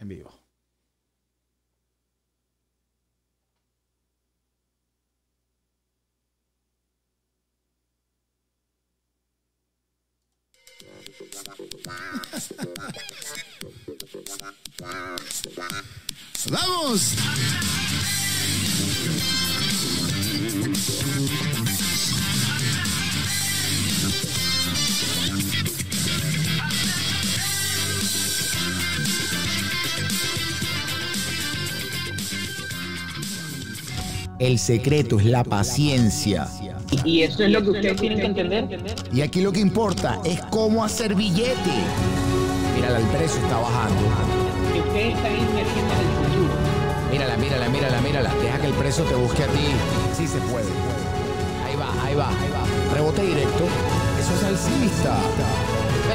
en vivo. ¡Vamos! El secreto es la paciencia. Y eso es lo que ustedes tienen que entender. Y aquí lo que importa es cómo hacer billete. Mírala, el precio está bajando. Ustedes están en el futuro. Mírala, mírala, mírala, mírala. Deja que el precio te busque a ti. Sí se puede. Ahí va, ahí va, ahí va. Rebote directo. Eso es alcista.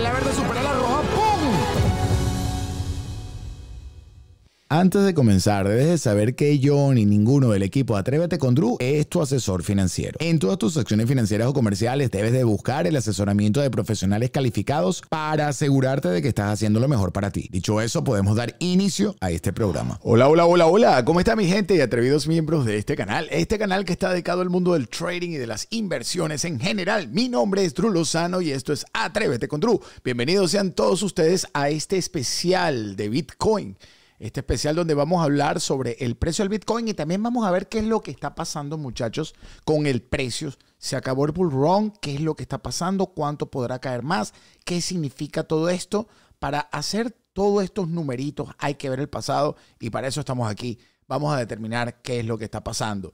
la verde supera la roja. ¡Pum! Antes de comenzar, debes de saber que yo ni ninguno del equipo Atrévete con Drew es tu asesor financiero. En todas tus acciones financieras o comerciales debes de buscar el asesoramiento de profesionales calificados para asegurarte de que estás haciendo lo mejor para ti. Dicho eso, podemos dar inicio a este programa. Hola, hola, hola, hola. ¿Cómo está mi gente y atrevidos miembros de este canal? Este canal que está dedicado al mundo del trading y de las inversiones en general. Mi nombre es Drew Lozano y esto es Atrévete con Drew. Bienvenidos sean todos ustedes a este especial de Bitcoin este especial donde vamos a hablar sobre el precio del Bitcoin y también vamos a ver qué es lo que está pasando, muchachos, con el precio. Se acabó el bull run, qué es lo que está pasando, cuánto podrá caer más, qué significa todo esto. Para hacer todos estos numeritos hay que ver el pasado y para eso estamos aquí. Vamos a determinar qué es lo que está pasando.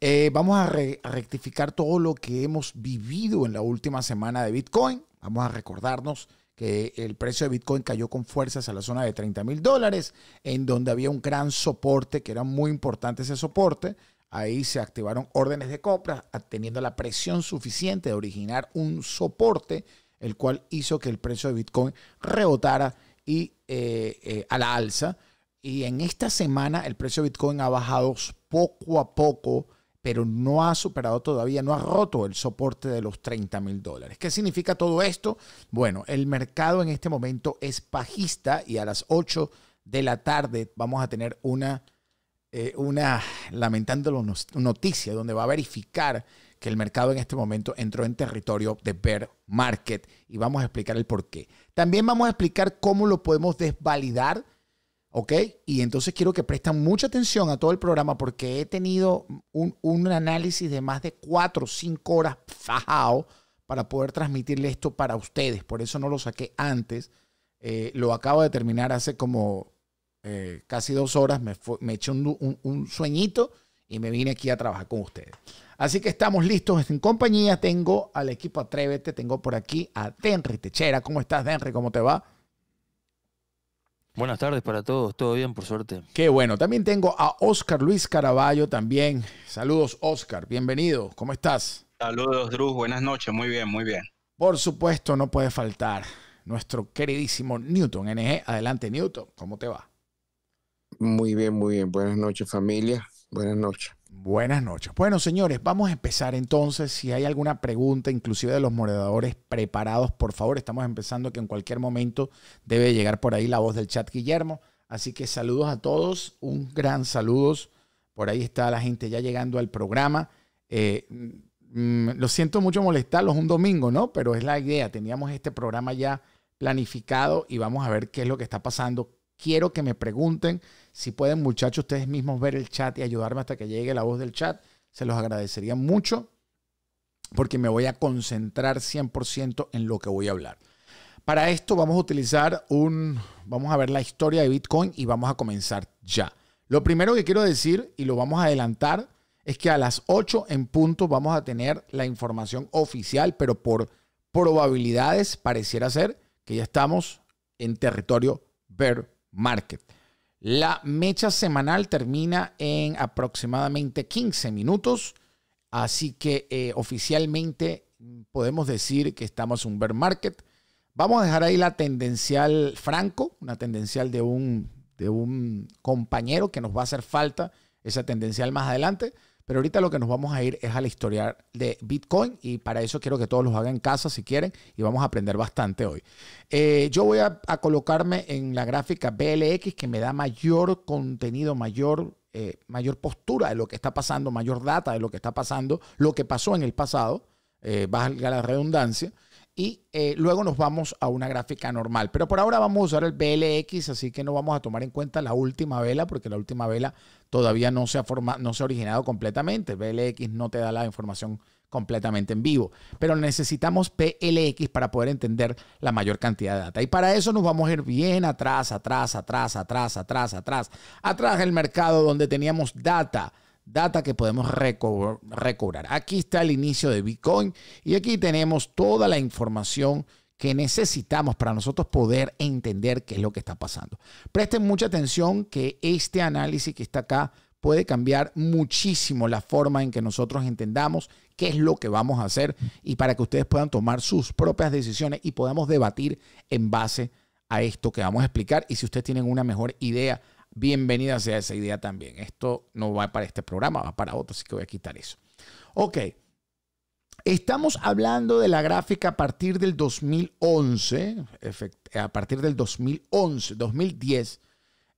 Eh, vamos a, a rectificar todo lo que hemos vivido en la última semana de Bitcoin. Vamos a recordarnos que el precio de Bitcoin cayó con fuerzas a la zona de 30 mil dólares, en donde había un gran soporte, que era muy importante ese soporte. Ahí se activaron órdenes de compra, teniendo la presión suficiente de originar un soporte, el cual hizo que el precio de Bitcoin rebotara y, eh, eh, a la alza. Y en esta semana el precio de Bitcoin ha bajado poco a poco pero no ha superado todavía, no ha roto el soporte de los 30 mil dólares. ¿Qué significa todo esto? Bueno, el mercado en este momento es bajista y a las 8 de la tarde vamos a tener una, eh, una lamentándolo, noticia donde va a verificar que el mercado en este momento entró en territorio de bear market y vamos a explicar el por qué. También vamos a explicar cómo lo podemos desvalidar ¿Ok? Y entonces quiero que presten mucha atención a todo el programa porque he tenido un, análisis de más de 4 o 5 horas fajado para poder transmitirle esto para ustedes. Por eso no lo saqué antes. Eh, lo acabo de terminar hace como eh, casi dos horas. Me, eché un, un, un sueñito y me vine aquí a trabajar con ustedes. Así que estamos listos en compañía. Tengo al equipo Atrévete, tengo por aquí a Denry Techera. ¿Cómo estás, Denry? ¿Cómo te va? Buenas tardes para todos, todo bien por suerte. Qué bueno, también tengo a Oscar Luis Caraballo también. Saludos Oscar, bienvenido, ¿cómo estás? Saludos Drew, buenas noches, muy bien, muy bien. Por supuesto, no puede faltar nuestro queridísimo Newton NG. Adelante Newton, ¿cómo te va? Muy bien, muy bien, buenas noches familia, buenas noches. Buenas noches. Bueno, señores, vamos a empezar entonces. Si hay alguna pregunta, inclusive de los moderadores preparados, por favor, estamos empezando que en cualquier momento debe llegar por ahí la voz del chat Guillermo. Así que saludos a todos, un gran saludos. Por ahí está la gente ya llegando al programa. Eh, mm, lo siento mucho molestarlos un domingo, ¿no? Pero es la idea. Teníamos este programa ya planificado y vamos a ver qué es lo que está pasando. Quiero que me pregunten si pueden, muchachos, ustedes mismos ver el chat y ayudarme hasta que llegue la voz del chat, se los agradecería mucho porque me voy a concentrar 100% en lo que voy a hablar. Para esto vamos a utilizar un, vamos a ver la historia de Bitcoin y vamos a comenzar ya. Lo primero que quiero decir, y lo vamos a adelantar, es que a las 8 en punto vamos a tener la información oficial, pero por probabilidades pareciera ser que ya estamos en territorio bear market. La mecha semanal termina en aproximadamente 15 minutos, así que eh, oficialmente podemos decir que estamos en un bear market. Vamos a dejar ahí la tendencial franco, una tendencial de un, de un compañero que nos va a hacer falta, esa tendencial más adelante. Pero ahorita lo que nos vamos a ir es a la historia de Bitcoin y para eso quiero que todos los hagan en casa si quieren y vamos a aprender bastante hoy. Eh, yo voy a, colocarme en la gráfica BLX que me da mayor contenido, mayor, eh, mayor postura de lo que está pasando, mayor data de lo que está pasando, lo que pasó en el pasado, baja eh, valga la redundancia. Y luego nos vamos a una gráfica normal. Pero por ahora vamos a usar el BLX, así que no vamos a tomar en cuenta la última vela, porque la última vela todavía no se ha, formado, no se ha originado completamente. PLX no te da la información completamente en vivo, pero necesitamos PLX para poder entender la mayor cantidad de data. Y para eso nos vamos a ir bien atrás, atrás, atrás, atrás, atrás, atrás, atrás del mercado donde teníamos data data que podemos recobrar. Aquí está el inicio de Bitcoin y aquí tenemos toda la información que necesitamos para nosotros poder entender qué es lo que está pasando. Presten mucha atención que este análisis que está acá puede cambiar muchísimo la forma en que nosotros entendamos qué es lo que vamos a hacer y para que ustedes puedan tomar sus propias decisiones y podamos debatir en base a esto que vamos a explicar. Y si ustedes tienen una mejor idea, bienvenida sea esa idea también. Esto no va para este programa, va para otro, así que voy a quitar eso. Ok, Estamos hablando de la gráfica a partir del 2011, a partir del 2011, 2010,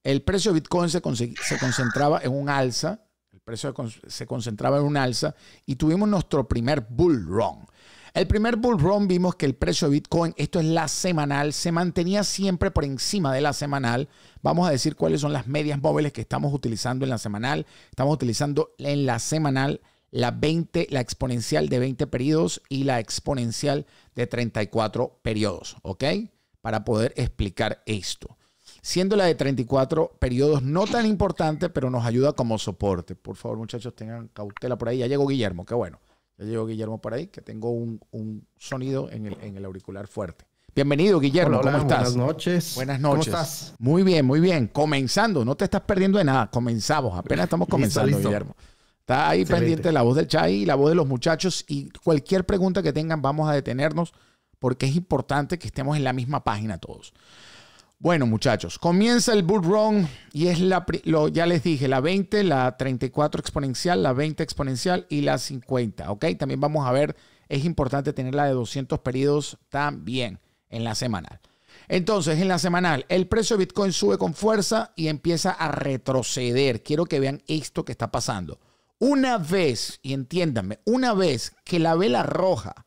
el precio de Bitcoin se, se concentraba en un alza, el precio se concentraba en un alza y tuvimos nuestro primer bull run. El primer bull run vimos que el precio de Bitcoin, esto es la semanal, se mantenía siempre por encima de la semanal. Vamos a decir cuáles son las medias móviles que estamos utilizando en la semanal. Estamos utilizando en la semanal la, 20, la exponencial de 20 periodos y la exponencial de 34 periodos, ¿ok? Para poder explicar esto. Siendo la de 34 periodos no tan importante, pero nos ayuda como soporte. Por favor, muchachos, tengan cautela por ahí. Ya llegó Guillermo, qué bueno. Ya llegó Guillermo por ahí, que tengo un, sonido en el, auricular fuerte. Bienvenido, Guillermo. ¿Cómo estás? Buenas noches. Buenas noches. ¿Cómo estás? Muy bien, muy bien. Comenzando, no te estás perdiendo de nada. Comenzamos, apenas estamos comenzando, Guillermo. Está ahí pendiente la voz del Chai y la voz de los muchachos. Y cualquier pregunta que tengan, vamos a detenernos porque es importante que estemos en la misma página todos. Bueno, muchachos, comienza el bull run y es la, lo, ya les dije, la 20, la 34 exponencial, la 20 exponencial y la 50, ¿ok? También vamos a ver, es importante tener la de 200 periodos también en la semanal. Entonces, en la semanal, el precio de Bitcoin sube con fuerza y empieza a retroceder. Quiero que vean esto que está pasando. Una vez, y entiéndame, una vez que la vela roja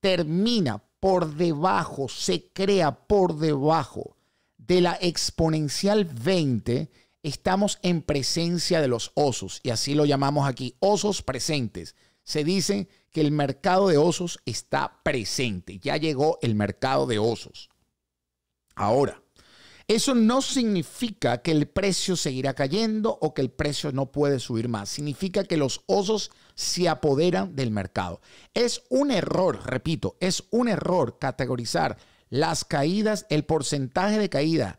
termina por debajo, se crea por debajo de la exponencial 20, estamos en presencia de los osos, y así lo llamamos aquí, osos presentes. Se dice que el mercado de osos está presente, ya llegó el mercado de osos. Ahora, eso no significa que el precio seguirá cayendo o que el precio no puede subir más. Significa que los osos se apoderan del mercado. Es un error, repito, es un error categorizar las caídas, el porcentaje de caída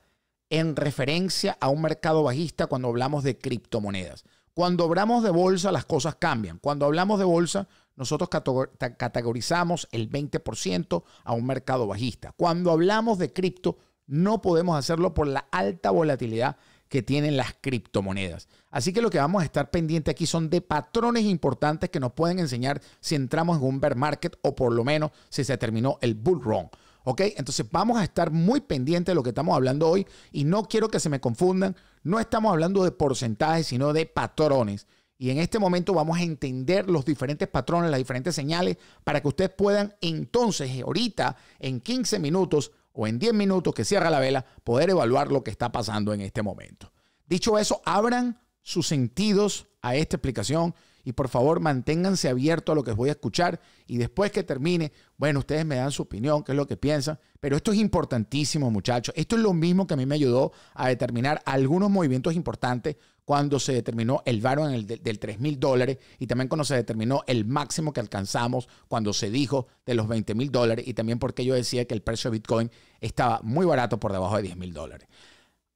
en referencia a un mercado bajista cuando hablamos de criptomonedas. Cuando hablamos de bolsa, las cosas cambian. Cuando hablamos de bolsa, nosotros categorizamos el 20% a un mercado bajista. Cuando hablamos de cripto, no podemos hacerlo por la alta volatilidad que tienen las criptomonedas. Así que lo que vamos a estar pendiente aquí son de patrones importantes que nos pueden enseñar si entramos en un bear market o por lo menos si se terminó el bull run. ¿Ok? Entonces vamos a estar muy pendientes de lo que estamos hablando hoy y no quiero que se me confundan. No estamos hablando de porcentajes, sino de patrones. Y en este momento vamos a entender los diferentes patrones, las diferentes señales, para que ustedes puedan entonces, ahorita, en 15 minutos, o en 10 minutos que cierra la vela, poder evaluar lo que está pasando en este momento. Dicho eso, abran sus sentidos a esta explicación y por favor manténganse abiertos a lo que voy a escuchar y después que termine, bueno, ustedes me dan su opinión, qué es lo que piensan, pero esto es importantísimo muchachos, esto es lo mismo que a mí me ayudó a determinar algunos movimientos importantes cuando se determinó el varo en el del 3 mil dólares y también cuando se determinó el máximo que alcanzamos cuando se dijo de los 20 mil dólares y también porque yo decía que el precio de Bitcoin estaba muy barato por debajo de 10 mil dólares.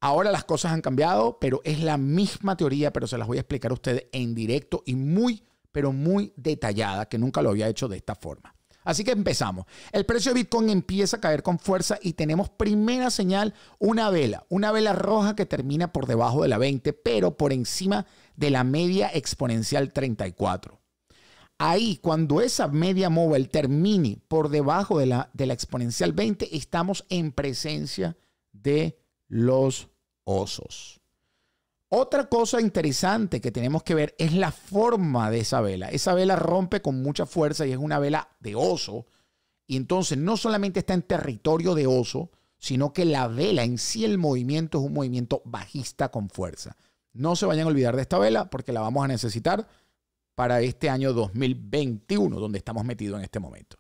Ahora las cosas han cambiado, pero es la misma teoría, pero se las voy a explicar a ustedes en directo y muy, pero muy detallada, que nunca lo había hecho de esta forma. Así que empezamos. El precio de Bitcoin empieza a caer con fuerza y tenemos primera señal, una vela, una vela roja que termina por debajo de la 20, pero por encima de la media exponencial 34. Ahí, cuando esa media móvil termine por debajo de la, de la exponencial 20, estamos en presencia de los osos. Otra cosa interesante que tenemos que ver es la forma de esa vela. Esa vela rompe con mucha fuerza y es una vela de oso. Y entonces no solamente está en territorio de oso, sino que la vela en sí, el movimiento es un movimiento bajista con fuerza. No se vayan a olvidar de esta vela porque la vamos a necesitar para este año 2021, donde estamos metidos en este momento.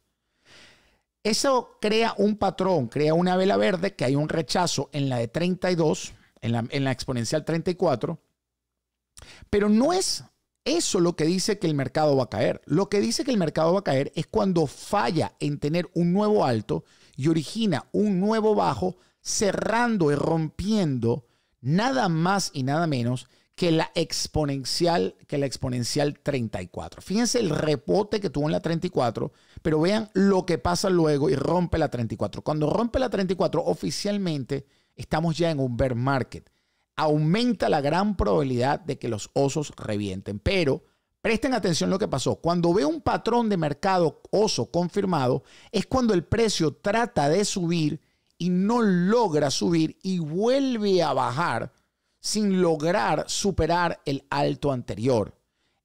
Eso crea un patrón, crea una vela verde que hay un rechazo en la de 32 en la, exponencial 34. Pero no es eso lo que dice que el mercado va a caer. Lo que dice que el mercado va a caer es cuando falla en tener un nuevo alto y origina un nuevo bajo, cerrando y rompiendo nada más y nada menos que la exponencial, que la exponencial 34. Fíjense el repote que tuvo en la 34, pero vean lo que pasa luego y rompe la 34. Cuando rompe la 34 oficialmente Estamos ya en un bear market. Aumenta la gran probabilidad de que los osos revienten. Pero presten atención a lo que pasó. Cuando ve un patrón de mercado oso confirmado, es cuando el precio trata de subir y no logra subir y vuelve a bajar sin lograr superar el alto anterior.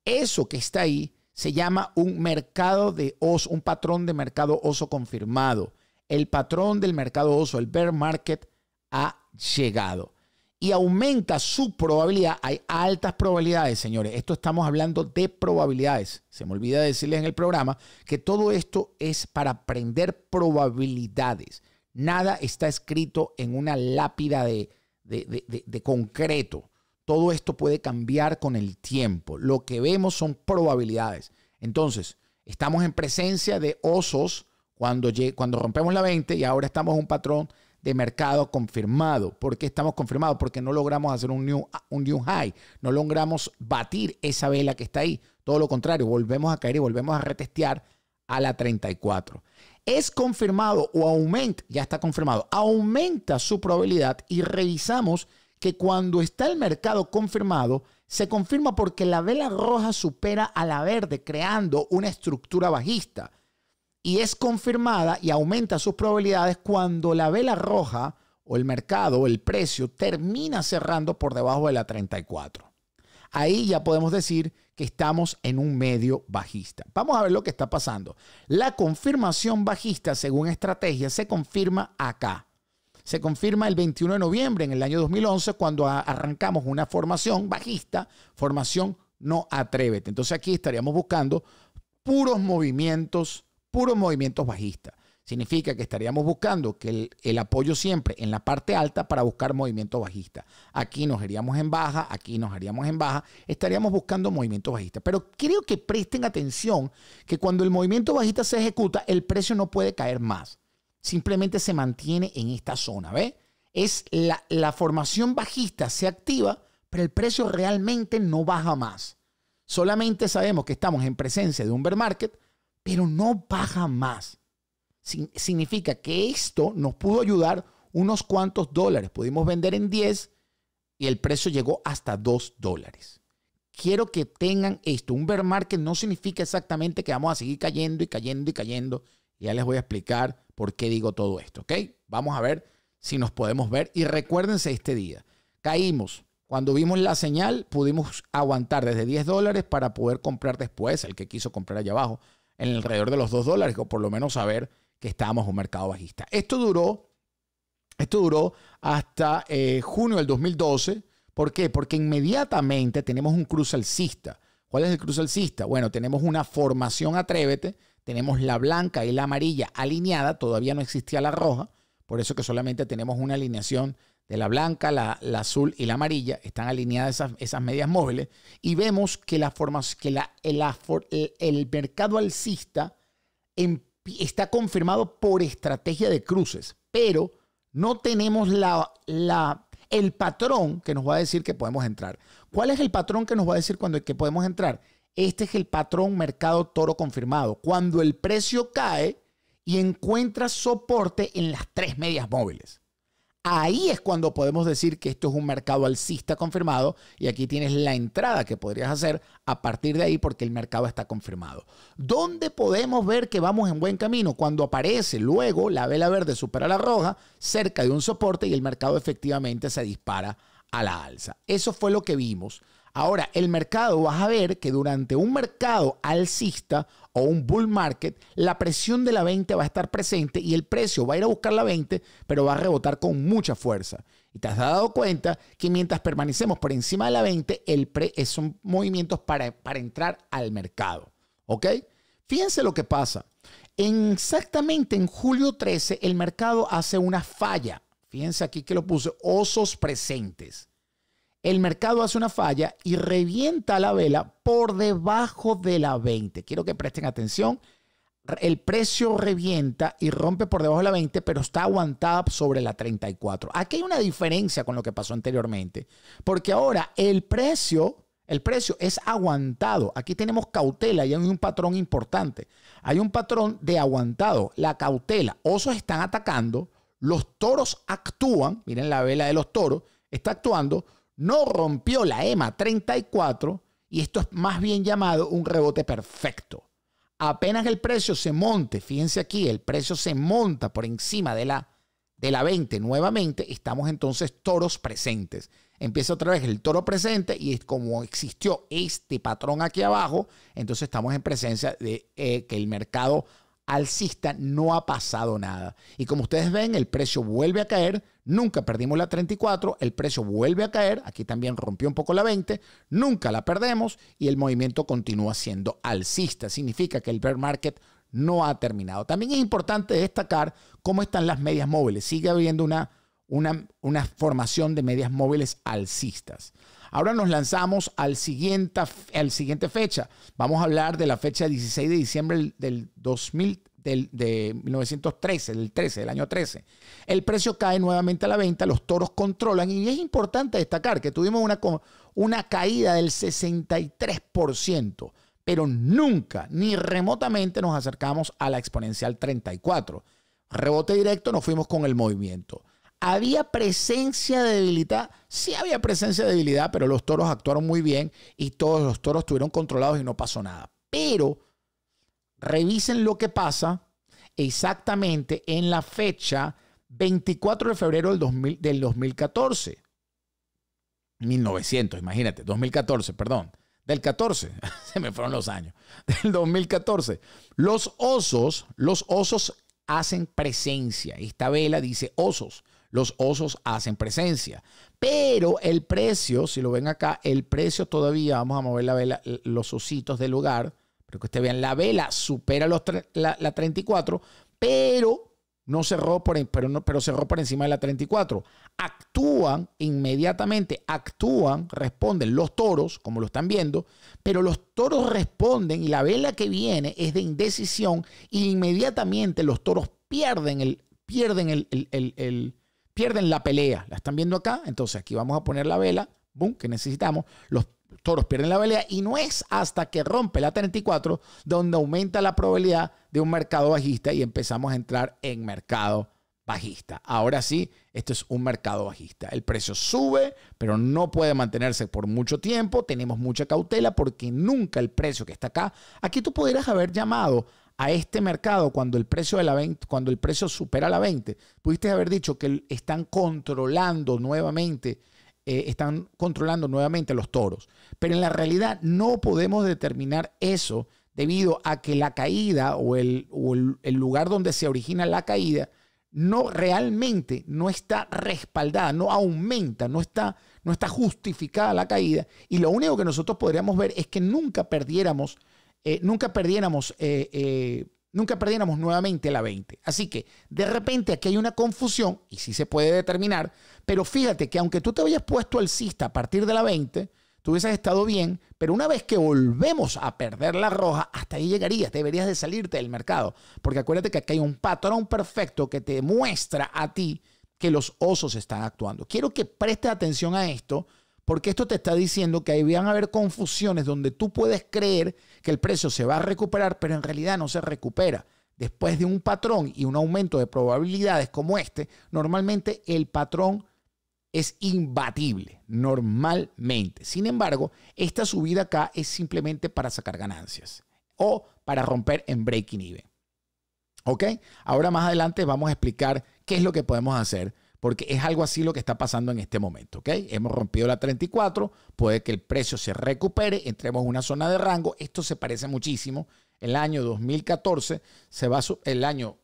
Eso que está ahí se llama un mercado de oso, un patrón de mercado oso confirmado. El patrón del mercado oso, el bear market, ha llegado. Y aumenta su probabilidad. Hay altas probabilidades, señores. Esto estamos hablando de probabilidades. Se me olvida decirles en el programa que todo esto es para aprender probabilidades. Nada está escrito en una lápida de, de, concreto. Todo esto puede cambiar con el tiempo. Lo que vemos son probabilidades. Entonces, estamos en presencia de osos cuando, cuando rompemos la 20 y ahora estamos en un patrón de mercado confirmado. ¿Por qué estamos confirmados? Porque no logramos hacer un new, un new high, no logramos batir esa vela que está ahí. Todo lo contrario, volvemos a caer y volvemos a retestear a la 34. Es confirmado o aumenta, ya está confirmado, aumenta su probabilidad y revisamos que cuando está el mercado confirmado, se confirma porque la vela roja supera a la verde, creando una estructura bajista y es confirmada y aumenta sus probabilidades cuando la vela roja o el mercado, o el precio, termina cerrando por debajo de la 34. Ahí ya podemos decir que estamos en un medio bajista. Vamos a ver lo que está pasando. La confirmación bajista, según estrategia, se confirma acá. Se confirma el 21 de noviembre en el año 2011 cuando arrancamos una formación bajista, formación no atrévete. Entonces aquí estaríamos buscando puros movimientos puros movimientos bajistas. Significa que estaríamos buscando que el, apoyo siempre en la parte alta para buscar movimiento bajista. Aquí nos iríamos en baja, aquí nos haríamos en baja, estaríamos buscando movimiento bajistas. Pero creo que presten atención que cuando el movimiento bajista se ejecuta, el precio no puede caer más. Simplemente se mantiene en esta zona, ¿ve? Es la, la formación bajista se activa, pero el precio realmente no baja más. Solamente sabemos que estamos en presencia de un bear market, pero no baja más. significa que esto nos pudo ayudar unos cuantos dólares. Pudimos vender en 10 y el precio llegó hasta 2 dólares. Quiero que tengan esto. Un bear market no significa exactamente que vamos a seguir cayendo y cayendo y cayendo. Ya les voy a explicar por qué digo todo esto, ¿ok? Vamos a ver si nos podemos ver. Y recuérdense este día. Caímos. Cuando vimos la señal, pudimos aguantar desde 10 dólares para poder comprar después, el que quiso comprar allá abajo, en alrededor de los 2 dólares, o por lo menos saber que estábamos en un mercado bajista. Esto duró, esto duró hasta eh, junio del 2012. ¿Por qué? Porque inmediatamente tenemos un cruce alcista. ¿Cuál es el cruz alcista? Bueno, tenemos una formación atrévete, tenemos la blanca y la amarilla alineada, todavía no existía la roja, por eso que solamente tenemos una alineación de la blanca, la, azul y la amarilla, están alineadas esas, medias móviles, y vemos que, formas, que la, el, el, mercado alcista está confirmado por estrategia de cruces, pero no tenemos la, la, el patrón que nos va a decir que podemos entrar. ¿Cuál es el patrón que nos va a decir cuando, que podemos entrar? Este es el patrón mercado toro confirmado. Cuando el precio cae y encuentra soporte en las tres medias móviles. Ahí es cuando podemos decir que esto es un mercado alcista confirmado y aquí tienes la entrada que podrías hacer a partir de ahí porque el mercado está confirmado. ¿Dónde podemos ver que vamos en buen camino? Cuando aparece luego la vela verde supera la roja cerca de un soporte y el mercado efectivamente se dispara a la alza. Eso fue lo que vimos Ahora, el mercado, vas a ver que durante un mercado alcista o un bull market, la presión de la 20 va a estar presente y el precio va a ir a buscar la 20, pero va a rebotar con mucha fuerza. Y te has dado cuenta que mientras permanecemos por encima de la 20, el pre son movimientos para, para entrar al mercado. ¿Ok? Fíjense lo que pasa. exactamente en julio 13, el mercado hace una falla. Fíjense aquí que lo puse, osos presentes el mercado hace una falla y revienta la vela por debajo de la 20. Quiero que presten atención. El precio revienta y rompe por debajo de la 20, pero está aguantada sobre la 34. Aquí hay una diferencia con lo que pasó anteriormente, porque ahora el precio, el precio es aguantado. Aquí tenemos cautela y hay un patrón importante. Hay un patrón de aguantado, la cautela. Osos están atacando, los toros actúan, miren la vela de los toros, está actuando, no rompió la EMA 34 y esto es más bien llamado un rebote perfecto. Apenas el precio se monte, fíjense aquí, el precio se monta por encima de la, de la 20 nuevamente, estamos entonces toros presentes. Empieza otra vez el toro presente y como existió este patrón aquí abajo, entonces estamos en presencia de eh, que el mercado alcista no ha pasado nada. Y como ustedes ven, el precio vuelve a caer, Nunca perdimos la 34, el precio vuelve a caer, aquí también rompió un poco la 20, nunca la perdemos y el movimiento continúa siendo alcista. Significa que el bear market no ha terminado. También es importante destacar cómo están las medias móviles. Sigue habiendo una, una, formación de medias móviles alcistas. Ahora nos lanzamos al siguiente, al siguiente fecha. Vamos a hablar de la fecha 16 de diciembre del 2000, del, de 1913, del 13, del año 13. El precio cae nuevamente a la venta, los toros controlan y es importante destacar que tuvimos una, una caída del 63%, pero nunca ni remotamente nos acercamos a la exponencial 34. Rebote directo, nos fuimos con el movimiento. ¿Había presencia de debilidad? Sí había presencia de debilidad, pero los toros actuaron muy bien y todos los toros estuvieron controlados y no pasó nada. Pero revisen lo que pasa exactamente en la fecha 24 de febrero del, 2014. 1900, imagínate, 2014, perdón. Del 14, se me fueron los años. Del 2014. Los osos, los osos hacen presencia. Esta vela dice osos. Los osos hacen presencia. Pero el precio, si lo ven acá, el precio todavía, vamos a mover la vela, los ositos del lugar pero que ustedes vean, la vela supera los la, 34, pero no cerró por, pero no, pero cerró por encima de la 34. Actúan inmediatamente, actúan, responden los toros, como lo están viendo, pero los toros responden y la vela que viene es de indecisión y e inmediatamente los toros pierden el, pierden pierden la pelea. La están viendo acá. Entonces aquí vamos a poner la vela, boom, que necesitamos. Los toros pierden la pelea y no es hasta que rompe la 34 donde aumenta la probabilidad de un mercado bajista y empezamos a entrar en mercado bajista. Ahora sí, esto es un mercado bajista. El precio sube, pero no puede mantenerse por mucho tiempo. Tenemos mucha cautela porque nunca el precio que está acá, aquí tú pudieras haber llamado a este mercado cuando el precio de la cuando el precio supera la 20, pudiste haber dicho que están controlando nuevamente eh, están controlando nuevamente los toros. Pero en la realidad no podemos determinar eso debido a que la caída o el, lugar donde se origina la caída no realmente no está respaldada, no aumenta, no está, no está justificada la caída. Y lo único que nosotros podríamos ver es que nunca perdiéramos, eh, nunca perdiéramos, eh, nunca perdiéramos nuevamente la 20. Así que de repente aquí hay una confusión, y sí se puede determinar, pero fíjate que aunque tú te hayas puesto alcista a partir de la 20, tú hubieses estado bien, pero una vez que volvemos a perder la roja, hasta ahí llegarías, deberías de salirte del mercado. Porque acuérdate que aquí hay un patrón perfecto que te muestra a ti que los osos están actuando. Quiero que prestes atención a esto, porque esto te está diciendo que ahí van a haber confusiones donde tú puedes creer que el precio se va a recuperar, pero en realidad no se recupera. Después de un patrón y un aumento de probabilidades como este, normalmente el patrón es imbatible normalmente. Sin embargo, esta subida acá es simplemente para sacar ganancias o para romper en breaking even. ¿Ok? Ahora más adelante vamos a explicar qué es lo que podemos hacer porque es algo así lo que está pasando en este momento, ¿ok? Hemos rompido la 34, puede que el precio se recupere, entremos en una zona de rango, esto se parece muchísimo, el año 2014 se va, el año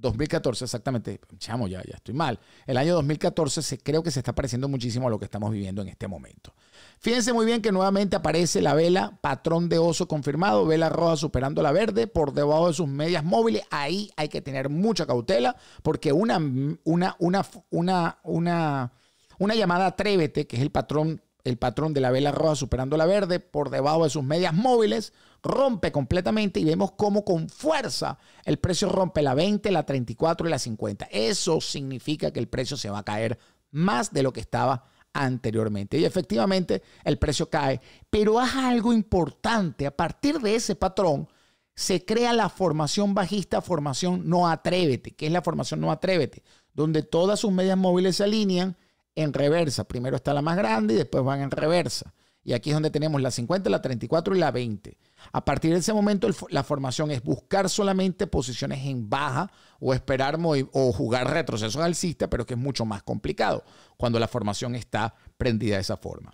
2014 exactamente, chamo, ya, ya estoy mal. El año 2014 se, creo que se está pareciendo muchísimo a lo que estamos viviendo en este momento. Fíjense muy bien que nuevamente aparece la vela, patrón de oso confirmado, vela roja superando la verde por debajo de sus medias móviles. Ahí hay que tener mucha cautela porque una, una, una, una, una, una llamada atrévete, que es el patrón el patrón de la vela roja superando la verde por debajo de sus medias móviles rompe completamente y vemos cómo con fuerza el precio rompe la 20, la 34 y la 50. Eso significa que el precio se va a caer más de lo que estaba anteriormente. Y efectivamente el precio cae. Pero haz algo importante. A partir de ese patrón se crea la formación bajista, formación no atrévete, que es la formación no atrévete, donde todas sus medias móviles se alinean en reversa. Primero está la más grande y después van en reversa. Y aquí es donde tenemos la 50, la 34 y la 20. A partir de ese momento, la formación es buscar solamente posiciones en baja o esperar o jugar retrocesos alcistas, pero que es mucho más complicado cuando la formación está prendida de esa forma.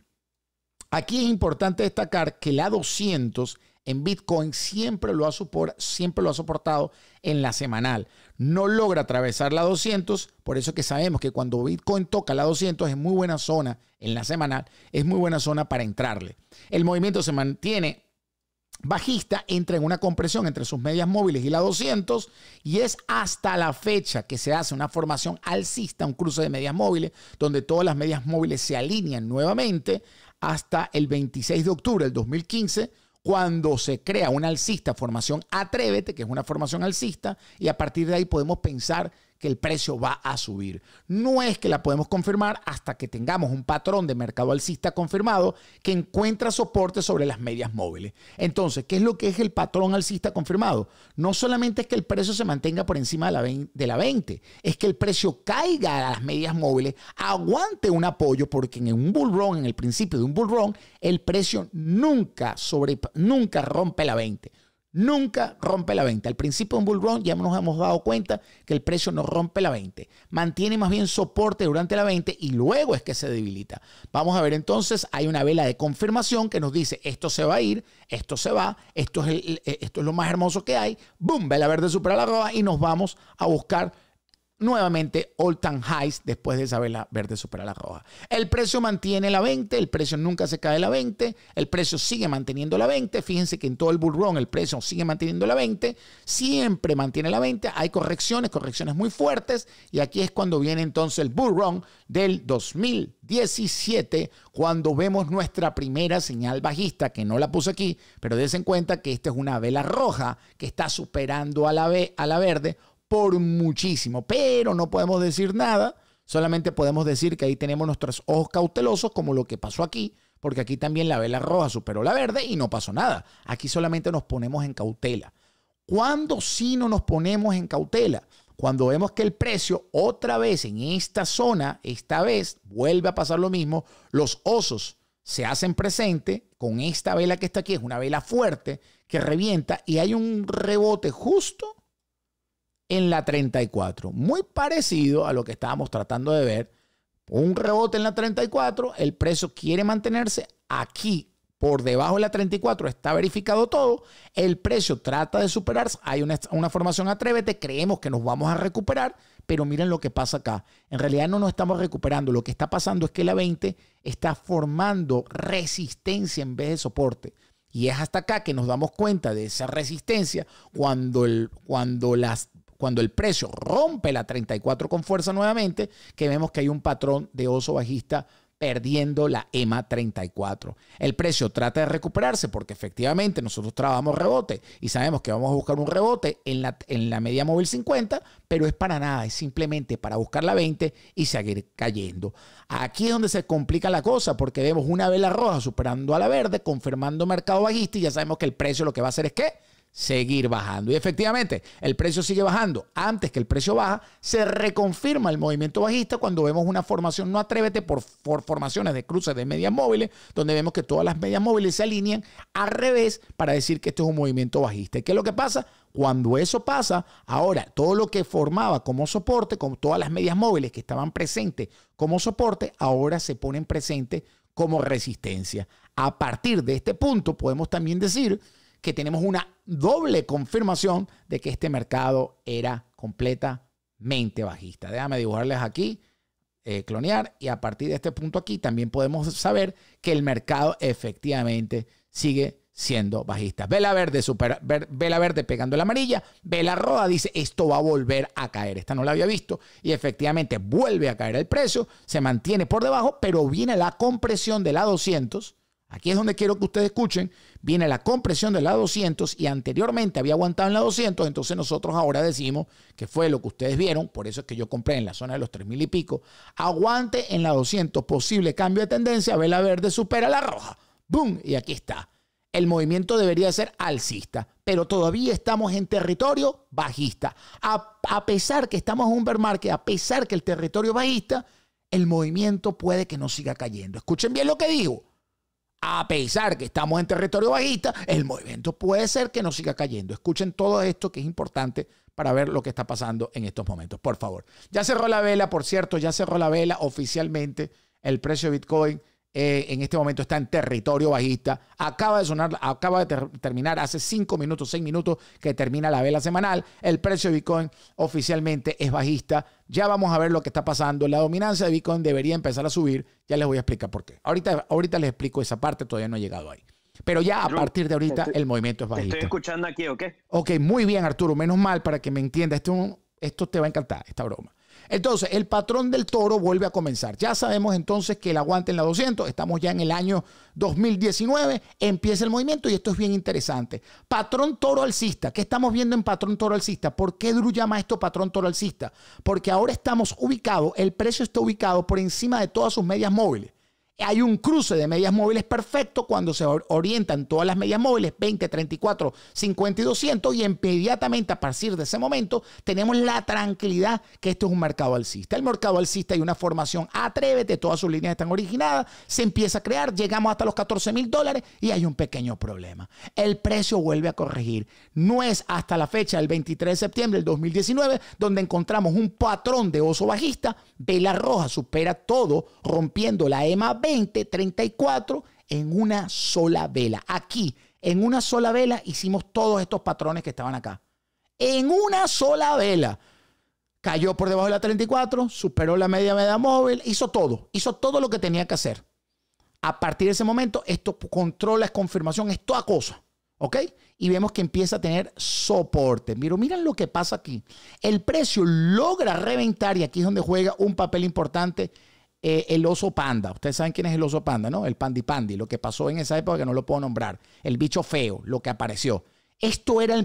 Aquí es importante destacar que la 200 en Bitcoin siempre lo ha, soportado en la semanal. No logra atravesar la 200, por eso que sabemos que cuando Bitcoin toca la 200 es muy buena zona en la semanal, es muy buena zona para entrarle. El movimiento se mantiene bajista entra en una compresión entre sus medias móviles y la 200 y es hasta la fecha que se hace una formación alcista, un cruce de medias móviles, donde todas las medias móviles se alinean nuevamente hasta el 26 de octubre del 2015 cuando se crea una alcista, formación Atrévete, que es una formación alcista, y a partir de ahí podemos pensar que el precio va a subir. No es que la podemos confirmar hasta que tengamos un patrón de mercado alcista confirmado que encuentra soporte sobre las medias móviles. Entonces, ¿qué es lo que es el patrón alcista confirmado? No solamente es que el precio se mantenga por encima de la 20, es que el precio caiga a las medias móviles, aguante un apoyo, porque en un bull run, en el principio de un bull run, el precio nunca, sobre, nunca rompe la 20. Nunca rompe la venta. Al principio de un bull run ya nos hemos dado cuenta que el precio no rompe la 20. Mantiene más bien soporte durante la venta y luego es que se debilita. Vamos a ver entonces, hay una vela de confirmación que nos dice esto se va a ir, esto se va, esto es, lo más hermoso que hay. ¡Bum! vela verde supera la roja y nos vamos a buscar nuevamente all time highs después de esa vela verde supera la roja. El precio mantiene la 20, el precio nunca se cae de la 20, el precio sigue manteniendo la 20, fíjense que en todo el bull run el precio sigue manteniendo la 20, siempre mantiene la 20, hay correcciones, correcciones muy fuertes y aquí es cuando viene entonces el bull run del 2017 cuando vemos nuestra primera señal bajista que no la puse aquí, pero des en cuenta que esta es una vela roja que está superando a la, a la verde por muchísimo, pero no podemos decir nada, solamente podemos decir que ahí tenemos nuestros ojos cautelosos como lo que pasó aquí, porque aquí también la vela roja superó la verde y no pasó nada. Aquí solamente nos ponemos en cautela. ¿Cuándo si no nos ponemos en cautela? Cuando vemos que el precio otra vez en esta zona, esta vez vuelve a pasar lo mismo, los osos se hacen presente con esta vela que está aquí, es una vela fuerte que revienta y hay un rebote justo en la 34. Muy parecido a lo que estábamos tratando de ver. Un rebote en la 34, el precio quiere mantenerse aquí por debajo de la 34, está verificado todo, el precio trata de superarse, hay una, formación atrévete, creemos que nos vamos a recuperar, pero miren lo que pasa acá. En realidad no nos estamos recuperando, lo que está pasando es que la 20 está formando resistencia en vez de soporte. Y es hasta acá que nos damos cuenta de esa resistencia cuando, el, cuando las cuando el precio rompe la 34 con fuerza nuevamente, que vemos que hay un patrón de oso bajista perdiendo la EMA 34. El precio trata de recuperarse porque efectivamente nosotros trabajamos rebote y sabemos que vamos a buscar un rebote en la, en la media móvil 50, pero es para nada, es simplemente para buscar la 20 y seguir cayendo. Aquí es donde se complica la cosa porque vemos una vela roja superando a la verde, confirmando mercado bajista y ya sabemos que el precio lo que va a hacer es que seguir bajando. Y efectivamente, el precio sigue bajando. Antes que el precio baja, se reconfirma el movimiento bajista cuando vemos una formación, no atrévete por, formaciones de cruces de medias móviles, donde vemos que todas las medias móviles se alinean al revés para decir que esto es un movimiento bajista. ¿Y qué es lo que pasa? Cuando eso pasa, ahora todo lo que formaba como soporte, con todas las medias móviles que estaban presentes como soporte, ahora se ponen presentes como resistencia. A partir de este punto podemos también decir que tenemos una doble confirmación de que este mercado era completamente bajista. Déjame dibujarles aquí, eh, clonear, y a partir de este punto aquí también podemos saber que el mercado efectivamente sigue siendo bajista. Vela verde, super, vela verde pegando la amarilla, vela roda, dice esto va a volver a caer. Esta no la había visto y efectivamente vuelve a caer el precio, se mantiene por debajo, pero viene la compresión de la 200 Aquí es donde quiero que ustedes escuchen. Viene la compresión de la 200 y anteriormente había aguantado en la 200, entonces nosotros ahora decimos que fue lo que ustedes vieron, por eso es que yo compré en la zona de los 3000 y pico. Aguante en la 200, posible cambio de tendencia, vela verde supera la roja. ¡Bum! Y aquí está. El movimiento debería ser alcista, pero todavía estamos en territorio bajista. A, a pesar que estamos en un bear market, a pesar que el territorio bajista, el movimiento puede que no siga cayendo. Escuchen bien lo que digo a pesar que estamos en territorio bajista, el movimiento puede ser que no siga cayendo. Escuchen todo esto que es importante para ver lo que está pasando en estos momentos, por favor. Ya cerró la vela, por cierto, ya cerró la vela oficialmente el precio de Bitcoin eh, en este momento está en territorio bajista. Acaba de sonar, acaba de terminar hace cinco minutos, seis minutos que termina la vela semanal. El precio de Bitcoin oficialmente es bajista. Ya vamos a ver lo que está pasando. La dominancia de Bitcoin debería empezar a subir. Ya les voy a explicar por qué. Ahorita, ahorita les explico esa parte, todavía no he llegado ahí. Pero ya a partir de ahorita el movimiento es bajista. estoy escuchando aquí, ¿ok? Ok, muy bien, Arturo. Menos mal para que me entienda. Esto, esto te va a encantar, esta broma. Entonces, el patrón del toro vuelve a comenzar. Ya sabemos entonces que el aguante en la 200, estamos ya en el año 2019, empieza el movimiento y esto es bien interesante. Patrón toro alcista, ¿qué estamos viendo en patrón toro alcista? ¿Por qué Drew llama esto patrón toro alcista? Porque ahora estamos ubicados, el precio está ubicado por encima de todas sus medias móviles. Hay un cruce de medias móviles perfecto cuando se orientan todas las medias móviles 20, 34, 50 y 200 y inmediatamente a partir de ese momento tenemos la tranquilidad que esto es un mercado alcista. El mercado alcista hay una formación atrévete, todas sus líneas están originadas, se empieza a crear, llegamos hasta los 14 mil dólares y hay un pequeño problema. El precio vuelve a corregir. No es hasta la fecha del 23 de septiembre del 2019 donde encontramos un patrón de oso bajista. Vela roja supera todo rompiendo la EMA 34 en una sola vela. Aquí, en una sola vela, hicimos todos estos patrones que estaban acá. En una sola vela. Cayó por debajo de la 34, superó la media media móvil, hizo todo, hizo todo lo que tenía que hacer. A partir de ese momento, esto controla, es confirmación, es toda cosa. ¿Ok? Y vemos que empieza a tener soporte. Miro, miren lo que pasa aquí. El precio logra reventar y aquí es donde juega un papel importante eh, el oso panda. Ustedes saben quién es el oso panda, ¿no? El pandi pandi, lo que pasó en esa época que no lo puedo nombrar. El bicho feo, lo que apareció. Esto era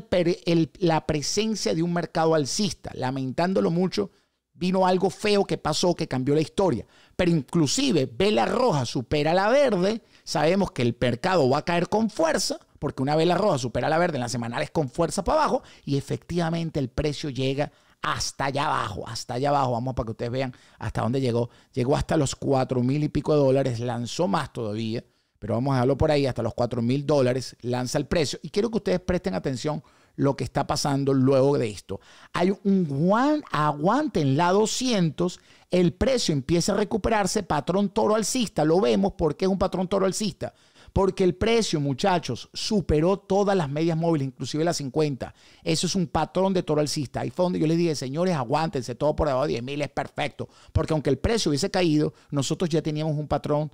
la presencia de un mercado alcista. Lamentándolo mucho, vino algo feo que pasó, que cambió la historia. Pero inclusive vela roja supera la verde. Sabemos que el mercado va a caer con fuerza, porque una vela roja supera la verde en las semanales con fuerza para abajo. Y efectivamente el precio llega hasta allá abajo, hasta allá abajo. Vamos para que ustedes vean hasta dónde llegó. Llegó hasta los 4 mil y pico de dólares, lanzó más todavía, pero vamos a dejarlo por ahí, hasta los 4 mil dólares, lanza el precio. Y quiero que ustedes presten atención lo que está pasando luego de esto. Hay un guan, aguante en la 200, el precio empieza a recuperarse, patrón toro alcista, lo vemos porque es un patrón toro alcista. Porque el precio, muchachos, superó todas las medias móviles, inclusive las 50. Eso es un patrón de toro alcista. Ahí fue yo les dije, señores, aguántense, todo por debajo de 10 mil es perfecto. Porque aunque el precio hubiese caído, nosotros ya teníamos un patrón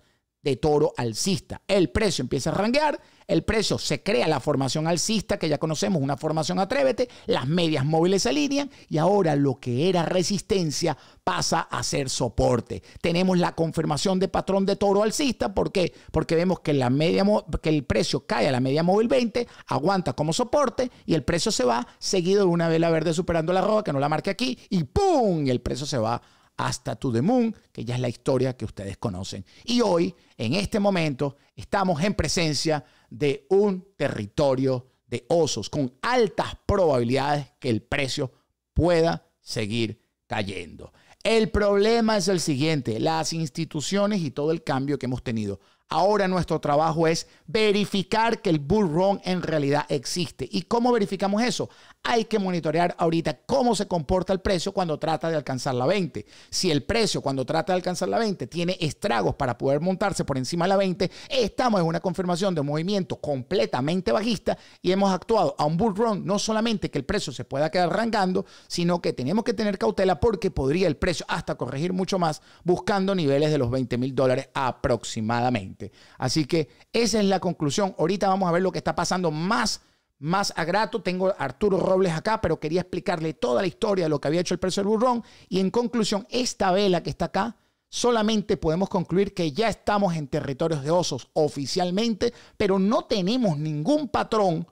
de toro alcista. El precio empieza a ranguear, el precio se crea la formación alcista que ya conocemos, una formación atrévete, las medias móviles se alinean y ahora lo que era resistencia pasa a ser soporte. Tenemos la confirmación de patrón de toro alcista, ¿por qué? Porque vemos que, la media, que el precio cae a la media móvil 20, aguanta como soporte y el precio se va seguido de una vela verde superando la roja que no la marque aquí y ¡pum! el precio se va hasta To The Moon, que ya es la historia que ustedes conocen. Y hoy, en este momento, estamos en presencia de un territorio de osos con altas probabilidades que el precio pueda seguir cayendo. El problema es el siguiente, las instituciones y todo el cambio que hemos tenido Ahora nuestro trabajo es verificar que el bull run en realidad existe. ¿Y cómo verificamos eso? Hay que monitorear ahorita cómo se comporta el precio cuando trata de alcanzar la 20. Si el precio cuando trata de alcanzar la 20 tiene estragos para poder montarse por encima de la 20, estamos en una confirmación de un movimiento completamente bajista y hemos actuado a un bull run, no solamente que el precio se pueda quedar rangando, sino que tenemos que tener cautela porque podría el precio hasta corregir mucho más buscando niveles de los 20 mil dólares aproximadamente. Así que esa es la conclusión. Ahorita vamos a ver lo que está pasando más, más a grato. Tengo a Arturo Robles acá, pero quería explicarle toda la historia de lo que había hecho el precio del burrón. Y en conclusión, esta vela que está acá, solamente podemos concluir que ya estamos en territorios de osos oficialmente, pero no tenemos ningún patrón.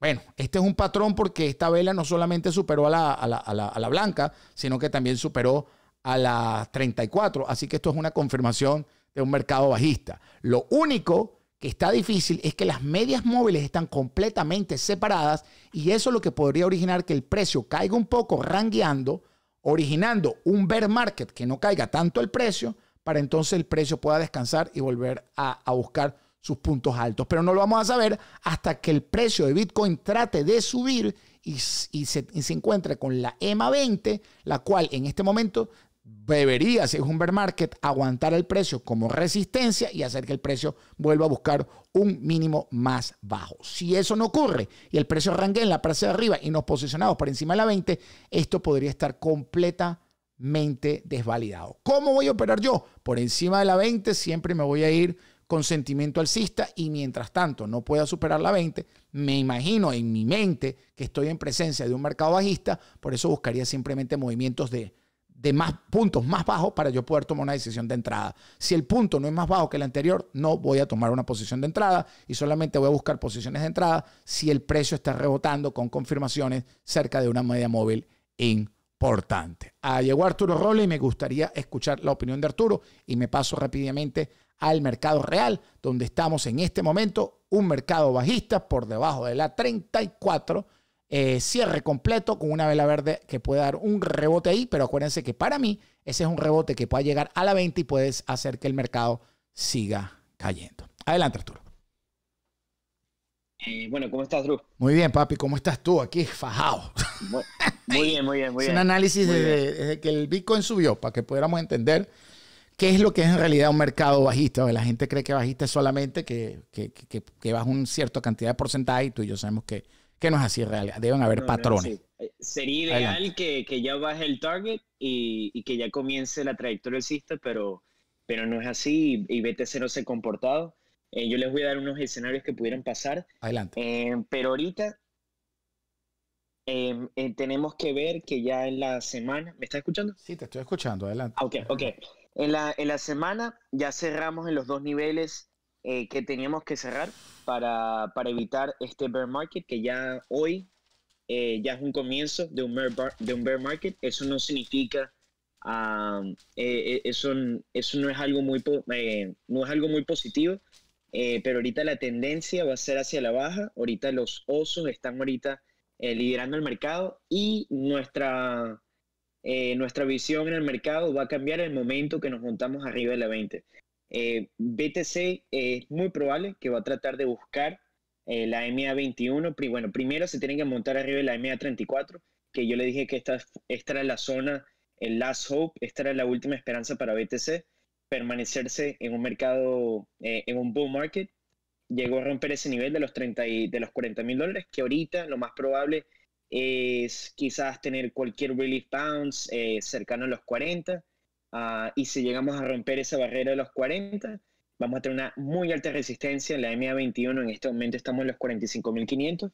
Bueno, este es un patrón porque esta vela no solamente superó a la, a la, blanca, sino que también superó a la 34. Así que esto es una confirmación de un mercado bajista. Lo único que está difícil es que las medias móviles están completamente separadas y eso es lo que podría originar que el precio caiga un poco rangueando, originando un bear market que no caiga tanto el precio, para entonces el precio pueda descansar y volver a, buscar sus puntos altos. Pero no lo vamos a saber hasta que el precio de Bitcoin trate de subir y, se, encuentre con la EMA 20, la cual en este momento debería, si es un bear market, aguantar el precio como resistencia y hacer que el precio vuelva a buscar un mínimo más bajo. Si eso no ocurre y el precio arranque en la parte de arriba y nos posicionamos por encima de la 20, esto podría estar completamente desvalidado. ¿Cómo voy a operar yo? Por encima de la 20 siempre me voy a ir con sentimiento alcista y mientras tanto no pueda superar la 20, me imagino en mi mente que estoy en presencia de un mercado bajista, por eso buscaría simplemente movimientos de de más puntos más bajos para yo poder tomar una decisión de entrada. Si el punto no es más bajo que el anterior, no voy a tomar una posición de entrada y solamente voy a buscar posiciones de entrada si el precio está rebotando con confirmaciones cerca de una media móvil importante. Ah, llegó Arturo Roble y me gustaría escuchar la opinión de Arturo y me paso rápidamente al mercado real, donde estamos en este momento, un mercado bajista por debajo de la 34 eh, cierre completo con una vela verde que puede dar un rebote ahí, pero acuérdense que para mí ese es un rebote que puede llegar a la 20 y puedes hacer que el mercado siga cayendo. Adelante, Arturo. Eh, bueno, ¿cómo estás, Drew? Muy bien, papi, ¿cómo estás tú? Aquí es fajado. Muy, bien, muy bien, muy bien. Es un análisis desde, que el Bitcoin subió para que pudiéramos entender qué es lo que es en realidad un mercado bajista. La gente cree que bajista solamente que, que, que, que baja una cierta cantidad de porcentaje y tú y yo sabemos que que no es así real. Deben haber patrones. Eh, sería ideal que, ya baje el target y, que ya comience la trayectoria del pero, pero no es así y, BTC no se ha comportado. Eh, yo les voy a dar unos escenarios que pudieran pasar. Adelante. Eh, pero ahorita tenemos que ver que ya en la semana... ¿Me estás escuchando? Sí, te estoy escuchando. Adelante. Ah, ok, ok. En la, en la semana ya cerramos en los dos niveles eh, que teníamos que cerrar para, para, evitar este bear market que ya hoy eh, ya es un comienzo de un bear, de un bear market. Eso no significa, ah, eh, eso, eso no, es algo muy, no es algo muy positivo, pero ahorita la tendencia va a ser hacia la baja. Ahorita los osos están ahorita liderando el mercado y nuestra... nuestra visión en el mercado va a cambiar el momento que nos juntamos arriba de la 20 eh, BTC eh, es muy probable que va a tratar de buscar eh, la MA21. Bueno, primero se tienen que montar arriba de la MA34, que yo le dije que esta, esta era la zona, el last hope, esta era la última esperanza para BTC, permanecerse en un mercado, en un bull market. Llegó a romper ese nivel de los, 30 y, de los 40 mil dólares, que ahorita lo más probable es quizás tener cualquier relief bounce cercano a los 40 Ah, y si llegamos a romper esa barrera de los 40, vamos a tener una muy alta resistencia en la MA21. En este momento estamos en los 45.500.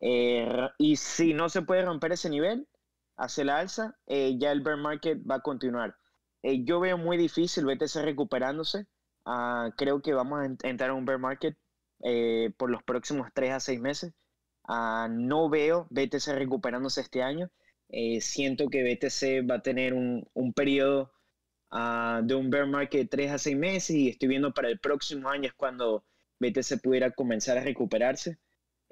Eh, y si no se puede romper ese nivel, hacia la alza, eh, ya el bear market va a continuar. Eh, yo veo muy difícil BTC recuperándose. Ah, creo que vamos a entrar a un bear market eh, por los próximos 3 a 6 meses. Ah, no veo BTC recuperándose este año. siento que BTC va a tener un, un periodo Ah, de un bear market de 3 a 6 meses y estoy viendo para el próximo año es cuando BTC pudiera comenzar a recuperarse.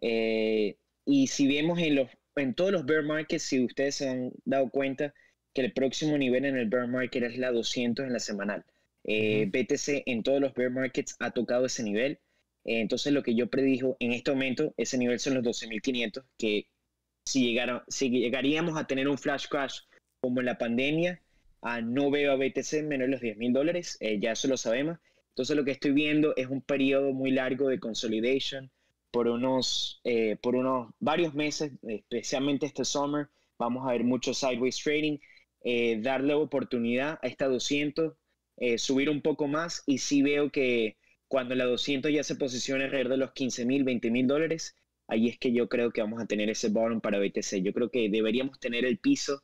Eh, y si vemos en, los, en todos los bear markets, si ustedes se han dado cuenta que el próximo nivel en el bear market es la 200 en la semanal. Eh, BTC en todos los bear markets ha tocado ese nivel. Eh, entonces lo que yo predijo en este momento, ese nivel son los 12.500, que si, llegara, si llegaríamos a tener un flash crash como en la pandemia, Ah, no veo a BTC menos de los 10 mil dólares, eh, ya eso lo sabemos. Entonces lo que estoy viendo es un periodo muy largo de consolidation por unos, eh, por unos varios meses, especialmente este summer. Vamos a ver mucho sideways trading, eh, darle oportunidad a esta 200, subir un poco más y sí veo que cuando la 200 ya se posicione alrededor de los 15 mil, 20 mil dólares, ahí es que yo creo que vamos a tener ese bottom para BTC. Yo creo que deberíamos tener el piso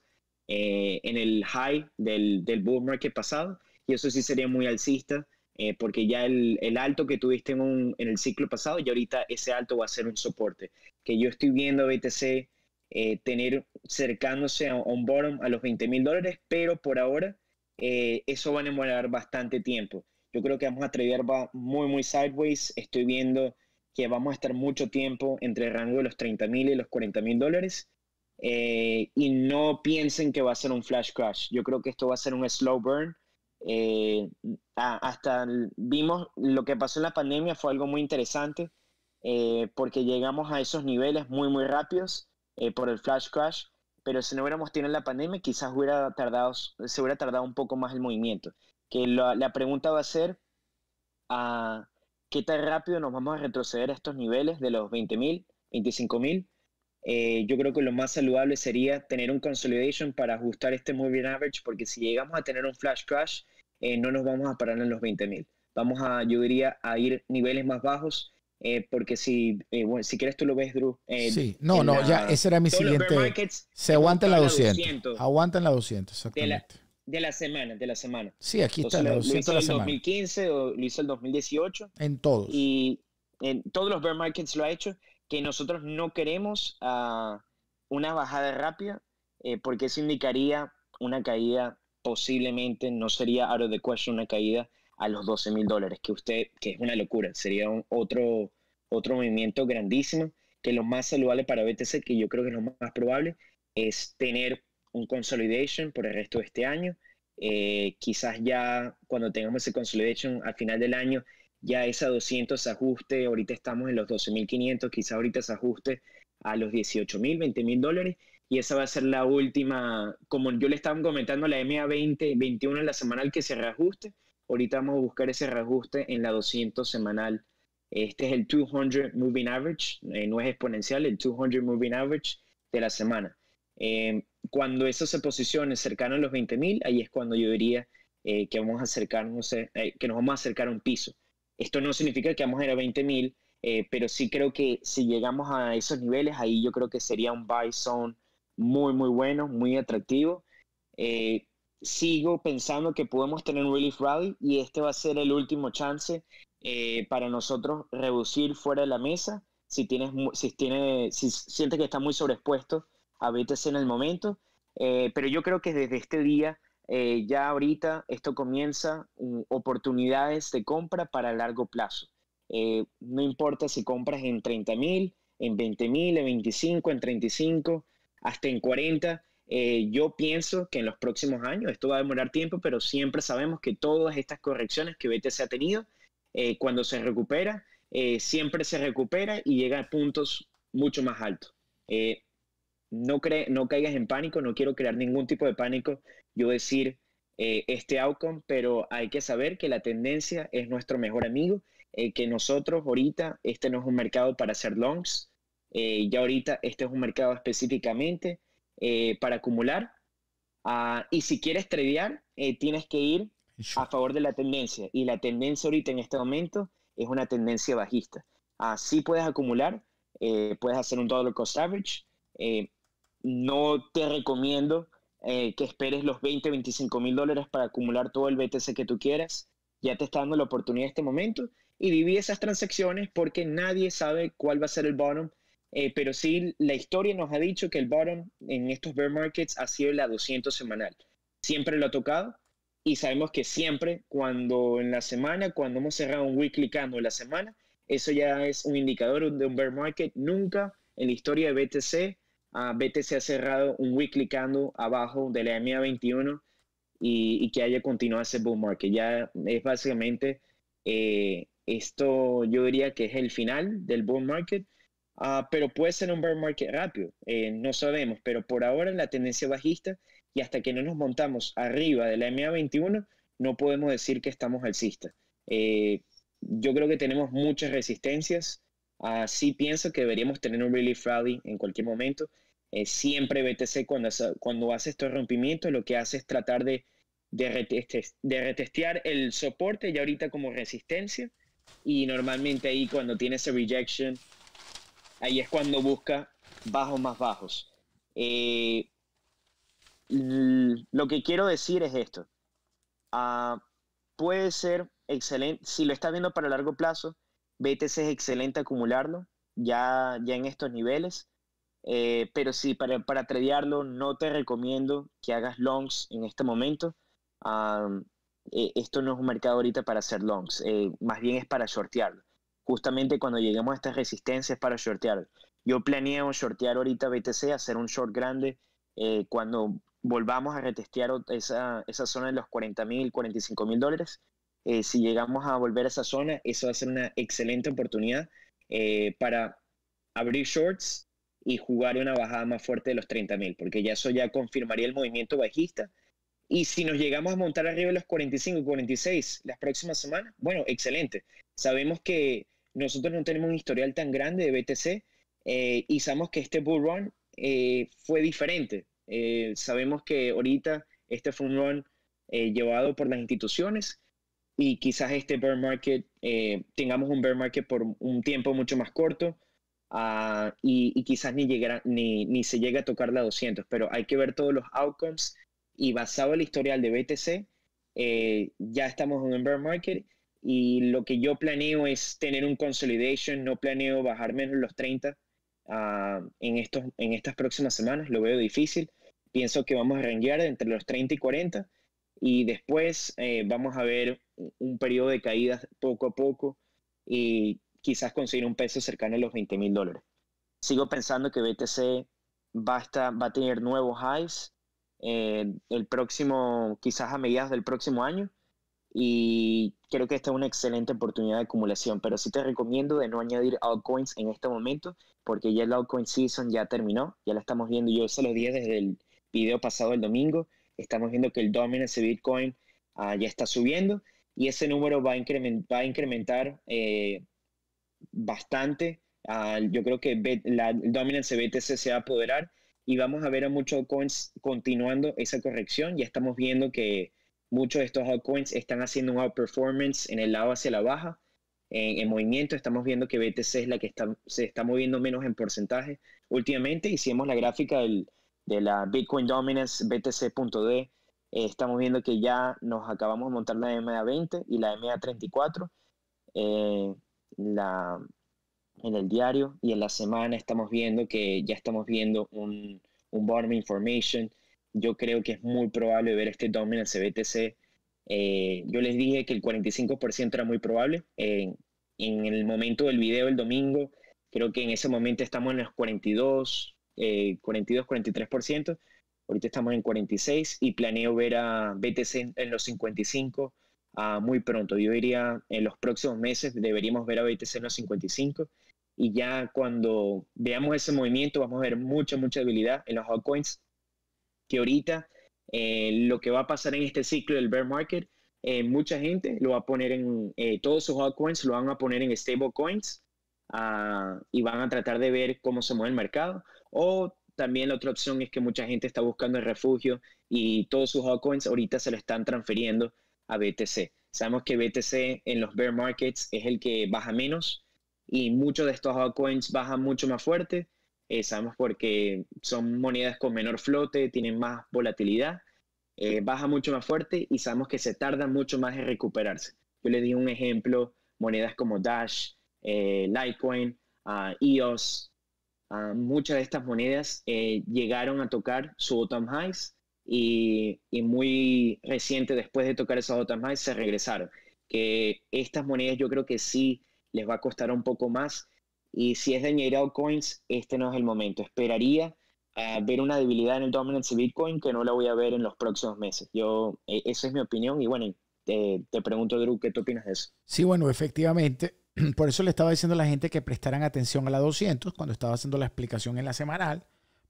eh, en el high del, del bull market pasado, y eso sí sería muy alcista, eh, porque ya el, el, alto que tuviste en, en, el ciclo pasado, y ahorita ese alto va a ser un soporte, que yo estoy viendo BTC eh, tener cercándose a un bottom a los 20 mil dólares, pero por ahora eso va a demorar bastante tiempo. Yo creo que vamos a traer va muy, muy sideways. Estoy viendo que vamos a estar mucho tiempo entre el rango de los 30 mil y los 40 mil dólares. Eh, y no piensen que va a ser un flash crash. Yo creo que esto va a ser un slow burn. Eh, hasta vimos lo que pasó en la pandemia fue algo muy interesante eh, porque llegamos a esos niveles muy muy rápidos por el flash crash pero si no hubiéramos tenido la pandemia quizás hubiera tardado se hubiera tardado un poco más el movimiento que la, pregunta va a ser ah, qué tan rápido nos vamos a retroceder a estos niveles de los 20.000 25.000 eh, yo creo que lo más saludable sería tener un consolidation para ajustar este moving average, porque si llegamos a tener un flash crash, eh, no nos vamos a parar en los 20.000. Vamos a, yo diría, a ir niveles más bajos, eh, porque si, bueno, si quieres tú lo ves, Drew. sí, no, no, ya, ese era mi siguiente. Se aguanta en la 200. Aguanta en la 200, exactamente. De la, semana, de la semana. Sí, aquí está, la lo, lo hizo el 2015 o lo hizo el 2018. En todos. Y en todos los bear markets lo ha hecho que nosotros no queremos ah, una bajada rápida, eh, porque eso indicaría una caída posiblemente, no sería out of the question una caída a los 12 mil dólares, que usted, que es una locura, sería otro, otro movimiento grandísimo, que lo más saludable para BTC, que yo creo que es lo más probable, es tener un consolidation por el resto de este año. Eh, quizás ya cuando tengamos ese consolidation al final del año, ya esa 200 se ajuste, ahorita estamos en los 12.500, quizá ahorita se ajuste a los 18.000, 20.000 dólares, y esa va a ser la última, como yo le estaba comentando, la MA20, 21 en la semanal que se reajuste, ahorita vamos a buscar ese reajuste en la 200 semanal. Este es el 200 Moving Average, eh, no es exponencial, el 200 Moving Average de la semana. Em, cuando eso se posicione cercano a los 20.000, ahí es cuando yo diría eh, que, vamos a acercarnos, eh, que nos vamos a acercar a un piso. Esto no significa que vamos a ir a 20.000, eh, pero sí creo que si llegamos a esos niveles, ahí yo creo que sería un buy zone muy, muy bueno, muy atractivo. Eh, sigo pensando que podemos tener un relief rally y este va a ser el último chance eh, para nosotros reducir fuera de la mesa. Si, tienes, si, tiene, si sientes que está muy sobreexpuesto a en el momento, pero yo creo que desde este día eh, ya ahorita esto comienza oportunidades de compra para largo plazo. Eh, no importa si compras en 30 mil, en 20 mil, en 25, en 35, hasta en 40. Eh, yo pienso que en los próximos años, esto va a demorar tiempo, pero siempre sabemos que todas estas correcciones que BTC ha tenido, cuando se recupera, siempre se recupera y llega a puntos mucho más altos. No, no, caigas en pánico, no quiero crear ningún tipo de pánico yo decir eh, este outcome, pero hay que saber que la tendencia es nuestro mejor amigo, eh, que nosotros ahorita, este no es un mercado para hacer longs, eh, ya ahorita este es un mercado específicamente para acumular. Ah, y si quieres tradear, tienes que ir a favor de la tendencia. Y la tendencia ahorita en este momento es una tendencia bajista. Así ah, puedes acumular, puedes hacer un dollar cost average. no te recomiendo eh, que esperes los 20, 25 mil dólares para acumular todo el BTC que tú quieras. Ya te está dando la oportunidad en este momento. Y divide esas transacciones porque nadie sabe cuál va a ser el bottom. Eh, pero sí, la historia nos ha dicho que el bottom en estos bear markets ha sido la 200 semanal. Siempre lo ha tocado y sabemos que siempre cuando en la semana, cuando hemos cerrado un weekly candle en la semana, eso ya es un indicador de un bear market. Nunca en la historia de BTC BTC ha cerrado un weekly clicando abajo de la ma 21 y, que haya continuado ese bull market. Ya es básicamente eh, esto, yo diría que es el final del bull market, ah, pero puede ser un bear market rápido, eh, no sabemos, pero por ahora la tendencia bajista y hasta que no nos montamos arriba de la ma 21, no podemos decir que estamos alcistas. Eh, yo creo que tenemos muchas resistencias. Así ah, pienso que deberíamos tener un relief rally en cualquier momento. Eh, siempre BTC cuando, cuando hace estos rompimientos lo que hace es tratar de, de, retestear el soporte y ahorita como resistencia y normalmente ahí cuando tiene ese rejection, ahí es cuando busca bajos más bajos. Eh, lo que quiero decir es esto. Ah, puede ser excelente, si lo estás viendo para largo plazo, BTC es excelente acumularlo ya, ya en estos niveles. Eh, pero sí, para, para tradearlo no te recomiendo que hagas longs en este momento. Eh, esto no es un mercado ahorita para hacer longs, eh, más bien es para shortearlo. Justamente cuando lleguemos a estas resistencias para shortearlo. Yo planeo shortear ahorita BTC, hacer un short grande cuando volvamos a retestear esa, esa zona de los 40 mil, 45 mil dólares. si llegamos a volver a esa zona, eso va a ser una excelente oportunidad para abrir shorts y jugar una bajada más fuerte de los mil porque ya eso ya confirmaría el movimiento bajista. Y si nos llegamos a montar arriba de los 45, 46 las próximas semanas, bueno, excelente. Sabemos que nosotros no tenemos un historial tan grande de BTC eh, y sabemos que este bull run eh, fue diferente. Eh, sabemos que ahorita este fue un run llevado por las instituciones y quizás este bear market, tengamos un bear market por un tiempo mucho más corto Ah, y, quizás ni, llegara, ni, ni se llegue a tocar la 200, pero hay que ver todos los outcomes y basado en el historial de BTC, eh, ya estamos en un bear market y lo que yo planeo es tener un consolidation, no planeo bajar menos los 30 ah, en, estos, en estas próximas semanas, lo veo difícil, pienso que vamos a rangear entre los 30 y 40 y después eh, vamos a ver un periodo de caídas poco a poco y quizás conseguir un peso cercano a los 20 mil dólares. Sigo pensando que BTC va a, va a tener nuevos highs eh, el próximo, quizás a mediados del próximo año. Y creo que esta es una excelente oportunidad de acumulación, pero sí te recomiendo de no añadir altcoins en este momento, porque ya el altcoin season ya terminó, ya la estamos viendo, yo se los días desde el video pasado el domingo, estamos viendo que el dominance de Bitcoin ah, ya está subiendo y ese número va a, va a incrementar eh, bastante. Ah, yo creo que la dominance BTC se va a apoderar y vamos a ver a muchos coins continuando esa corrección. Ya estamos viendo que muchos de estos altcoins están haciendo un outperformance en el lado hacia la baja. En, movimiento estamos viendo que BTC es la que está, se está moviendo menos en porcentaje últimamente. Hicimos la gráfica de la Bitcoin Dominance BTC.d. Eh, estamos viendo que ya nos acabamos de montar la MA20 y la MA34 la, en el diario y en la semana estamos viendo que ya estamos viendo un, bottom information. Yo creo que es muy probable ver este dominance BTC. Eh, yo les dije que el 45% era muy probable. Eh, en el momento del video el domingo, creo que en ese momento estamos en los 42, 42, 43%. Ahorita estamos en 46 y planeo ver a BTC en los 55 muy pronto. Yo diría, en los próximos meses deberíamos ver a BTC en los 55 y ya cuando veamos ese movimiento vamos a ver mucha, mucha debilidad en los altcoins, que ahorita eh, lo que va a pasar en este ciclo del bear market, eh, mucha gente lo va a poner en, eh, todos sus altcoins lo van a poner en stable coins ah, y van a tratar de ver cómo se mueve el mercado. O también la otra opción es que mucha gente está buscando el refugio y todos sus altcoins ahorita se lo están transfiriendo a BTC. Sabemos que BTC en los bear markets es el que baja menos y muchos de estos altcoins bajan mucho más fuerte. Eh, sabemos porque son monedas con menor flote, tienen más volatilidad, eh, baja mucho más fuerte y sabemos que se tarda mucho más en recuperarse. Yo les di un ejemplo, monedas como Dash, eh, Litecoin, ah, EOS, ah, muchas de estas monedas llegaron a tocar su bottom highs y, muy reciente, después de tocar esas otras más, se regresaron. Que estas monedas yo creo que sí les va a costar un poco más. Y si es de Neirao Coins, este no es el momento. Esperaría eh, ver una debilidad en el Dominance Bitcoin que no la voy a ver en los próximos meses. Yo, eh, esa es mi opinión. Y bueno, te, te pregunto, Drew, ¿qué tú opinas de eso? Sí, bueno, efectivamente. Por eso le estaba diciendo a la gente que prestaran atención a la 200 cuando estaba haciendo la explicación en la semanal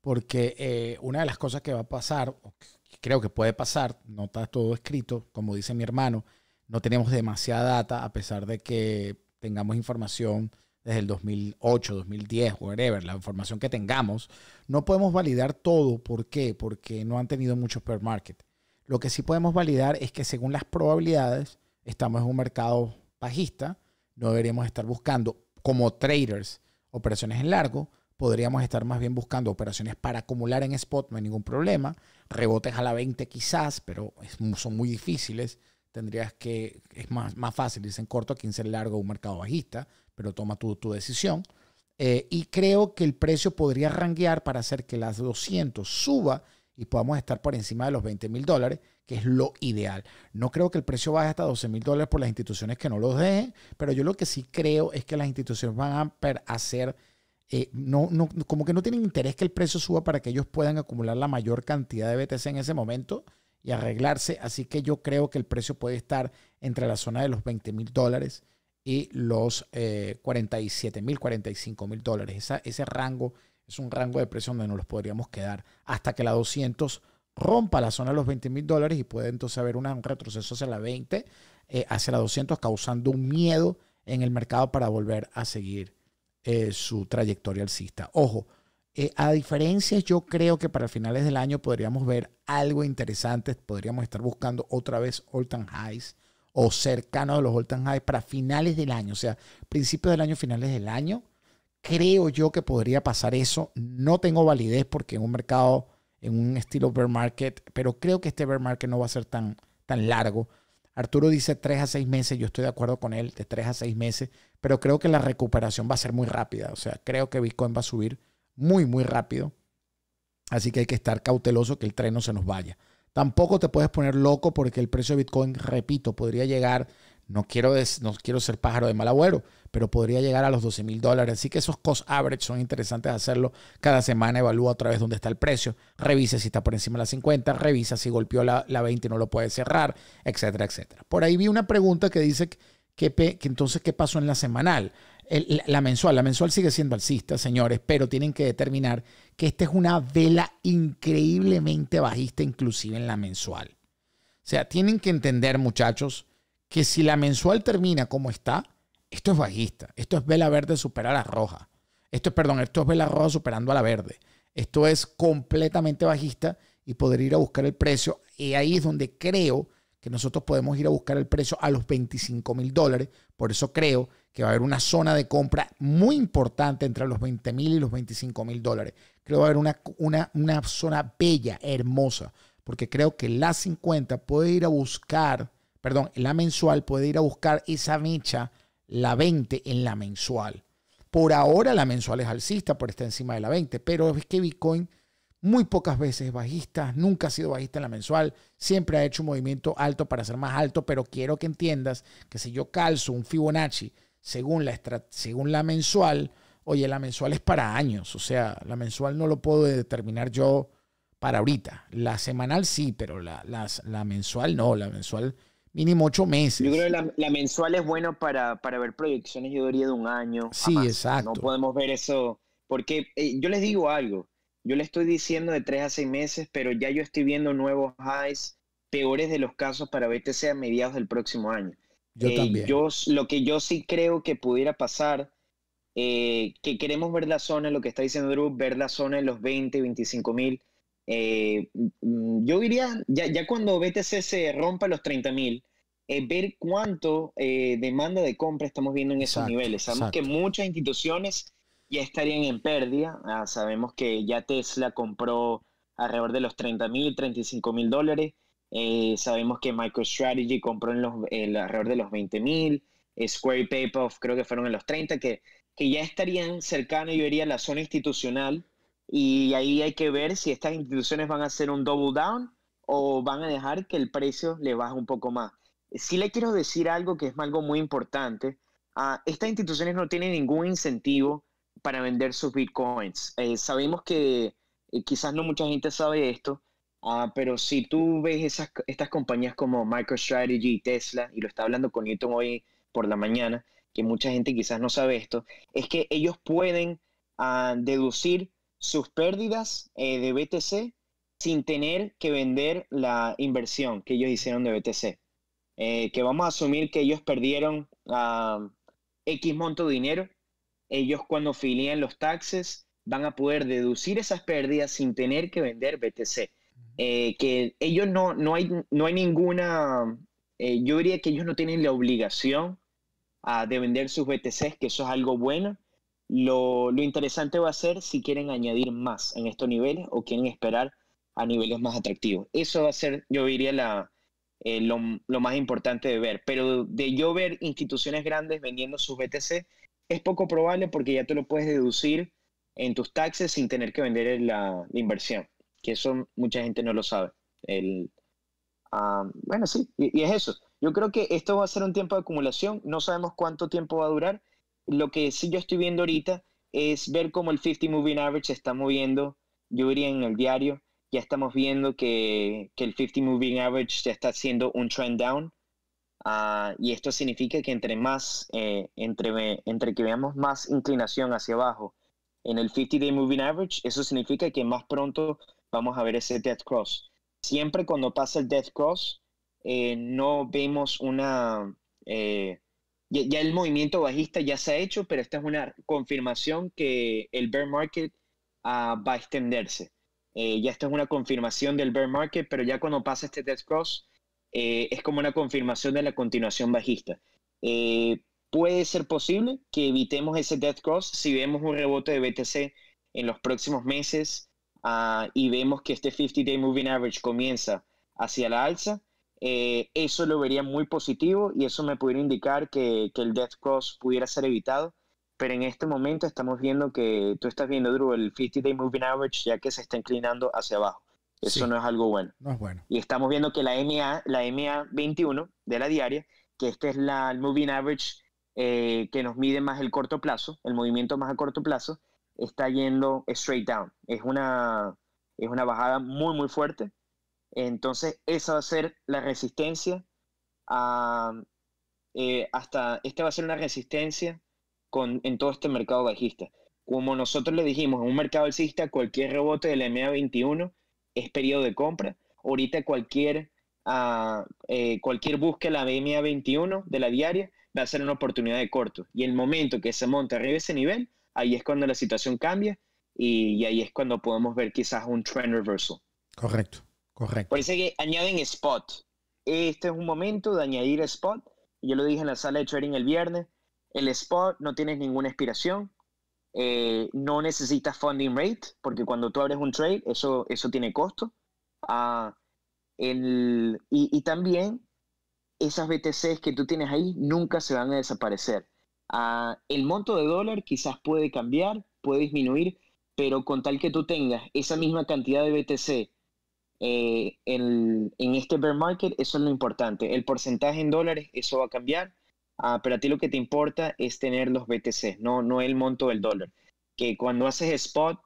porque eh, una de las cosas que va a pasar, creo que puede pasar, no está todo escrito, como dice mi hermano, no tenemos demasiada data, a pesar de que tengamos información desde el 2008, 2010, whatever, la información que tengamos, no podemos validar todo. ¿Por qué? Porque no han tenido mucho per market. Lo que sí podemos validar es que según las probabilidades, estamos en un mercado bajista, no deberíamos estar buscando como traders operaciones en largo, podríamos estar más bien buscando operaciones para acumular en spot, no hay ningún problema. Rebotes a la 20 quizás, pero son muy difíciles. Tendrías que, es más, más fácil irse en corto a 15 largo un mercado bajista, pero toma tu, decisión. Eh, y creo que el precio podría ranguear para hacer que las 200 suba y podamos estar por encima de los 20 mil dólares, que es lo ideal. No creo que el precio baje hasta 12 mil dólares por las instituciones que no los dejen, pero yo lo que sí creo es que las instituciones van a hacer eh, no, como que no tienen interés que el precio suba para que ellos puedan acumular la mayor cantidad de BTC en ese momento y arreglarse. Así que yo creo que el precio puede estar entre la zona de los 20 mil dólares y los 47 eh, mil, 45 mil dólares. ese rango es un rango de precio donde nos los podríamos quedar hasta que la 200 rompa la zona de los 20 mil dólares y puede entonces haber un retroceso hacia la 20, eh, hacia la 200, causando un miedo en el mercado para volver a seguir eh, su trayectoria alcista. Ojo, eh, a diferencia, yo creo que para finales del año podríamos ver algo interesante. Podríamos estar buscando otra vez old highs o cercano a los old highs para finales del año. O sea, principios del año, finales del año. Creo yo que podría pasar eso. No tengo validez porque en un mercado, en un estilo bear market, pero creo que este bear market no va a ser tan, tan largo. Arturo dice tres a seis meses, yo estoy de acuerdo con él, de tres a seis meses, pero creo que la recuperación va a ser muy rápida, o sea, creo que Bitcoin va a subir muy, muy rápido, así que hay que estar cauteloso que el tren no se nos vaya. Tampoco te puedes poner loco porque el precio de Bitcoin, repito, podría llegar no quiero, no quiero ser pájaro de mal agüero, pero podría llegar a los 12 mil dólares. Así que esos cost average son interesantes de hacerlo. Cada semana evalúa otra vez dónde está el precio. Revisa si está por encima de las 50. Revisa si golpeó la, 20 y no lo puede cerrar, etcétera, etcétera. Por ahí vi una pregunta que dice que, que, entonces qué pasó en la semanal. la mensual, la mensual sigue siendo alcista, señores, pero tienen que determinar que esta es una vela increíblemente bajista, inclusive en la mensual. O sea, tienen que entender, muchachos, que si la mensual termina como está, esto es bajista, esto es vela verde superar a la roja. Esto es, perdón, esto es vela roja superando a la verde. Esto es completamente bajista y poder ir a buscar el precio. Y ahí es donde creo que nosotros podemos ir a buscar el precio a los 25 mil dólares. Por eso creo que va a haber una zona de compra muy importante entre los 20 mil y los 25 mil dólares. Creo que va a haber una, una, una zona bella, hermosa, porque creo que las 50 puede ir a buscar perdón, la mensual, puede ir a buscar esa mecha, la 20, en la mensual. Por ahora la mensual es alcista, por está encima de la 20, pero es que Bitcoin muy pocas veces es bajista, nunca ha sido bajista en la mensual, siempre ha hecho un movimiento alto para ser más alto, pero quiero que entiendas que si yo calzo un Fibonacci según la, según la mensual, oye, la mensual es para años, o sea, la mensual no lo puedo determinar yo para ahorita. La semanal sí, pero la, la mensual no, la mensual mínimo ocho meses. Yo creo que la, mensual es bueno para, para, ver proyecciones, yo diría, de un año. Sí, exacto. No podemos ver eso, porque eh, yo les digo algo, yo les estoy diciendo de tres a seis meses, pero ya yo estoy viendo nuevos highs, peores de los casos para ver que a mediados del próximo año. Yo eh, también. Yo, lo que yo sí creo que pudiera pasar, eh, que queremos ver la zona, lo que está diciendo Drew, ver la zona en los 20, 25 mil, eh, mm, yo diría, ya, ya, cuando BTC se rompa los 30 mil, ver cuánto eh, demanda de compra estamos viendo en esos niveles. Sabemos que muchas instituciones ya estarían en pérdida. Ah, sabemos que ya Tesla compró alrededor de los 30 mil, 35 mil dólares. Eh, sabemos que MicroStrategy compró en los, alrededor de los 20 mil. Square creo que fueron en los 30, que, que ya estarían cercanos, yo diría, a la zona institucional y ahí hay que ver si estas instituciones van a hacer un double down o van a dejar que el precio le baje un poco más. si le quiero decir algo que es algo muy importante. Ah, estas instituciones no tienen ningún incentivo para vender sus bitcoins. Eh, sabemos que eh, quizás no mucha gente sabe esto, ah, pero si tú ves esas, estas compañías como MicroStrategy, Tesla, y lo está hablando con Newton hoy por la mañana, que mucha gente quizás no sabe esto, es que ellos pueden ah, deducir sus pérdidas eh, de BTC sin tener que vender la inversión que ellos hicieron de BTC. Eh, que vamos a asumir que ellos perdieron X monto de dinero. Ellos cuando filían los taxes van a poder deducir esas pérdidas sin tener que vender BTC. Eh, que ellos no, no, hay, no hay ninguna, yo diría que ellos no tienen la obligación ah, de vender sus BTCs, que eso es algo bueno. Lo, interesante va a ser si quieren añadir más en estos niveles o quieren esperar a niveles más atractivos. Eso va a ser, yo diría, la, eh, lo, más importante de ver. Pero de yo ver instituciones grandes vendiendo sus BTC, es poco probable porque ya te lo puedes deducir en tus taxes sin tener que vender la, inversión. Que eso mucha gente no lo sabe. Ah, bueno, sí, y es eso. Yo creo que esto va a ser un tiempo de acumulación. No sabemos cuánto tiempo va a durar lo que sí yo estoy viendo ahorita es ver cómo el 50 Moving Average se está moviendo. Yo diría en el diario, ya estamos viendo que, el 50 Moving Average ya está haciendo un trend down. Ah, y esto significa que entre más, eh, entre, entre que veamos más inclinación hacia abajo en el 50 Day Moving Average, eso significa que más pronto vamos a ver ese Death Cross. Siempre cuando pasa el Death Cross, eh, no vemos una, eh, ya, el movimiento bajista ya se ha hecho, pero esta es una confirmación que el bear market ah, va a extenderse. Eh, ya esta es una confirmación del bear market, pero ya cuando pasa este death cross, eh, es como una confirmación de la continuación bajista. Eh, puede ser posible que evitemos ese death cross si vemos un rebote de BTC en los próximos meses ah, y vemos que este 50-day moving average comienza hacia la alza. Eh, eso lo vería muy positivo y eso me pudiera indicar que, el Death Cross pudiera ser evitado. Pero en este momento estamos viendo que tú estás viendo, Drew, el 50-day moving average ya que se está inclinando hacia abajo. Eso no es algo bueno. No es bueno. Y estamos viendo que la MA, la MA 21 de la diaria, que esta es la el moving average eh, que nos mide más el corto plazo, el movimiento más a corto plazo, está yendo straight down. Es una, es una bajada muy, muy fuerte entonces, esa va a ser la resistencia eh, hasta, esta va a ser una resistencia con, en todo este mercado bajista. Como nosotros le dijimos, en un mercado alcista, cualquier rebote de la MA21 es periodo de compra. Ahorita cualquier, ah, eh, cualquier búsqueda de la MA21 de la diaria va a ser una oportunidad de corto. Y el momento que se monte arriba ese nivel, ahí es cuando la situación cambia y, y ahí es cuando podemos ver quizás un trend reversal. Correcto. Correcto. Por eso que añaden spot. Este es un momento de añadir spot. Yo lo dije en la sala de trading el viernes. El spot no tienes ninguna expiración. Eh, no necesitas funding rate, porque cuando tú abres un trade, eso, eso tiene costo. Ah, el, y, también esas BTCs que tú tienes ahí nunca se van a desaparecer. Ah, el monto de dólar quizás puede cambiar, puede disminuir, pero con tal que tú tengas esa misma cantidad de BTC eh, en este bear market eso es lo importante. El porcentaje en dólares, eso va a cambiar, ah, pero a ti lo que te importa es tener los BTC, no, no el monto del dólar. Que cuando haces spot,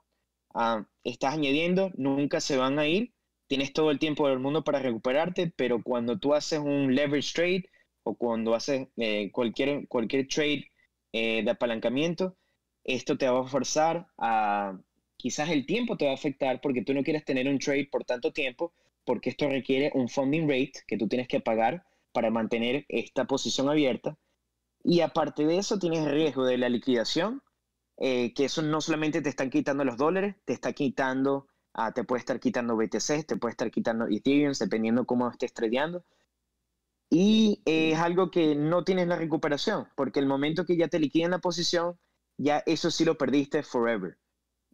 ah, estás añadiendo, nunca se van a ir, tienes todo el tiempo del mundo para recuperarte, pero cuando tú haces un leverage trade o cuando haces eh, cualquier, cualquier trade eh, de apalancamiento, esto te va a forzar a quizás el tiempo te va a afectar porque tú no quieres tener un trade por tanto tiempo, porque esto requiere un funding rate que tú tienes que pagar para mantener esta posición abierta. Y aparte de eso, tienes riesgo de la liquidación, eh, que eso no solamente te están quitando los dólares, te está quitando, ah, te puede estar quitando BTC, te puede estar quitando Ethereum, dependiendo cómo estés tradeando. Y es algo que no tienes la recuperación, porque el momento que ya te liquiden la posición, ya eso sí lo perdiste forever.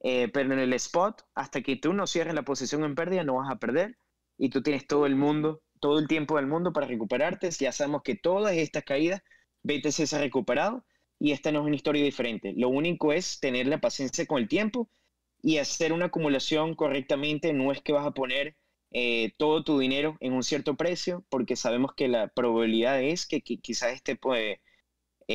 Eh, pero en el spot, hasta que tú no cierres la posición en pérdida, no vas a perder y tú tienes todo el mundo, todo el tiempo del mundo para recuperarte. Ya sabemos que todas estas caídas, BTC se ha recuperado y esta no es una historia diferente. Lo único es tener la paciencia con el tiempo y hacer una acumulación correctamente. No es que vas a poner eh, todo tu dinero en un cierto precio, porque sabemos que la probabilidad es que, que quizás este, pues, eh,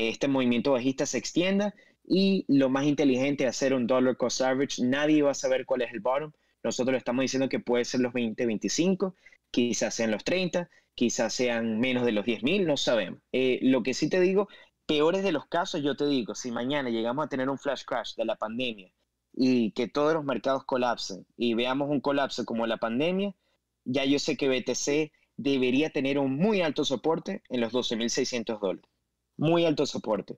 este movimiento bajista se extienda y lo más inteligente es hacer un dollar cost average. Nadie va a saber cuál es el bottom. Nosotros estamos diciendo que puede ser los 20, 25, quizás sean los 30, quizás sean menos de los 10 mil, no sabemos. Eh, lo que sí te digo, peores de los casos, yo te digo, si mañana llegamos a tener un flash crash de la pandemia y que todos los mercados colapsen y veamos un colapso como la pandemia, ya yo sé que BTC debería tener un muy alto soporte en los 12.600 dólares. Muy alto soporte.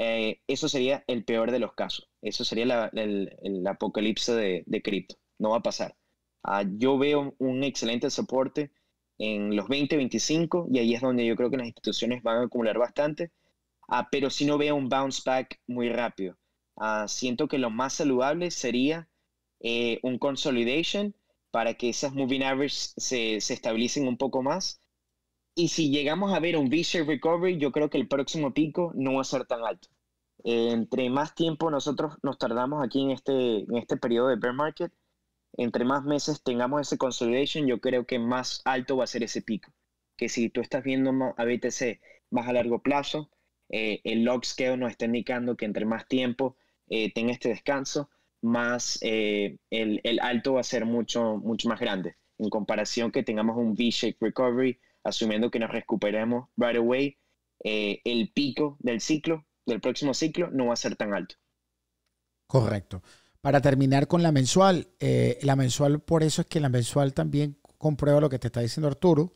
Eh, eso sería el peor de los casos. Eso sería el, apocalipsis de, cripto. No va a pasar. Ah, yo veo un excelente soporte en los 20-25 y ahí es donde yo creo que las instituciones van a acumular bastante, ah, pero si no veo un bounce back muy rápido. Ah, siento que lo más saludable sería eh, un consolidation para que esas moving average se, estabilicen un poco más y si llegamos a ver un v shake recovery, yo creo que el próximo pico no va a ser tan alto. Eh, entre más tiempo nosotros nos tardamos aquí en este, en este periodo de bear market, entre más meses tengamos ese consolidation, yo creo que más alto va a ser ese pico. Que si tú estás viendo a BTC más a largo plazo, eh, el log scale nos está indicando que entre más tiempo eh, tenga este descanso, más el, alto va a ser mucho, mucho más grande. En comparación que tengamos un v shake recovery asumiendo que nos recuperemos right away, eh, el pico del ciclo, del próximo ciclo, no va a ser tan alto. Correcto. Para terminar con la mensual, eh, la mensual, por eso es que la mensual también comprueba lo que te está diciendo Arturo,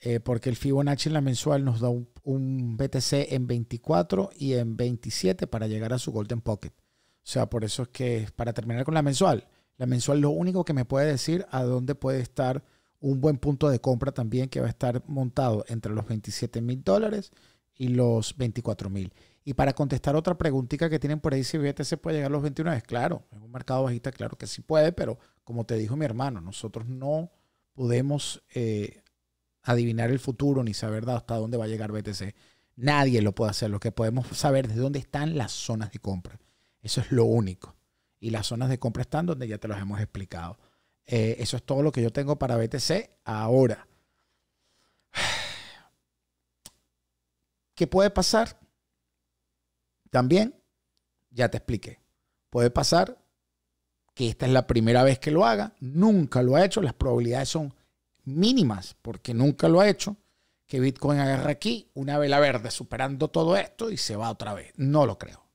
eh, porque el Fibonacci en la mensual nos da un, un, BTC en 24 y en 27 para llegar a su Golden Pocket. O sea, por eso es que para terminar con la mensual, la mensual lo único que me puede decir a dónde puede estar un buen punto de compra también que va a estar montado entre los 27 mil dólares y los 24 mil. Y para contestar otra preguntita que tienen por ahí, si BTC puede llegar a los 29, claro, en un mercado bajista, claro que sí puede, pero como te dijo mi hermano, nosotros no podemos eh, adivinar el futuro ni saber hasta dónde va a llegar BTC. Nadie lo puede hacer. Lo que podemos saber es de dónde están las zonas de compra. Eso es lo único. Y las zonas de compra están donde ya te los hemos explicado. Eh, eso es todo lo que yo tengo para BTC ahora. ¿Qué puede pasar? También, ya te expliqué. Puede pasar que esta es la primera vez que lo haga, nunca lo ha hecho, las probabilidades son mínimas porque nunca lo ha hecho, que Bitcoin agarre aquí una vela verde superando todo esto y se va otra vez. No lo creo.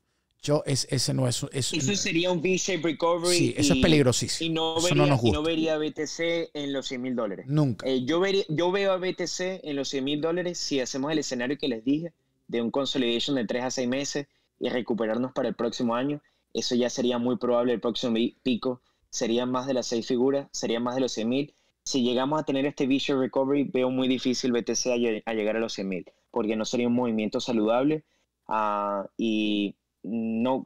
Yo, es, ese no es. eso eso sería un V-shape recovery. Sí, eso es peligrosísimo. Y no, vería, no, vería BTC en los 100 mil dólares. Nunca. Eh, yo, vería, yo veo a BTC en los 100 mil dólares si hacemos el escenario que les dije de un consolidation de 3 a 6 meses y recuperarnos para el próximo año. Eso ya sería muy probable el próximo pico. Serían más de las 6 figuras, sería más de los 100 mil. Si llegamos a tener este V-shape recovery, veo muy difícil BTC a, llegar a los 100 mil, porque no sería un movimiento saludable. Ah, y no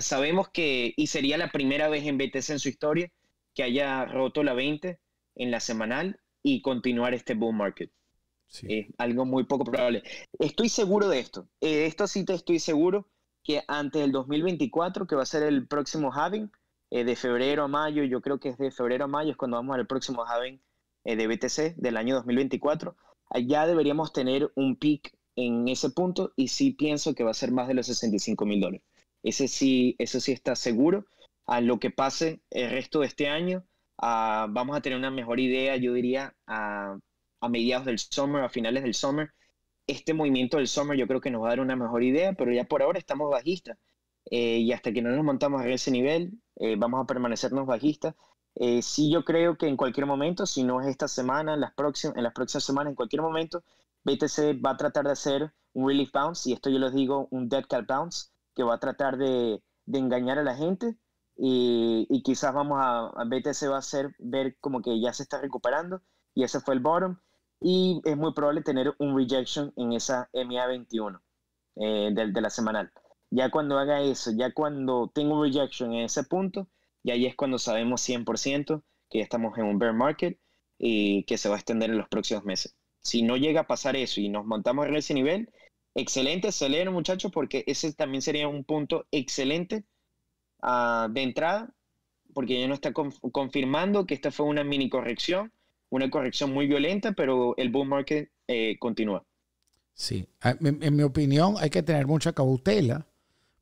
sabemos que, y sería la primera vez en BTC en su historia, que haya roto la 20 en la semanal y continuar este bull market. Sí. algo muy poco probable. Estoy seguro de esto. Eh, esto sí te estoy seguro que antes del 2024, que va a ser el próximo halving, eh, de febrero a mayo, yo creo que es de febrero a mayo, es cuando vamos al próximo halving eh, de BTC del año 2024, ya deberíamos tener un peak en ese punto y sí pienso que va a ser más de los 65 mil dólares. Ese sí, eso sí está seguro. A lo que pase el resto de este año, ah, vamos a tener una mejor idea, yo diría, a, mediados del summer, a finales del summer. Este movimiento del summer yo creo que nos va a dar una mejor idea, pero ya por ahora estamos bajistas. Eh, y hasta que no nos montamos a ese nivel, eh, vamos a permanecernos bajistas. si eh, sí, yo creo que en cualquier momento, si no es esta semana, en las, en las próximas semanas, en cualquier momento, BTC va a tratar de hacer un relief bounce, y esto yo les digo, un dead cat bounce, que va a tratar de, engañar a la gente y, quizás vamos a, BTC va a hacer ver como que ya se está recuperando y ese fue el bottom y es muy probable tener un rejection en esa MA21 eh, de, la semanal. Ya cuando haga eso, ya cuando tenga un rejection en ese punto, ya ahí es cuando sabemos 100% que estamos en un bear market y que se va a extender en los próximos meses si no llega a pasar eso y nos montamos en ese nivel, excelente, excelente muchachos, porque ese también sería un punto excelente ah, de entrada, porque ya no está confirmando que esta fue una mini corrección, una corrección muy violenta, pero el bull market eh, continúa. Sí, en mi opinión hay que tener mucha cautela,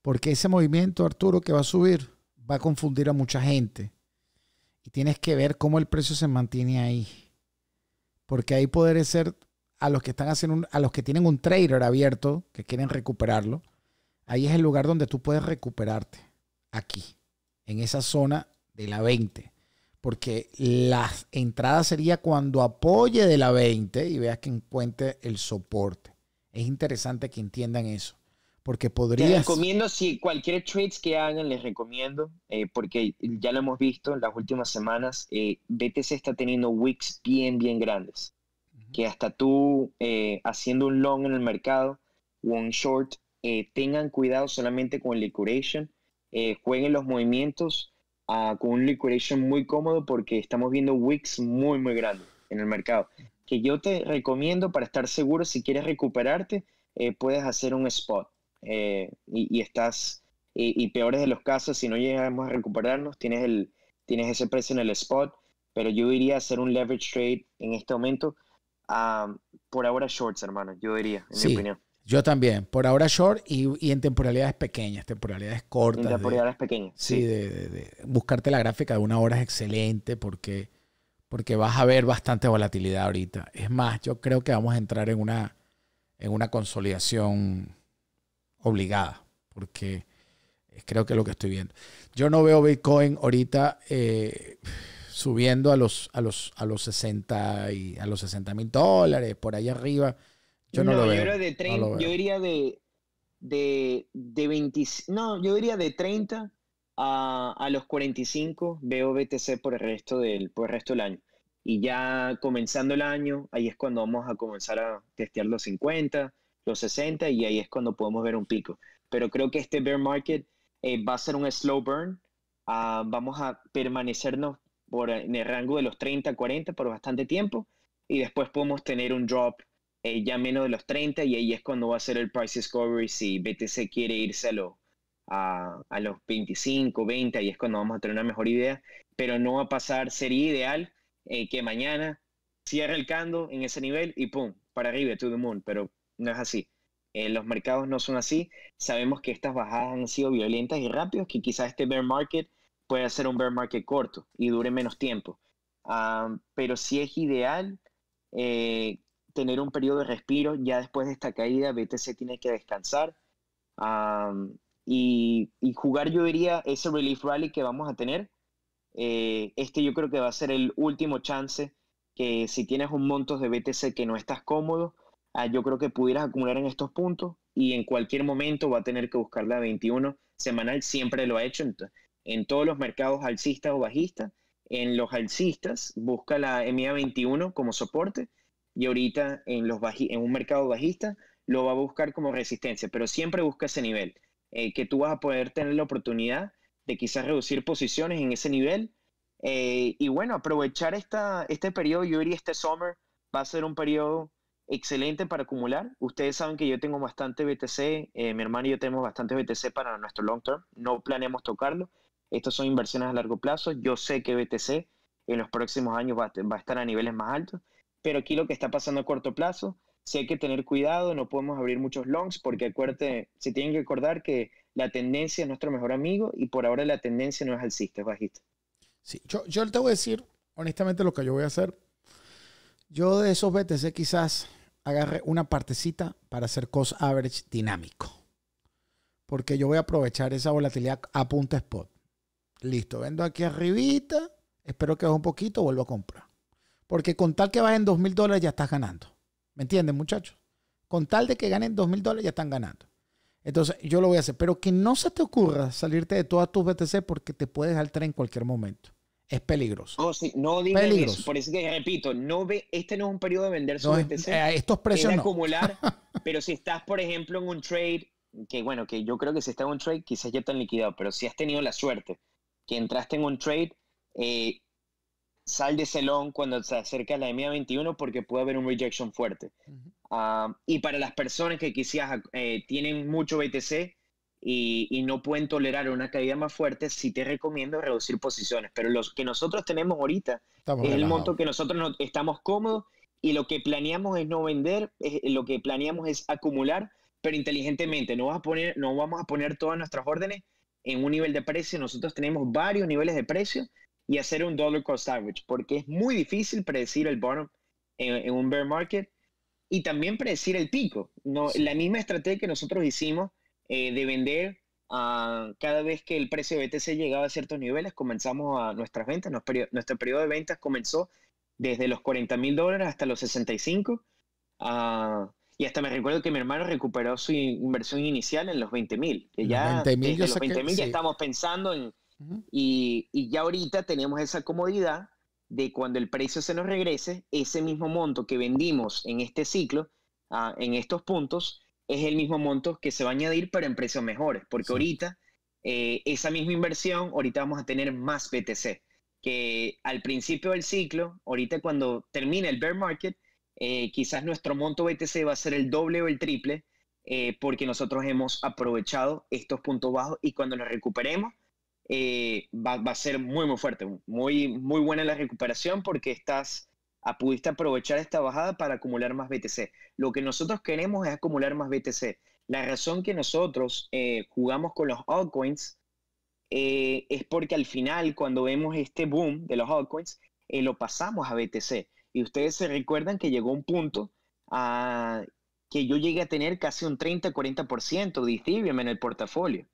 porque ese movimiento, Arturo, que va a subir, va a confundir a mucha gente. Y tienes que ver cómo el precio se mantiene ahí porque ahí poder ser a los que están haciendo a los que tienen un trader abierto que quieren recuperarlo ahí es el lugar donde tú puedes recuperarte aquí en esa zona de la 20 porque la entrada sería cuando apoye de la 20 y veas que encuentre el soporte es interesante que entiendan eso porque podrías. Te recomiendo, si cualquier trades que hagan, les recomiendo, eh, porque ya lo hemos visto en las últimas semanas, eh, BTC está teniendo wicks bien, bien grandes. Que hasta tú, eh, haciendo un long en el mercado o un short, tengan cuidado solamente con el liquidation, jueguen los movimientos ah, con un liquidation muy cómodo, porque estamos viendo wicks muy, muy grandes en el mercado. Que yo te recomiendo para estar seguro, si quieres recuperarte, puedes hacer un spot eh, y, estás, y, peores de los casos, si no llegamos a recuperarnos, tienes, el, tienes ese precio en el spot, pero yo iría a hacer un leverage trade en este momento, ah, por ahora shorts, hermano, yo diría, en mi opinión. Yo también, por ahora short y, y, en temporalidades pequeñas, temporalidades cortas. temporalidades pequeñas. Sí, De, buscarte la gráfica de una hora es excelente porque, porque vas a ver bastante volatilidad ahorita. Es más, yo creo que vamos a entrar en una, en una consolidación obligada, porque creo que es lo que estoy viendo. Yo no veo Bitcoin ahorita eh, subiendo a los, a los, a los 60 y a los mil dólares, por ahí arriba. Yo no, veo. Yo diría de, de, no, yo de 30 a, a, los 45 veo BTC por el resto del, por el resto del año. Y ya comenzando el año, ahí es cuando vamos a comenzar a testear los 50 los 60 y ahí es cuando podemos ver un pico. Pero creo que este bear market eh, va a ser un slow burn. Ah, vamos a permanecernos por, en el rango de los 30, 40 por bastante tiempo y después podemos tener un drop eh, ya menos de los 30 y ahí es cuando va a ser el price discovery si BTC quiere irse a, lo, a, a, los 25, 20, ahí es cuando vamos a tener una mejor idea, pero no va a pasar, sería ideal eh, que mañana cierre el cando en ese nivel y pum, para arriba, to the moon, pero no es así. Eh, los mercados no son así. Sabemos que estas bajadas han sido violentas y rápidas, que quizás este bear market pueda ser un bear market corto y dure menos tiempo. Ah, pero sí es ideal eh, tener un periodo de respiro. Ya después de esta caída, BTC tiene que descansar. Ah, y, jugar, yo diría, ese relief rally que vamos a tener. Eh, este yo creo que va a ser el último chance que si tienes un montón de BTC que no estás cómodo, Ah, yo creo que pudieras acumular en estos puntos y en cualquier momento va a tener que buscar la 21 semanal, siempre lo ha hecho en, todos los mercados alcistas o bajistas. En los alcistas busca la MA21 como soporte y ahorita en, los en un mercado bajista lo va a buscar como resistencia, pero siempre busca ese nivel, eh, que tú vas a poder tener la oportunidad de quizás reducir posiciones en ese nivel. Eh, y bueno, aprovechar esta, este periodo, yo diría este summer, va a ser un periodo excelente para acumular. Ustedes saben que yo tengo bastante BTC, eh, mi hermano y yo tenemos bastante BTC para nuestro long term, no planeamos tocarlo. Estas son inversiones a largo plazo. Yo sé que BTC en los próximos años va, a estar a niveles más altos, pero aquí lo que está pasando a corto plazo, sí hay que tener cuidado, no podemos abrir muchos longs porque acuérdate, se tienen que acordar que la tendencia es nuestro mejor amigo y por ahora la tendencia no es alcista, es bajista. Sí, yo te voy a decir honestamente lo que yo voy a hacer. Yo de esos BTC quizás agarre una partecita para hacer cost average dinámico. Porque yo voy a aprovechar esa volatilidad a punta spot. Listo, vendo aquí arribita, espero que baje un poquito, vuelvo a comprar. Porque con tal que bajen 2 mil dólares ya estás ganando. ¿Me entienden, muchachos? Con tal de que ganen 2 mil dólares ya están ganando. Entonces, yo lo voy a hacer. Pero que no se te ocurra salirte de todas tus BTC porque te puedes dejar en cualquier momento es peligroso. No, oh, sí, no peligroso. Por eso que repito, no ve, este no es un periodo de vender su BTC. eh, estos precios. no. acumular, pero si estás, por ejemplo, en un trade, que bueno, que yo creo que si estás en un trade, quizás ya te han liquidado, pero si has tenido la suerte que entraste en un trade, eh, sal de celón cuando se acerca la media 21 porque puede haber un rejection fuerte. Ah, y para las personas que quizás eh, tienen mucho BTC, y, no pueden tolerar una caída más fuerte, sí te recomiendo reducir posiciones. Pero los que nosotros tenemos ahorita es el monto que nosotros no, estamos cómodos y lo que planeamos es no vender, lo que planeamos es acumular, pero inteligentemente. No, vas a poner, no vamos a poner todas nuestras órdenes en un nivel de precio. Nosotros tenemos varios niveles de precio y hacer un dollar cost average, porque es muy difícil predecir el bottom en, un bear market y también predecir el pico. No, La misma estrategia que nosotros hicimos eh, de vender. a ah, cada vez que el precio de BTC e llegaba a ciertos niveles, comenzamos a nuestras ventas. Nuestro, nuestro periodo de ventas comenzó desde los 40 mil dólares hasta los 65. Ah, y hasta me recuerdo que mi hermano recuperó su inversión inicial en los 20 mil. ya 20, los 20 mil ya estamos pensando en... y, y ya ahorita tenemos esa comodidad de cuando el precio se nos regrese, ese mismo monto que vendimos en este ciclo, ah, en estos puntos, es el mismo monto que se va a añadir, para en precios mejores, porque ahorita eh, esa misma inversión, ahorita vamos a tener más BTC, que al principio del ciclo, ahorita cuando termine el bear market, eh, quizás nuestro monto BTC va a ser el doble o el triple, eh, porque nosotros hemos aprovechado estos puntos bajos y cuando los recuperemos, va, a ser muy, muy fuerte, muy, muy buena la recuperación porque estás Ah, pudiste aprovechar esta bajada para acumular más BTC. Lo que nosotros queremos es acumular más BTC. La razón que nosotros eh, jugamos con los altcoins eh, es porque al final, cuando vemos este boom de los altcoins, eh, lo pasamos a BTC. Y ustedes se recuerdan que llegó un punto ah, que yo llegué a tener casi un 30-40% de Ethereum en el portafolio.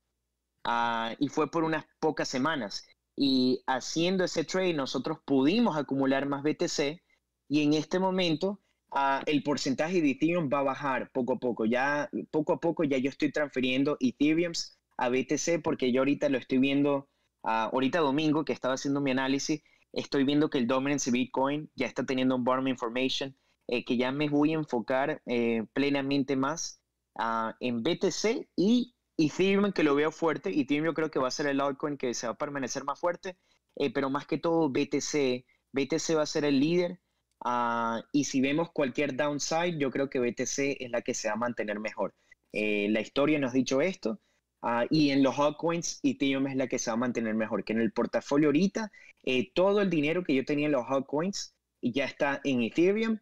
Ah, y fue por unas pocas semanas. Y haciendo ese trade nosotros pudimos acumular más BTC y en este momento ah, el porcentaje de Ethereum va a bajar poco a poco. Ya poco a poco ya yo estoy transfiriendo Ethereum a BTC porque yo ahorita lo estoy viendo, ah, ahorita domingo que estaba haciendo mi análisis, estoy viendo que el dominance de Bitcoin ya está teniendo un bottom information, eh, que ya me voy a enfocar eh, plenamente más ah, en BTC y Ethereum que lo veo fuerte. Ethereum yo creo que va a ser el altcoin que se va a permanecer más fuerte, eh, pero más que todo BTC. BTC va a ser el líder Ah, y si vemos cualquier downside, yo creo que BTC es la que se va a mantener mejor. Eh, la historia nos ha dicho esto. Ah, y en los altcoins, Ethereum es la que se va a mantener mejor. Que en el portafolio ahorita, eh, todo el dinero que yo tenía en los altcoins ya está en Ethereum.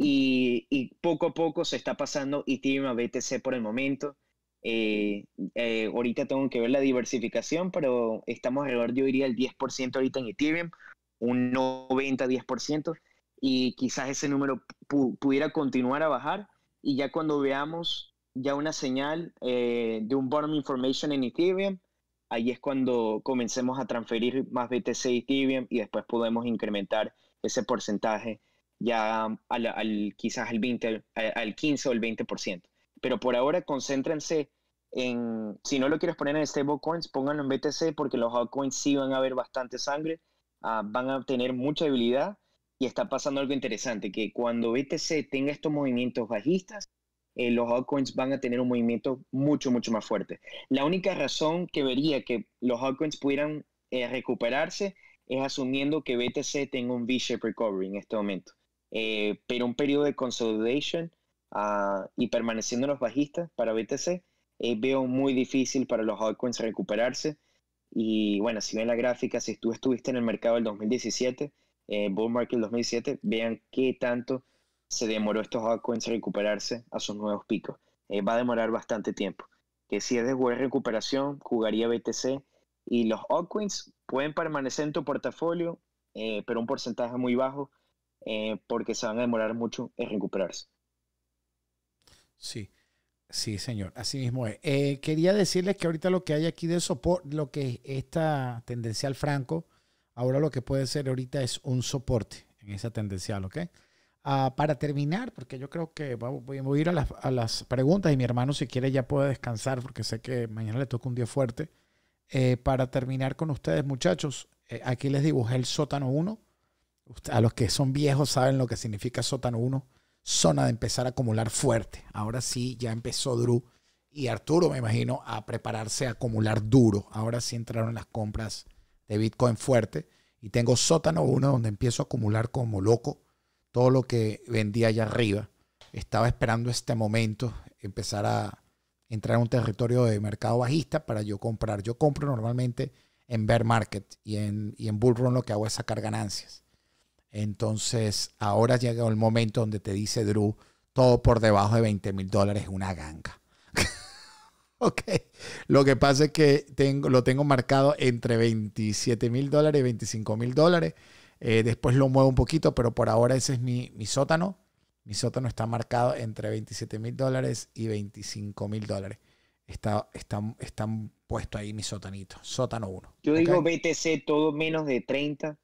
Y, poco a poco se está pasando Ethereum a BTC por el momento. Eh, ahorita tengo que ver la diversificación, pero estamos alrededor, yo diría, el 10% ahorita en Ethereum, un 90-10% y quizás ese número pudiera continuar a bajar y ya cuando veamos ya una señal eh, de un bottom information en Ethereum, ahí es cuando comencemos a transferir más BTC y Ethereum y después podemos incrementar ese porcentaje ya al, quizás al, 20, al, 15 o el 20%. Pero por ahora concéntrense en, si no lo quieres poner en stablecoins, pónganlo en BTC porque los altcoins sí van a ver bastante sangre, ah, van a tener mucha debilidad y está pasando algo interesante, que cuando BTC tenga estos movimientos bajistas, eh, los altcoins van a tener un movimiento mucho, mucho más fuerte. La única razón que vería que los altcoins pudieran eh, recuperarse es asumiendo que BTC tenga un V-shape recovery en este momento. Eh, pero un periodo de consolidation ah, y permaneciendo los bajistas para BTC, veo muy difícil para los altcoins recuperarse. Y bueno, si ven la gráfica, si tú estuviste en el mercado del 2017, eh, Bull Market 2007, vean qué tanto se demoró estos altcoins a recuperarse a sus nuevos picos. Eh, va a demorar bastante tiempo. Que si es de recuperación, jugaría BTC. Y los altcoins pueden permanecer en tu portafolio, eh, pero un porcentaje muy bajo, eh, porque se van a demorar mucho en recuperarse. Sí. Sí, señor, así mismo es. quería decirles que ahorita lo que hay aquí de soporte, lo que tendencia al franco, Ahora lo que puede ser ahorita es un soporte en esa tendencia. ¿ok? Ah, para terminar, porque yo creo que voy, a ir a las, preguntas y mi hermano si quiere ya puede descansar porque sé que mañana le toca un día fuerte. Eh, para terminar con ustedes, muchachos, eh, aquí les dibujé el sótano 1. A los que son viejos saben lo que significa sótano 1. Zona de empezar a acumular fuerte. Ahora sí, ya empezó Drew y Arturo, me imagino, a prepararse a acumular duro. Ahora sí entraron las compras de Bitcoin fuerte. Y tengo sótano uno donde empiezo a acumular como loco todo lo que vendía allá arriba. Estaba esperando este momento, empezar a entrar en un territorio de mercado bajista para yo comprar. Yo compro normalmente en bear market y en, y en bull run lo que hago es sacar ganancias. Entonces, ahora llega el momento donde te dice Drew, todo por debajo de 20 mil dólares es una ganga. Ok. Lo que pasa es que tengo, lo tengo marcado entre 27 mil dólares y 25 mil dólares. Eh, después lo muevo un poquito, pero por ahora ese es mi, sótano. Mi sótano está marcado entre 27 mil dólares y 25 mil dólares. Está, está, están ahí mi sótanito, Sótano 1. Yo digo BTC todo menos de 30.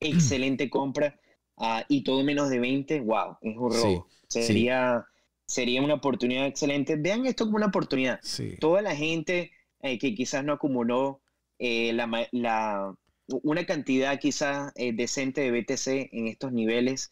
Excelente compra. Ah, y todo menos de 20. Wow, es un Sería sería una oportunidad excelente. Vean esto como una oportunidad. Toda la gente eh, que quizás no acumuló eh, la, una cantidad quizás eh, decente de BTC en estos niveles,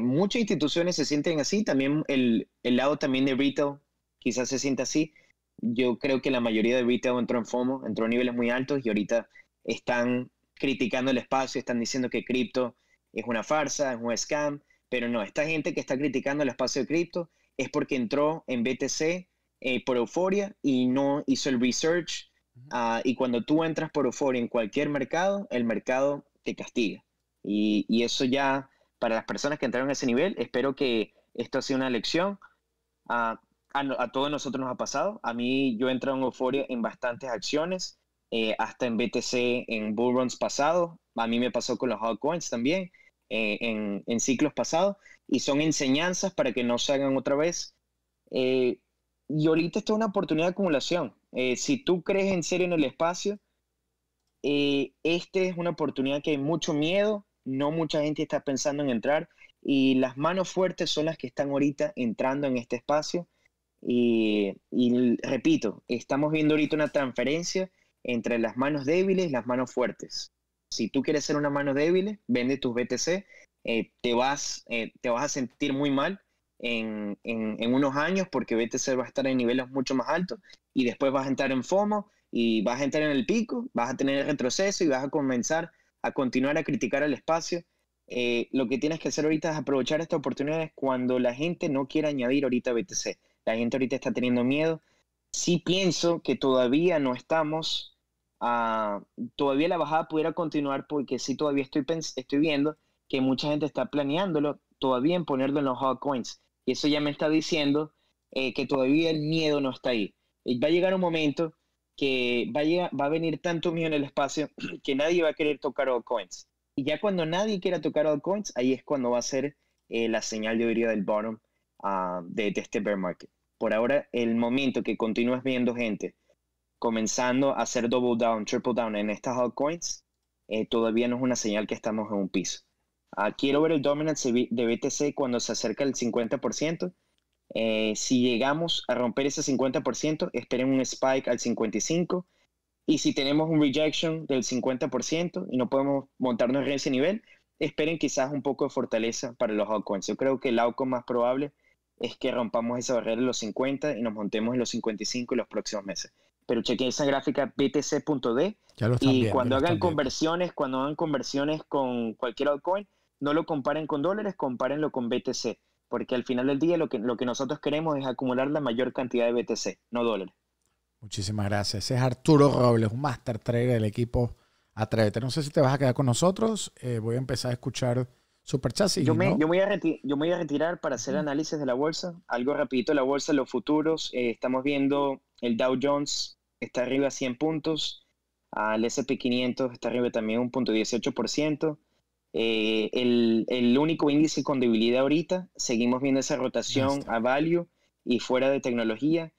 muchas instituciones se sienten así, también el, el, lado también de retail quizás se sienta así. Yo creo que la mayoría de retail entró en FOMO, entró a niveles muy altos y ahorita están criticando el espacio, están diciendo que cripto es una farsa, es un scam, pero no, esta gente que está criticando el espacio de cripto es porque entró en BTC eh, por euforia y no hizo el research. Ah, y cuando tú entras por euforia en cualquier mercado, el mercado te castiga. Y, eso ya, para las personas que entraron a ese nivel, espero que esto sea una lección. Ah, a, todos nosotros nos ha pasado. A mí yo he entrado en euforia en bastantes acciones, eh, hasta en BTC, en bullruns pasado. A mí me pasó con los altcoins también. Eh, en, ciclos pasados y son enseñanzas para que no se hagan otra vez. Eh, y ahorita está una oportunidad de acumulación. Eh, si tú crees en serio en el espacio, esta es una oportunidad que hay mucho miedo, no mucha gente está pensando en entrar y las manos fuertes son las que están ahorita entrando en este espacio. Y, y repito, estamos viendo ahorita una transferencia entre las manos débiles y las manos fuertes si tú quieres ser una mano débil, vende tus BTC, eh, te, vas, eh, te vas a sentir muy mal en, unos años porque BTC va a estar en niveles mucho más altos y después vas a entrar en FOMO y vas a entrar en el pico, vas a tener el retroceso y vas a comenzar a continuar a criticar al espacio. Eh, lo que tienes que hacer ahorita es aprovechar esta oportunidad cuando la gente no quiere añadir ahorita BTC. La gente ahorita está teniendo miedo. Sí pienso que todavía no estamos Ah, todavía la bajada pudiera continuar porque sí todavía estoy, estoy viendo que mucha gente está planeándolo todavía en ponerlo en los coins Y eso ya me está diciendo eh, que todavía el miedo no está ahí. va a llegar un momento que va a, venir tanto miedo en el espacio que nadie va a querer tocar coins Y ya cuando nadie quiera tocar coins ahí es cuando va a ser eh, la señal, yo diría, del bottom ah, de, de, este bear market. Por ahora, el momento que continúas viendo gente comenzando a hacer double down, triple down en estas altcoins, eh, todavía no es una señal que estamos en un piso. quiero ver el dominance de BTC cuando se acerca el 50%. Eh, si llegamos a romper ese 50%, esperen un spike al 55%. Y si tenemos un rejection del 50% y no podemos montarnos en ese nivel, esperen quizás un poco de fortaleza para los altcoins. Yo creo que el outcome más probable es que rompamos esa barrera de los 50 y nos montemos en los 55 en los próximos meses pero chequeen esa gráfica btc.d y cuando hagan conversiones, cuando hagan conversiones con cualquier altcoin, no lo comparen con dólares, compárenlo con BTC, porque al final del día lo que, lo que nosotros queremos es acumular la mayor cantidad de BTC, no dólares. Muchísimas gracias. Ese es Arturo Robles, un master trader del equipo Atrévete. No sé si te vas a quedar con nosotros. Eh, voy a empezar a escuchar Superchats. Yo, me, voy a yo voy a retirar para hacer análisis de la bolsa. Algo rapidito la bolsa, los futuros. Eh, estamos viendo el Dow Jones está arriba a 100 puntos, al SP500 está arriba también un punto eh, el, el, único índice con debilidad ahorita, seguimos viendo esa rotación a value y fuera de tecnología.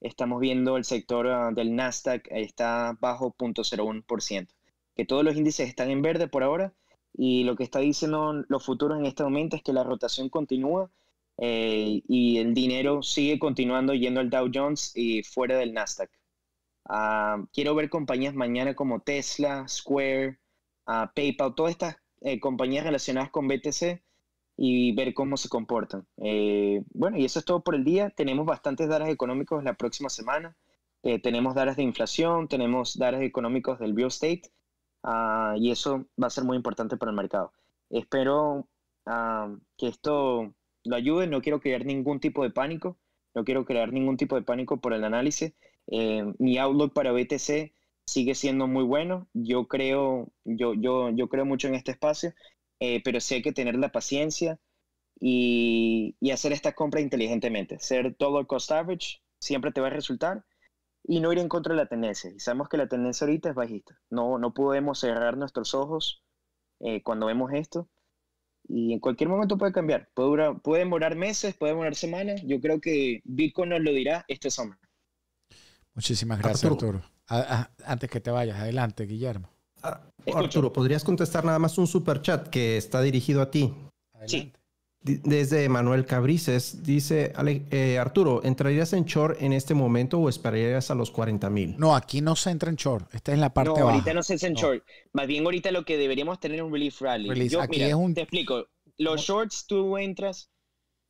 Estamos viendo el sector ah, del Nasdaq está bajo 0.01%. Que todos los índices están en verde por ahora y lo que está diciendo los futuros en este momento es que la rotación continúa eh, y el dinero sigue continuando yendo al Dow Jones y fuera del Nasdaq. Ah, quiero ver compañías mañana como Tesla, Square, ah, PayPal, todas estas eh, compañías relacionadas con BTC y ver cómo se comportan. Eh, bueno, y eso es todo por el día. Tenemos bastantes daras económicos la próxima semana. Eh, tenemos datos de inflación, tenemos datos económicos del real estate ah, y eso va a ser muy importante para el mercado. Espero que esto lo ayude. No quiero crear ningún tipo de pánico. No quiero crear ningún tipo de pánico por el análisis. Eh, mi outlook para BTC sigue siendo muy bueno. Yo creo, yo, yo, yo creo mucho en este espacio, eh, pero sí hay que tener la paciencia y, hacer esta compra inteligentemente. Ser todo el cost average siempre te va a resultar y no ir en contra de la tendencia. Y sabemos que la tendencia ahorita es bajista. No, no podemos cerrar nuestros ojos eh, cuando vemos esto. Y en cualquier momento puede cambiar. Puede, durar, puede demorar meses, puede demorar semanas. Yo creo que Bitcoin nos lo dirá este sombra Muchísimas gracias, Arturo. antes que te vayas, adelante, Guillermo. Ah, Arturo, ¿podrías contestar nada más un super chat que está dirigido a ti? Sí. Desde Manuel Cabrices dice eh, Arturo, ¿entrarías en short en este momento o esperarías a los 40 mil? No, aquí no se entra en short. Esta es la parte no, ahorita no se entra en short. Más bien ahorita lo que deberíamos tener es un relief rally. Yo, aquí es un... te explico. Los shorts tú entras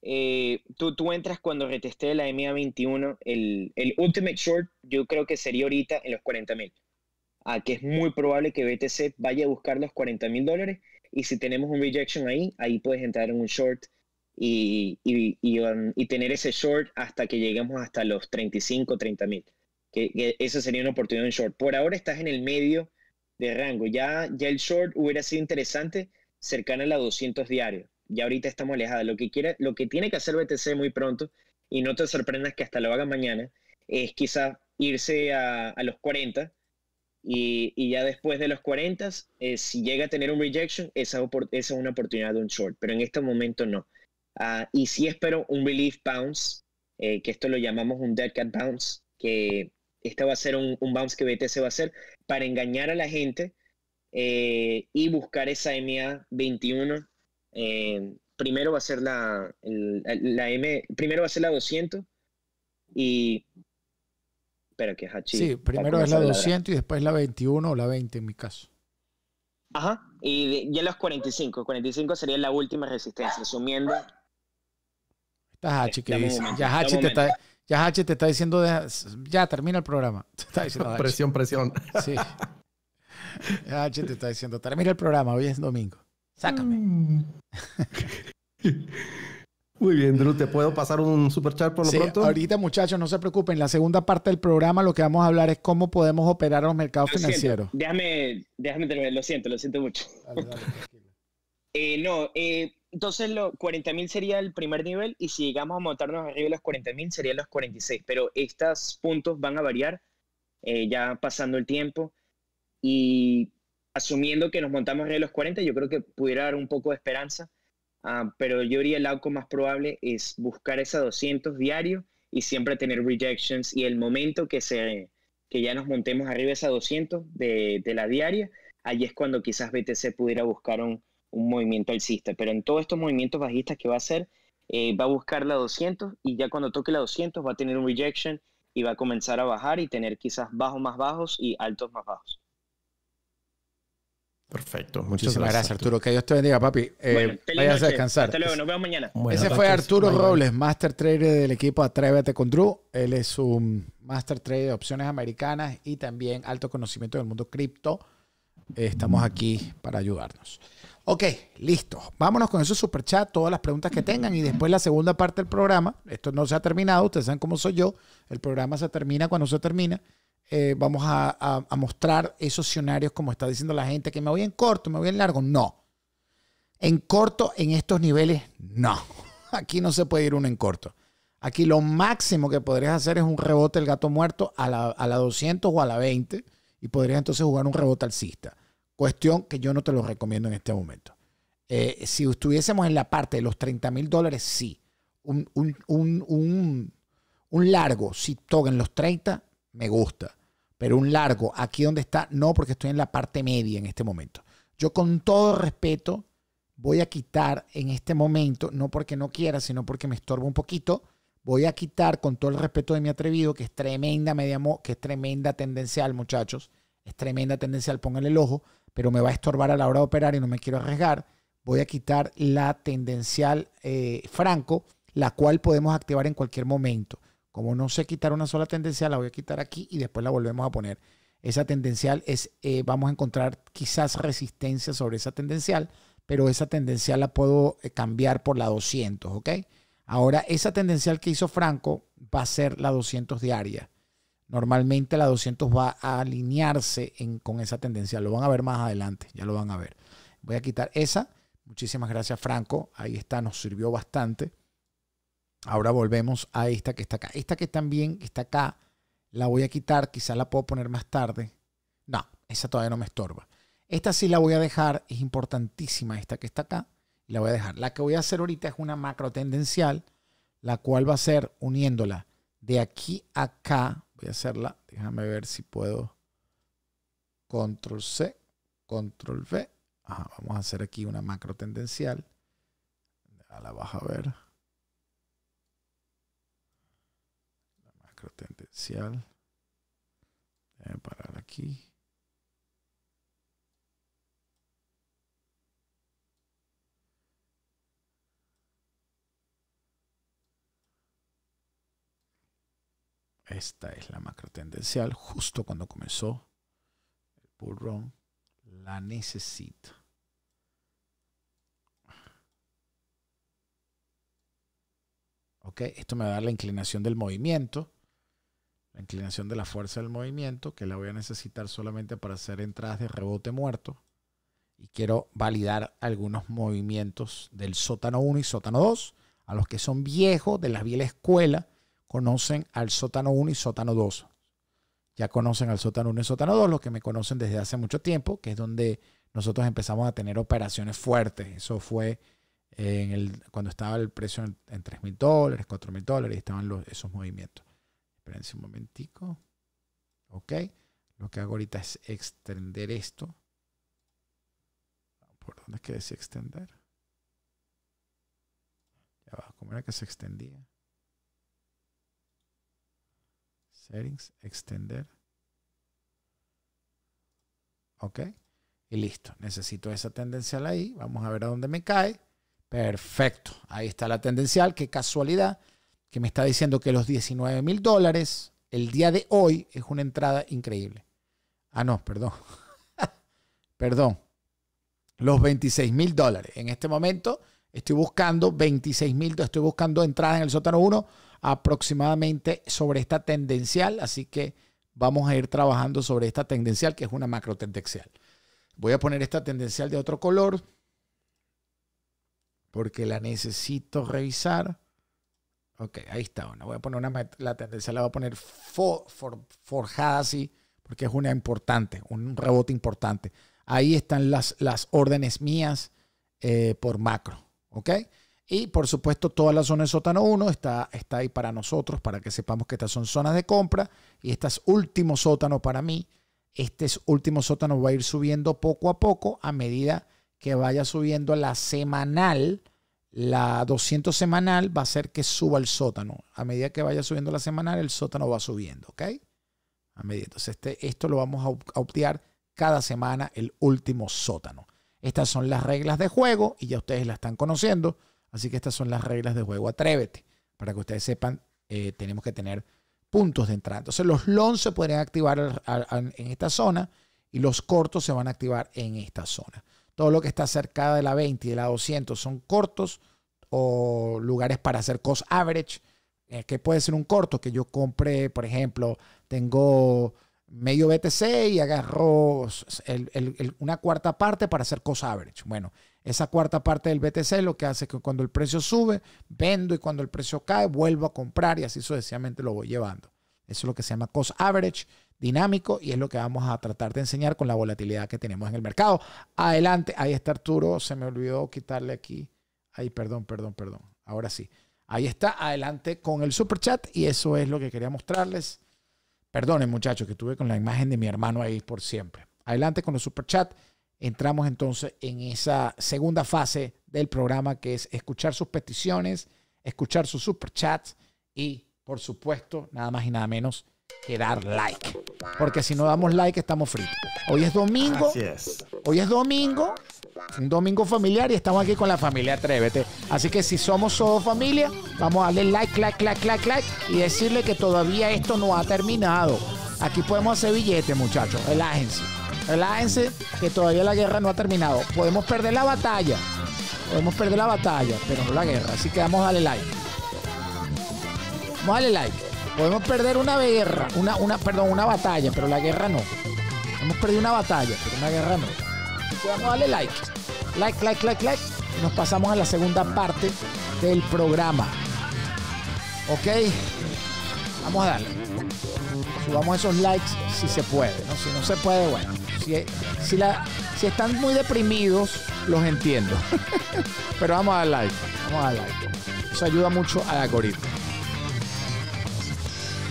eh, tú, tú entras cuando retesté la MA21, el, el, Ultimate Short, yo creo que sería ahorita en los 40 mil. a ah, que es muy probable que BTC vaya a buscar los 40 mil dólares y si tenemos un rejection ahí, ahí puedes entrar en un short y, y, um, tener ese short hasta que lleguemos hasta los 35, 30 mil. Que, esa sería una oportunidad en short. Por ahora estás en el medio de rango. Ya, ya el short hubiera sido interesante cercano a los 200 diarios ya ahorita estamos alejados, Lo que, quiere, lo que tiene que hacer BTC muy pronto, y no te sorprendas que hasta lo haga mañana, es quizá irse a, los 40 y, ya después de los 40, eh, si llega a tener un rejection, esa, es una oportunidad de un short, pero en este momento no. Ah, y sí espero un relief bounce, eh, que esto lo llamamos un dead cat bounce, que este va a ser un, bounce que BTC va a hacer para engañar a la gente eh, y buscar esa MA 21 eh, primero va a ser la, la, M, primero va a ser la 200 y... pero que Hachi. Sí, primero es la 200 y después la 21 o la 20 en mi caso. Ajá, y ya los 45. 45 sería la última resistencia, asumiendo... Está Hachi que dice. Ya Hachi te está... Ya Hachi te está diciendo, ya termina el programa. presión, presión. Sí. Hachi te está diciendo, termina el programa, hoy es domingo. Sácame. Muy bien, Drew, ¿te puedo pasar un super chat por lo sí, pronto? Ahorita, muchachos, no se preocupen. La segunda parte del programa lo que vamos a hablar es cómo podemos operar los mercados financieros. Déjame, déjame terminar, lo siento, lo siento mucho. Eh, no, eh, entonces los 40.000 sería el primer nivel y si llegamos a montarnos arriba de los 40.000 serían los 46, pero estos puntos van a variar eh, ya pasando el tiempo y asumiendo que nos montamos en los 40, yo creo que pudiera dar un poco de esperanza, ah, pero yo diría el outcome más probable es buscar esa 200 diario y siempre tener rejections y el momento que, se, que ya nos montemos arriba esa 200 de, de la diaria, ahí es cuando quizás BTC pudiera buscar un, un, movimiento alcista, pero en todos estos movimientos bajistas que va a hacer, eh, va a buscar la 200 y ya cuando toque la 200 va a tener un rejection y va a comenzar a bajar y tener quizás bajos más bajos y altos más bajos. Perfecto, muchísimas gracias. Arturo. Que Dios te bendiga, papi. Eh, a descansar. Hasta luego, nos vemos mañana. Ese fue Arturo Robles, Master Trader del equipo Atrévete con Drew. Él es un Master Trader de opciones americanas y también alto conocimiento del mundo cripto. Eh, estamos aquí para ayudarnos. Ok, listo. Vámonos con eso super chat, todas las preguntas que tengan y después la segunda parte del programa. Esto no se ha terminado, ustedes saben cómo soy yo. El programa se termina cuando se termina. Eh, vamos a, mostrar esos escenarios como está diciendo la gente, que me voy en corto, me voy en largo. No. En corto, en estos niveles, no. Aquí no se puede ir uno en corto. Aquí lo máximo que podrías hacer es un rebote del gato muerto a la, 200 o a la 20 y podrías entonces jugar un rebote alcista. Cuestión que yo no te lo recomiendo en este momento. Eh, si estuviésemos en la parte de los 30 mil dólares, sí. Un, un, un, un, largo, si tocan los 30, me gusta. Pero un largo, aquí donde está, no, porque estoy en la parte media en este momento. Yo con todo respeto voy a quitar en este momento, no porque no quiera, sino porque me estorba un poquito, voy a quitar con todo el respeto de mi atrevido, que es tremenda media, que es tremenda tendencial, muchachos, es tremenda tendencial, pónganle el ojo, pero me va a estorbar a la hora de operar y no me quiero arriesgar. Voy a quitar la tendencial eh, franco, la cual podemos activar en cualquier momento. Como no sé quitar una sola tendencia, la voy a quitar aquí y después la volvemos a poner. Esa tendencial es, eh, vamos a encontrar quizás resistencia sobre esa tendencial, pero esa tendencial la puedo eh, cambiar por la 200, ¿ok? Ahora, esa tendencial que hizo Franco va a ser la 200 diaria. Normalmente la 200 va a alinearse con esa tendencia. Lo van a ver más adelante, ya lo van a ver. Voy a quitar esa. Muchísimas gracias Franco. Ahí está, nos sirvió bastante. Ahora volvemos a esta que está acá. Esta que también está acá, la voy a quitar, quizá la puedo poner más tarde. No, esa todavía no me estorba. Esta sí la voy a dejar, es importantísima esta que está acá, la voy a dejar. La que voy a hacer ahorita es una macro tendencial, la cual va a ser uniéndola de aquí a acá. Voy a hacerla, déjame ver si puedo. Control C, Control V. vamos a hacer aquí una macro tendencial. La vas a ver. tendencial. a parar aquí. Esta es la macro tendencial. Justo cuando comenzó el pull run, la necesito. Ok, esto me va a dar la inclinación del movimiento la inclinación de la fuerza del movimiento, que la voy a necesitar solamente para hacer entradas de rebote muerto. Y quiero validar algunos movimientos del sótano 1 y sótano 2. A los que son viejos de la vieja escuela, conocen al sótano 1 y sótano 2. Ya conocen al sótano 1 y sótano 2, los que me conocen desde hace mucho tiempo, que es donde nosotros empezamos a tener operaciones fuertes. Eso fue eh, en el, cuando estaba el precio en, 3.000 mil dólares, cuatro mil dólares, estaban los, esos movimientos. Espérense un momentico. Ok. Lo que hago ahorita es extender esto. ¿Por dónde es que decía extender? Ya ¿Cómo era que se extendía? Settings, extender. Ok. Y listo. Necesito esa tendencial ahí. Vamos a ver a dónde me cae. Perfecto. Ahí está la tendencial. Qué casualidad que me está diciendo que los 19 mil dólares el día de hoy es una entrada increíble. Ah, no, perdón. perdón. Los 26 mil dólares. En este momento estoy buscando 26 mil, estoy buscando entradas en el sótano 1 aproximadamente sobre esta tendencial, así que vamos a ir trabajando sobre esta tendencial que es una macro tendencial. Voy a poner esta tendencial de otro color porque la necesito revisar. Ok, ahí está Voy a poner una, la tendencia la voy a poner for, forjada así, porque es una importante, un rebote importante. Ahí están las, las órdenes mías eh, por macro, ¿ok? Y por supuesto, toda la zona de sótano 1 está, está ahí para nosotros, para que sepamos que estas son zonas de compra. Y este es último sótano para mí. Este último sótano va a ir subiendo poco a poco a medida que vaya subiendo la semanal la 200 semanal va a ser que suba el sótano. A medida que vaya subiendo la semanal, el sótano va subiendo, ¿ok? A medida. Entonces, este, esto lo vamos a optear cada semana, el último sótano. Estas son las reglas de juego y ya ustedes las están conociendo. Así que estas son las reglas de juego. Atrévete. Para que ustedes sepan, eh, tenemos que tener puntos de entrada. Entonces, los longs se pueden activar en esta zona y los cortos se van a activar en esta zona. Todo lo que está cerca de la 20 y de la 200 son cortos o lugares para hacer cost average, eh, que puede ser un corto que yo compre, por ejemplo, tengo medio BTC y agarro una cuarta parte para hacer cost average. Bueno, esa cuarta parte del BTC lo que hace es que cuando el precio sube, vendo y cuando el precio cae, vuelvo a comprar y así sucesivamente lo voy llevando. Eso es lo que se llama cost average dinámico y es lo que vamos a tratar de enseñar con la volatilidad que tenemos en el mercado. Adelante, ahí está Arturo, se me olvidó quitarle aquí. Ahí, perdón, perdón, perdón. Ahora sí. Ahí está, adelante con el super chat y eso es lo que quería mostrarles. Perdonen muchachos que estuve con la imagen de mi hermano ahí por siempre. Adelante con el super chat. Entramos entonces en esa segunda fase del programa que es escuchar sus peticiones, escuchar sus super chats y por supuesto, nada más y nada menos que dar like. Porque si no damos like, estamos fritos. Hoy es domingo. Hoy es domingo. Un domingo familiar y estamos aquí con la familia Atrévete. Así que si somos solo familia, vamos a darle like, like, like, like, like y decirle que todavía esto no ha terminado. Aquí podemos hacer billetes, muchachos. Relájense. Relájense que todavía la guerra no ha terminado. Podemos perder la batalla. Podemos perder la batalla, pero no la guerra. Así que vamos a darle like. Vamos a darle like. Podemos perder una guerra, una, una, perdón, una batalla, pero la guerra no. Hemos perdido una batalla, pero una guerra no. Vamos a darle like. Like, like, like, like. Y nos pasamos a la segunda parte del programa. ¿Ok? Vamos a darle. Subamos esos likes si se puede, Si no se puede, bueno. Si, la, si están muy deprimidos, los entiendo. pero vamos a dar like. Vamos a dar like. Eso ayuda mucho al algoritmo.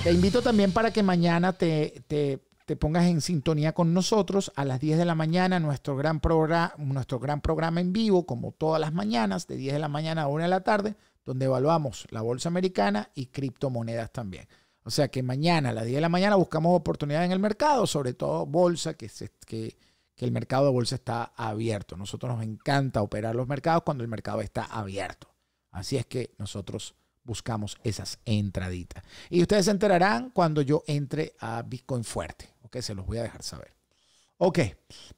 Te invito también para que mañana te, te, te, pongas en sintonía con nosotros a las 10 de la mañana, nuestro gran, programa, nuestro gran programa en vivo, como todas las mañanas, de 10 de la mañana a 1 de la tarde, donde evaluamos la bolsa americana y criptomonedas también. O sea que mañana, a las 10 de la mañana, buscamos oportunidades en el mercado, sobre todo bolsa, que, que, que el mercado de bolsa está abierto. Nosotros nos encanta operar los mercados cuando el mercado está abierto. Así es que nosotros buscamos esas entraditas. Y ustedes se enterarán cuando yo entre a Bitcoin fuerte. Ok, se los voy a dejar saber. Ok,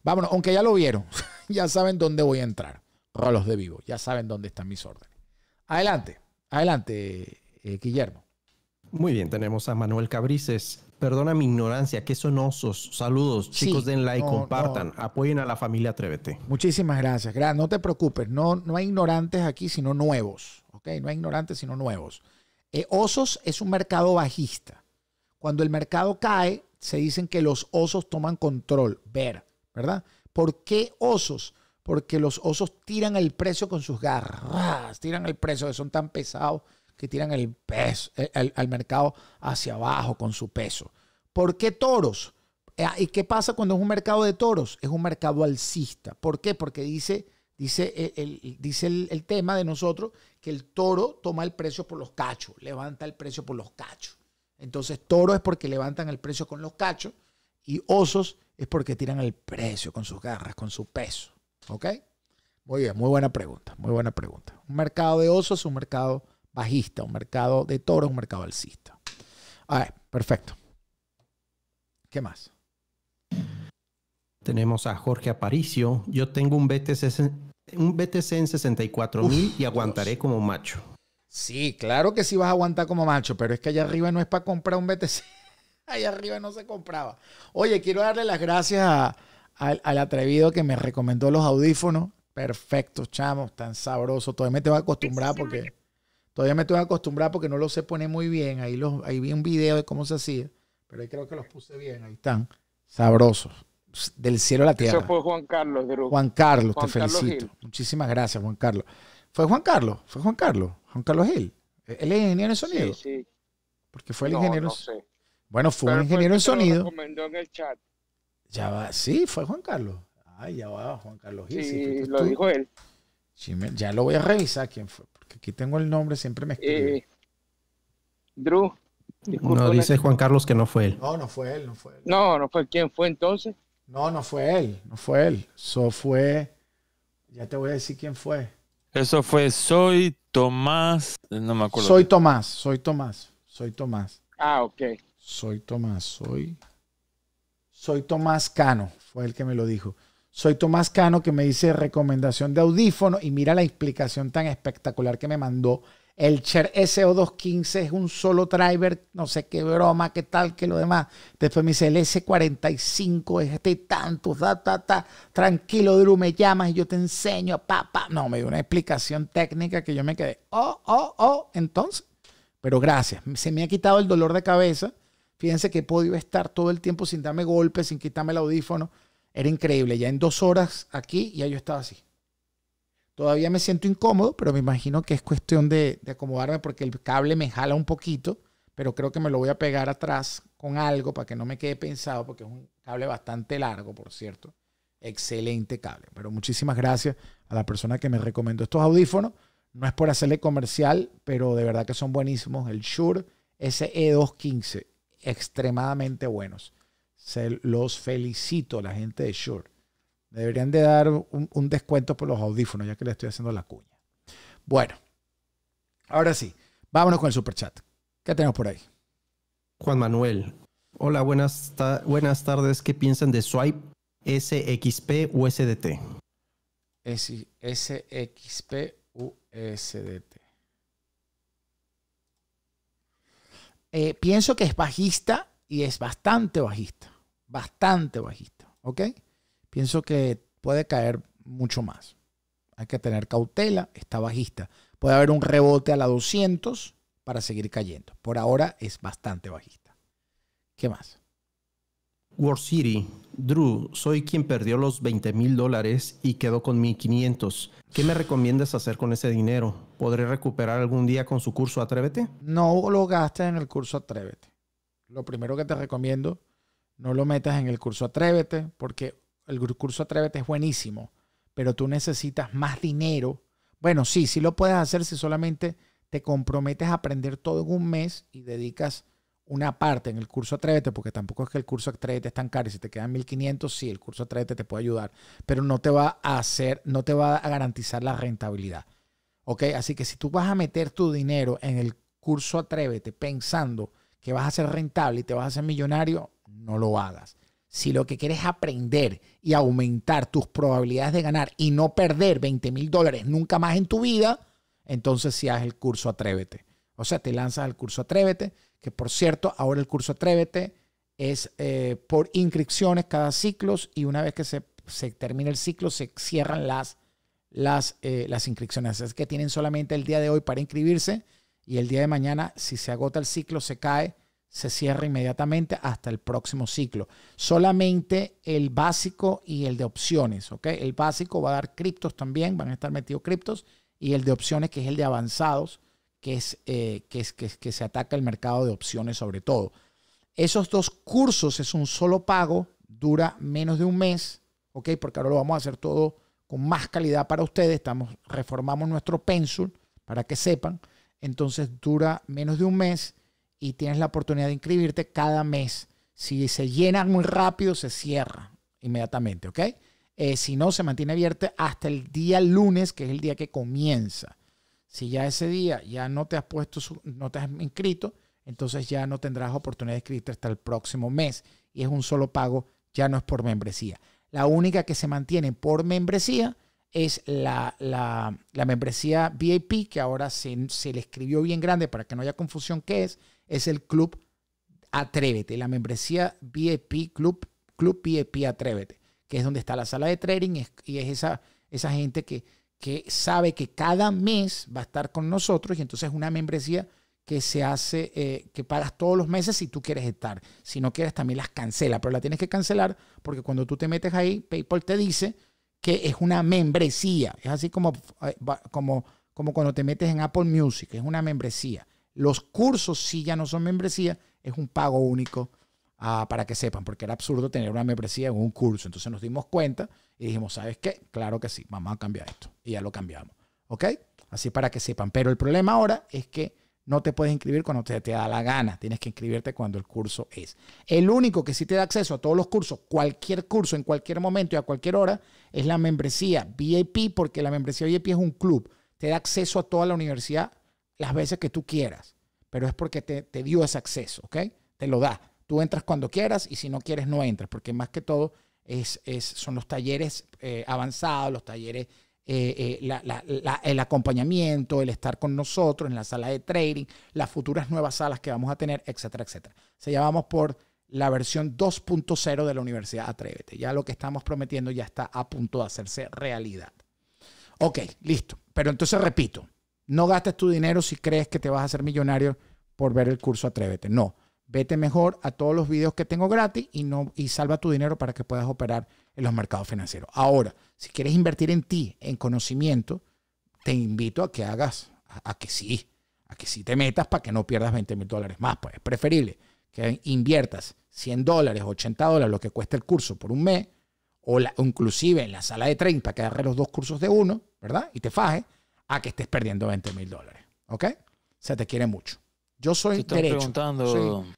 vámonos, aunque ya lo vieron, ya saben dónde voy a entrar. Rolos de vivo, ya saben dónde están mis órdenes. Adelante, adelante, eh, Guillermo. Muy bien, tenemos a Manuel Cabrices. Perdona mi ignorancia, ¿qué son osos? Saludos, chicos, den like, compartan, apoyen a la familia Atrévete. Muchísimas gracias, no te preocupes, no, no hay ignorantes aquí, sino nuevos. No No ignorantes, sino nuevos. Eh, osos es un mercado bajista. Cuando el mercado cae, se dicen que los osos toman control, ver, ¿verdad? ¿Por qué osos? Porque los osos tiran el precio con sus garras, tiran el precio, que son tan pesados que tiran el peso, eh, al mercado hacia abajo con su peso. ¿Por qué toros? Eh, ¿Y qué pasa cuando es un mercado de toros? Es un mercado alcista. ¿Por qué? Porque dice Dice, el, dice el, tema de nosotros que el toro toma el precio por los cachos, levanta el precio por los cachos. Entonces, toro es porque levantan el precio con los cachos y osos es porque tiran el precio con sus garras, con su peso. ¿Ok? Muy bien, muy buena pregunta, muy buena pregunta. Un mercado de osos es un mercado bajista, un mercado de toro es un mercado alcista. A ver, perfecto. ¿Qué más? Tenemos a Jorge Aparicio. Yo tengo un BTC un BTC en 64 mil y aguantaré como macho. Sí, claro que sí vas a aguantar como macho, pero es que allá arriba no es para comprar un BTC. allá arriba no se compraba. Oye, quiero darle las gracias al atrevido que me recomendó los audífonos. Perfectos, chamos, tan sabroso. Todavía me tengo acostumbrar porque todavía me tengo acostumbrar porque no los sé poner muy bien. Ahí los ahí vi un video de cómo se hacía, pero ahí creo que los puse bien, ahí están. Sabrosos del cielo a la tierra. Eso fue Juan Carlos, Juan Carlos, te felicito. Muchísimas gracias, Juan Carlos. Fue Juan Carlos, fue Juan Carlos, Juan Carlos Gil. ¿E-, él es ingeniero en sonido. Sí, sí. Porque fue el ingeniero. No Bueno, fue un ingeniero en sonido. Lo en el chat. Ya va, sí, fue Juan Carlos. Ay, ah, ya va, Juan Carlos Gil. Sí, lo dijo él. Ya lo voy a revisar quién fue, porque aquí tengo el nombre, siempre me eh, escribe. Drew. No, dice Juan Carlos que no fue él. No, no fue él, no fue No, no fue ¿Quién fue entonces? No, no fue él, no fue él. Eso fue, ya te voy a decir quién fue. Eso fue Soy Tomás, no me acuerdo. Soy Tomás, soy Tomás, soy Tomás. Ah, ok. Soy Tomás, soy. Soy Tomás Cano, fue el que me lo dijo. Soy Tomás Cano que me dice recomendación de audífono y mira la explicación tan espectacular que me mandó el Cher SO215 es un solo driver, no sé qué broma, qué tal, que lo demás. Después me dice el S45 es este tanto, da, ta, ta. Tranquilo, Drew, me llamas y yo te enseño, papá. pa. No, me dio una explicación técnica que yo me quedé, oh, oh, oh, entonces. Pero gracias, se me ha quitado el dolor de cabeza. Fíjense que he podido estar todo el tiempo sin darme golpes, sin quitarme el audífono. Era increíble. Ya en dos horas aquí, ya yo estaba así. Todavía me siento incómodo, pero me imagino que es cuestión de, acomodarme porque el cable me jala un poquito, pero creo que me lo voy a pegar atrás con algo para que no me quede pensado, porque es un cable bastante largo, por cierto. Excelente cable. Pero muchísimas gracias a la persona que me recomendó estos audífonos. No es por hacerle comercial, pero de verdad que son buenísimos. El Shure SE215, extremadamente buenos. Se los felicito a la gente de Shure. Deberían de dar un, descuento por los audífonos, ya que le estoy haciendo la cuña. Bueno, ahora sí, vámonos con el superchat. ¿Qué tenemos por ahí? Juan Manuel. Hola, buenas, buenas tardes. ¿Qué piensan de Swipe SXP USDT? S SXP USDT. Eh, pienso que es bajista y es bastante bajista. Bastante bajista. ¿Ok? pienso que puede caer mucho más. Hay que tener cautela, está bajista. Puede haber un rebote a la 200 para seguir cayendo. Por ahora es bastante bajista. ¿Qué más? World City, Drew, soy quien perdió los 20 mil dólares y quedó con 1500. ¿Qué me recomiendas hacer con ese dinero? ¿Podré recuperar algún día con su curso Atrévete? No lo gastes en el curso Atrévete. Lo primero que te recomiendo, no lo metas en el curso Atrévete, porque el curso Atrévete es buenísimo, pero tú necesitas más dinero. Bueno, sí, sí lo puedes hacer si solamente te comprometes a aprender todo en un mes y dedicas una parte en el curso Atrévete, porque tampoco es que el curso Atrévete es tan caro. Si te quedan 1500, sí, el curso Atrévete te puede ayudar, pero no te va a hacer, no te va a garantizar la rentabilidad. ¿Ok? Así que si tú vas a meter tu dinero en el curso Atrévete pensando que vas a ser rentable y te vas a hacer millonario, no lo hagas si lo que quieres es aprender y aumentar tus probabilidades de ganar y no perder 20 mil dólares nunca más en tu vida, entonces si sí haz el curso Atrévete. O sea, te lanzas al curso Atrévete, que por cierto, ahora el curso Atrévete es eh, por inscripciones cada ciclo y una vez que se, termina el ciclo se cierran las, las, eh, las inscripciones. Es que tienen solamente el día de hoy para inscribirse y el día de mañana, si se agota el ciclo, se cae se cierra inmediatamente hasta el próximo ciclo. Solamente el básico y el de opciones, ¿ok? El básico va a dar criptos también, van a estar metidos criptos, y el de opciones, que es el de avanzados, eh, que es, que, es, que, se ataca el mercado de opciones sobre todo. Esos dos cursos es un solo pago, dura menos de un mes, ¿ok? Porque ahora lo vamos a hacer todo con más calidad para ustedes. Estamos, reformamos nuestro pencil para que sepan. Entonces dura menos de un mes y tienes la oportunidad de inscribirte cada mes. Si se llena muy rápido, se cierra inmediatamente, ¿ok? Eh, si no, se mantiene abierta hasta el día lunes, que es el día que comienza. Si ya ese día ya no te has puesto, no te has inscrito, entonces ya no tendrás oportunidad de inscribirte hasta el próximo mes. Y es un solo pago, ya no es por membresía. La única que se mantiene por membresía es la, la, membresía VIP, que ahora se, se le escribió bien grande para que no haya confusión, que es es el Club Atrévete, la membresía VIP Club, Club VIP Atrévete, que es donde está la sala de trading y es esa, esa gente que, que sabe que cada mes va a estar con nosotros y entonces es una membresía que se hace, eh, que pagas todos los meses si tú quieres estar. Si no quieres, también las cancela, pero la tienes que cancelar porque cuando tú te metes ahí, PayPal te dice que es una membresía. Es así como, eh, como, como cuando te metes en Apple Music, es una membresía. Los cursos si ya no son membresía, es un pago único ah, para que sepan, porque era absurdo tener una membresía en un curso. Entonces nos dimos cuenta y dijimos, ¿sabes qué? Claro que sí, vamos a cambiar esto. Y ya lo cambiamos. ¿Ok? Así para que sepan. Pero el problema ahora es que no te puedes inscribir cuando te, te da la gana. Tienes que inscribirte cuando el curso es. El único que sí te da acceso a todos los cursos, cualquier curso, en cualquier momento y a cualquier hora, es la membresía VIP, porque la membresía VIP es un club. Te da acceso a toda la universidad las veces que tú quieras, pero es porque te, dio ese acceso, ¿ok? Te lo da. Tú entras cuando quieras y si no quieres no entras, porque más que todo es, son los talleres eh, avanzados, los talleres, eh, eh, el acompañamiento, el estar con nosotros en la sala de trading, las futuras nuevas salas que vamos a tener, etcétera, etcétera. Se llamamos por la versión 2.0 de la Universidad Atrévete. Ya lo que estamos prometiendo ya está a punto de hacerse realidad. Ok, listo. Pero entonces repito, no gastes tu dinero si crees que te vas a hacer millonario por ver el curso Atrévete. No, vete mejor a todos los videos que tengo gratis y, no, y salva tu dinero para que puedas operar en los mercados financieros. Ahora, si quieres invertir en ti, en conocimiento, te invito a que hagas, a, que sí, a que sí te metas para que no pierdas 20 mil dólares más. Pues es preferible que inviertas 100 dólares, 80 dólares, lo que cuesta el curso por un mes, o inclusive en la sala de 30 que agarres los dos cursos de uno, ¿verdad? Y te fajes a que estés perdiendo 20 mil dólares. ¿Ok? Se te quiere mucho. Yo soy derecho.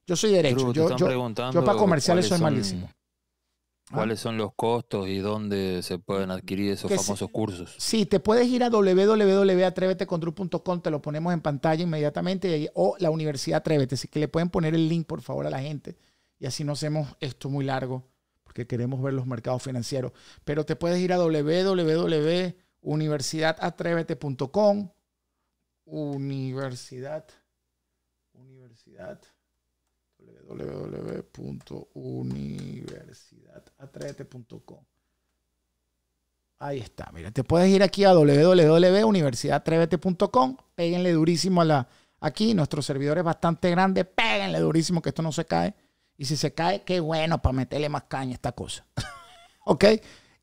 yo soy derecho. yo, preguntando yo, para comerciales soy malísimo. ¿Ah? ¿Cuáles son los costos y dónde se pueden adquirir esos famosos cursos? Sí, te puedes ir a www.atrevetecontrol.com te lo ponemos en pantalla inmediatamente, o la Universidad Atrévete. Así que le pueden poner el link, por favor, a la gente, y así no hacemos esto muy largo, porque queremos ver los mercados financieros. Pero te puedes ir a www universidadatrévete.com, universidad, universidad, www.universidadatrévete.com. Ahí está, mira, te puedes ir aquí a www.universidadatrevete.com péguenle durísimo a la, aquí, nuestro servidor es bastante grande, péguenle durísimo que esto no se cae, y si se cae, qué bueno para meterle más caña a esta cosa, ¿ok?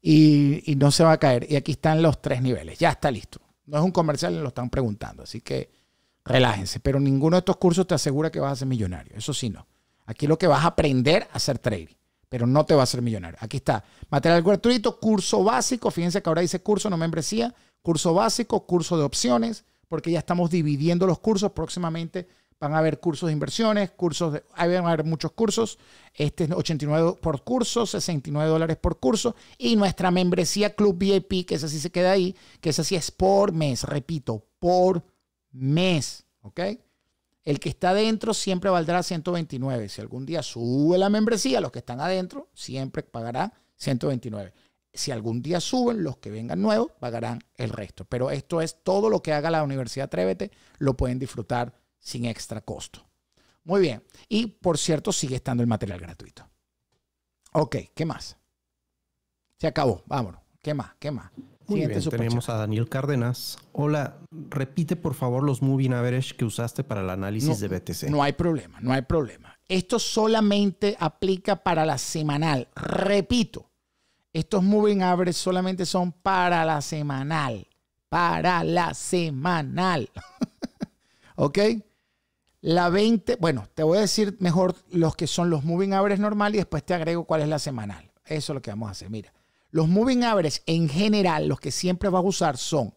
y, no se va a caer. Y aquí están los tres niveles, ya está listo. No es un comercial, lo están preguntando, así que relájense. Pero ninguno de estos cursos te asegura que vas a ser millonario, eso sí no. Aquí lo que vas a aprender a hacer trading, pero no te va a ser millonario. Aquí está, material gratuito, curso básico, fíjense que ahora dice curso, no membresía, curso básico, curso de opciones, porque ya estamos dividiendo los cursos próximamente Van a haber cursos de inversiones, cursos de, van a haber muchos cursos. Este es 89 por curso, 69 dólares por curso. Y nuestra membresía Club VIP, que esa sí se queda ahí, que esa sí es por mes, repito, por mes. ¿Ok? El que está adentro siempre valdrá 129. Si algún día sube la membresía, los que están adentro siempre pagará 129. Si algún día suben, los que vengan nuevos pagarán el resto. Pero esto es todo lo que haga la Universidad Atrévete, lo pueden disfrutar sin extra costo. Muy bien. Y por cierto, sigue estando el material gratuito. Ok, ¿qué más? Se acabó, vámonos. ¿Qué más? ¿Qué más? Muy bien, tenemos a Daniel Cárdenas. Hola, repite por favor los moving average que usaste para el análisis de BTC. No hay problema, no hay problema. Esto solamente aplica para la semanal. Repito, estos moving average solamente son para la semanal. Para la semanal. ¿Ok? La 20, bueno, te voy a decir mejor los que son los moving average normal y después te agrego cuál es la semanal. Eso es lo que vamos a hacer. Mira, los moving average en general, los que siempre vas a usar son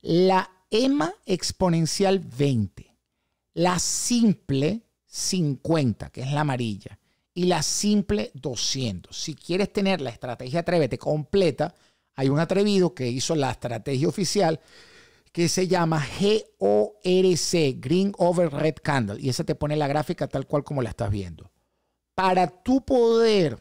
la EMA exponencial 20, la simple 50, que es la amarilla, y la simple 200. Si quieres tener la estrategia Atrévete completa, hay un atrevido que hizo la estrategia oficial que se llama GORC, Green Over Red Candle, y esa te pone la gráfica tal cual como la estás viendo. Para tu poder,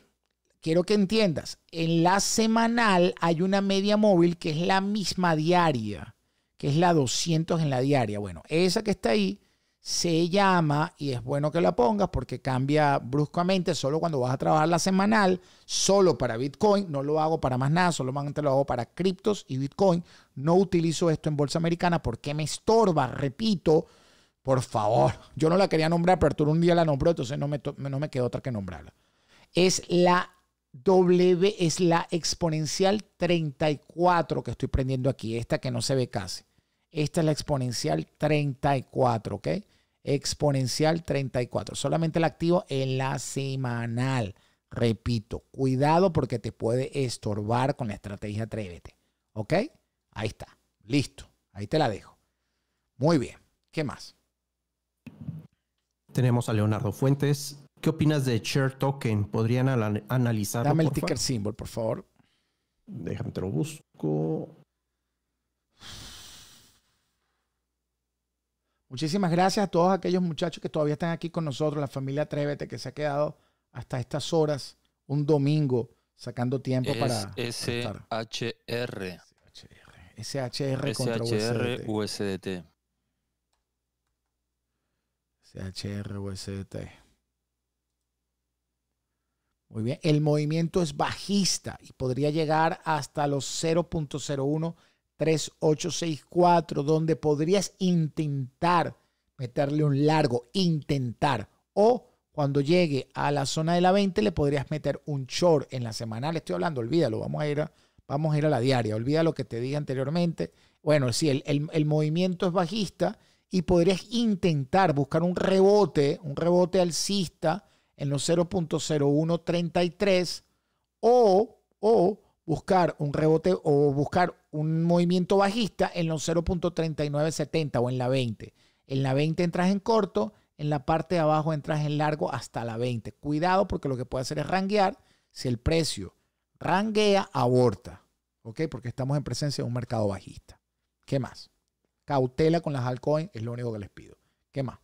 quiero que entiendas, en la semanal hay una media móvil que es la misma diaria, que es la 200 en la diaria. Bueno, esa que está ahí se llama, y es bueno que la pongas porque cambia bruscamente, solo cuando vas a trabajar la semanal, solo para Bitcoin, no lo hago para más nada, solamente lo hago para criptos y Bitcoin, no utilizo esto en Bolsa Americana porque me estorba, repito, por favor, yo no la quería nombrar, pero tú un día la nombró, entonces no me, no me quedó otra que nombrarla. Es la W, es la exponencial 34 que estoy prendiendo aquí, esta que no se ve casi. Esta es la exponencial 34, ¿ok? Exponencial 34. Solamente la activo en la semanal. Repito, cuidado porque te puede estorbar con la estrategia Atrévete. ¿Ok? Ahí está. Listo. Ahí te la dejo. Muy bien. ¿Qué más? Tenemos a Leonardo Fuentes. ¿Qué opinas de Share Token? ¿Podrían analizarlo? Dame el ticker symbol, por favor. Déjame te lo busco. Muchísimas gracias a todos aquellos muchachos que todavía están aquí con nosotros, la familia Atrévete, que se ha quedado hasta estas horas, un domingo, sacando tiempo para. SHR. SHR contra SHR USDT. SHR USDT. Muy bien, el movimiento es bajista y podría llegar hasta los 0.01 3864, donde podrías intentar meterle un largo, intentar. O cuando llegue a la zona de la 20, le podrías meter un short en la semanal. Estoy hablando, olvídalo, vamos a ir a, vamos a, ir a la diaria. Olvida lo que te dije anteriormente. Bueno, si el, movimiento es bajista y podrías intentar buscar un rebote, un rebote alcista en los 0.0133 o, o buscar un rebote o buscar un movimiento bajista en los 0.3970 o en la 20. En la 20 entras en corto, en la parte de abajo entras en largo hasta la 20. Cuidado porque lo que puede hacer es ranguear. Si el precio ranguea, aborta. ¿Ok? Porque estamos en presencia de un mercado bajista. ¿Qué más? Cautela con las altcoins es lo único que les pido. ¿Qué más?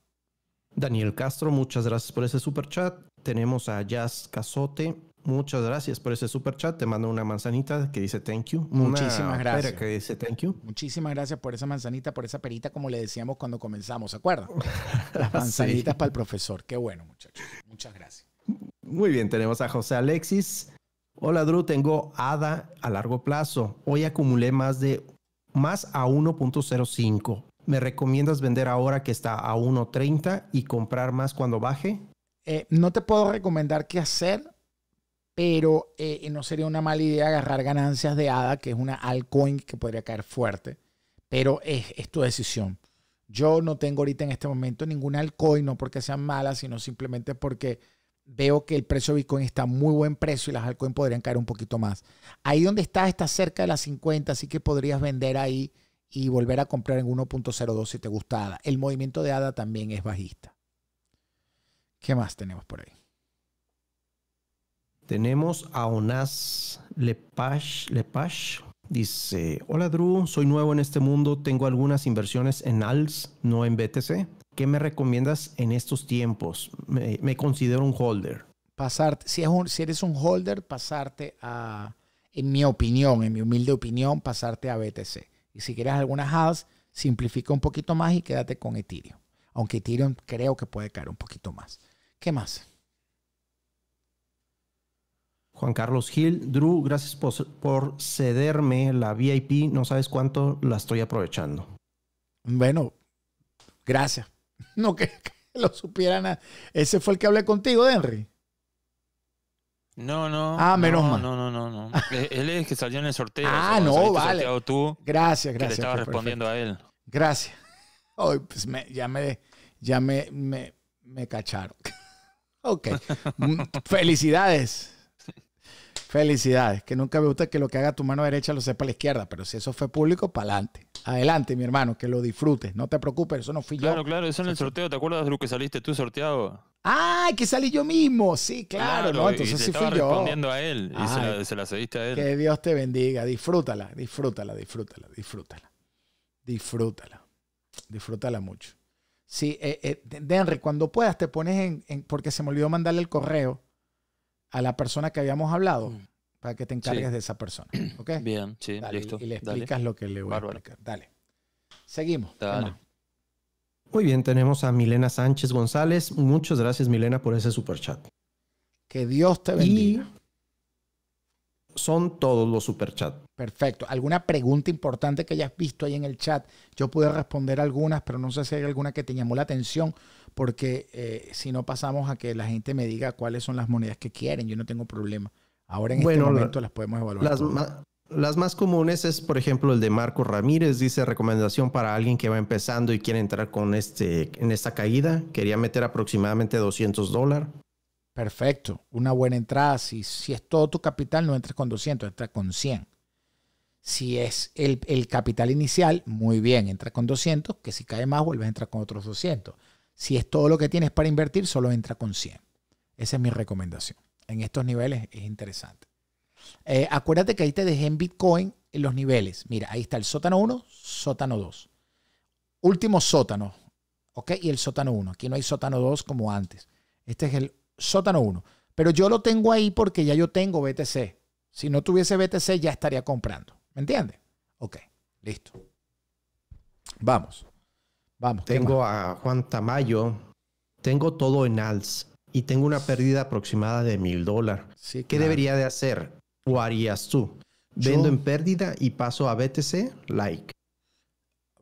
Daniel Castro, muchas gracias por ese super chat. Tenemos a Jazz Casote. Muchas gracias por ese super chat. Te mando una manzanita que dice thank you. Muchísimas gracias. que dice thank you. Muchísimas gracias por esa manzanita, por esa perita, como le decíamos cuando comenzamos, ¿se acuerdan? Las manzanitas para el profesor. Qué bueno, muchachos. Muchas gracias. Muy bien, tenemos a José Alexis. Hola, Drew. Tengo ADA a largo plazo. Hoy acumulé más de más a 1.05. ¿Me recomiendas vender ahora que está a 1.30 y comprar más cuando baje? Eh, no te puedo recomendar qué hacer pero eh, eh, no sería una mala idea agarrar ganancias de ADA, que es una altcoin que podría caer fuerte, pero es, tu decisión. Yo no tengo ahorita en este momento ninguna altcoin, no porque sean malas, sino simplemente porque veo que el precio de Bitcoin está muy buen precio y las altcoins podrían caer un poquito más. Ahí donde está, está cerca de las 50, así que podrías vender ahí y volver a comprar en 1.02 si te gusta ADA. El movimiento de ADA también es bajista. ¿Qué más tenemos por ahí? Tenemos a Onas lepage lepage Dice, hola Drew, soy nuevo en este mundo, tengo algunas inversiones en ALS, no en BTC. ¿Qué me recomiendas en estos tiempos? Me, considero un holder. si, si eres un holder, pasarte a, en mi opinión, en mi humilde opinión, pasarte a BTC. Y si quieres algunas ALS, simplifica un poquito más y quédate con Ethereum. Aunque Ethereum creo que puede caer un poquito más. ¿Qué más? Juan Carlos Gil, Drew, gracias por, cederme la VIP, no sabes cuánto la estoy aprovechando. Bueno, gracias. No que, lo supieran. Ese fue el que hablé contigo, Henry. No, no. Ah, menos no, mal. No, no, no, no. él es el que salió en el sorteo. Ah, no, vale. gracias, gracias. Que le estaba respondiendo a él. Gracias. Hoy, pues me, ya me, ya me, me, me cacharon. ok. Mm, felicidades. Felicidades, que nunca me gusta que lo que haga tu mano derecha lo sepa la izquierda, pero si eso fue público, para adelante. Adelante, mi hermano, que lo disfrutes. No te preocupes, eso no fui yo. Claro, claro, eso en el sorteo, ¿te acuerdas de lo que saliste tú sorteado? ¡Ay, que salí yo mismo! Sí, claro, ¿no? Entonces sí fui yo. respondiendo a él y se la, se cediste a él. Que Dios te bendiga, disfrútala, disfrútala, disfrútala, disfrútala. Disfrútala, disfrútala mucho. Sí, eh, eh cuando puedas te pones en, porque se me olvidó mandarle el correo a la persona que habíamos hablado mm. para que te encargues de esa persona. ¿Ok? Bien, sí, listo. Y, le explicas lo que le voy a explicar. Dale. Seguimos. Dale. Muy bien, tenemos a Milena Sánchez González. Muchas gracias, Milena, por ese super chat. Que Dios te bendiga. son todos los superchats. Perfecto. ¿Alguna pregunta importante que hayas visto ahí en el chat? Yo pude responder algunas, pero no sé si hay alguna que te llamó la atención porque eh, si no pasamos a que la gente me diga cuáles son las monedas que quieren, yo no tengo problema. Ahora en este momento las podemos evaluar. Las, más comunes es, por ejemplo, el de Marco Ramírez, dice recomendación para alguien que va empezando y quiere entrar con este, en esta caída. Quería meter aproximadamente 200 dólares. Perfecto, una buena entrada. Si, si es todo tu capital, no entres con 200, entra con 100. Si es el, el, capital inicial, muy bien, entra con 200, que si cae más, vuelves a entrar con otros 200. Si es todo lo que tienes para invertir, solo entra con 100. Esa es mi recomendación. En estos niveles es interesante. Eh, acuérdate que ahí te dejé en Bitcoin en los niveles. Mira, ahí está el sótano 1, sótano 2. Último sótano, ¿ok? Y el sótano 1. Aquí no hay sótano 2 como antes. Este es el sótano 1. Pero yo lo tengo ahí porque ya yo tengo BTC. Si no tuviese BTC ya estaría comprando. ¿Me entiendes? Ok, listo. Vamos. Tengo a Juan Tamayo, tengo todo en ALS y tengo una pérdida aproximada de mil dólares. ¿Qué debería de hacer? ¿O harías tú? ¿Vendo en pérdida y paso a BTC? Like.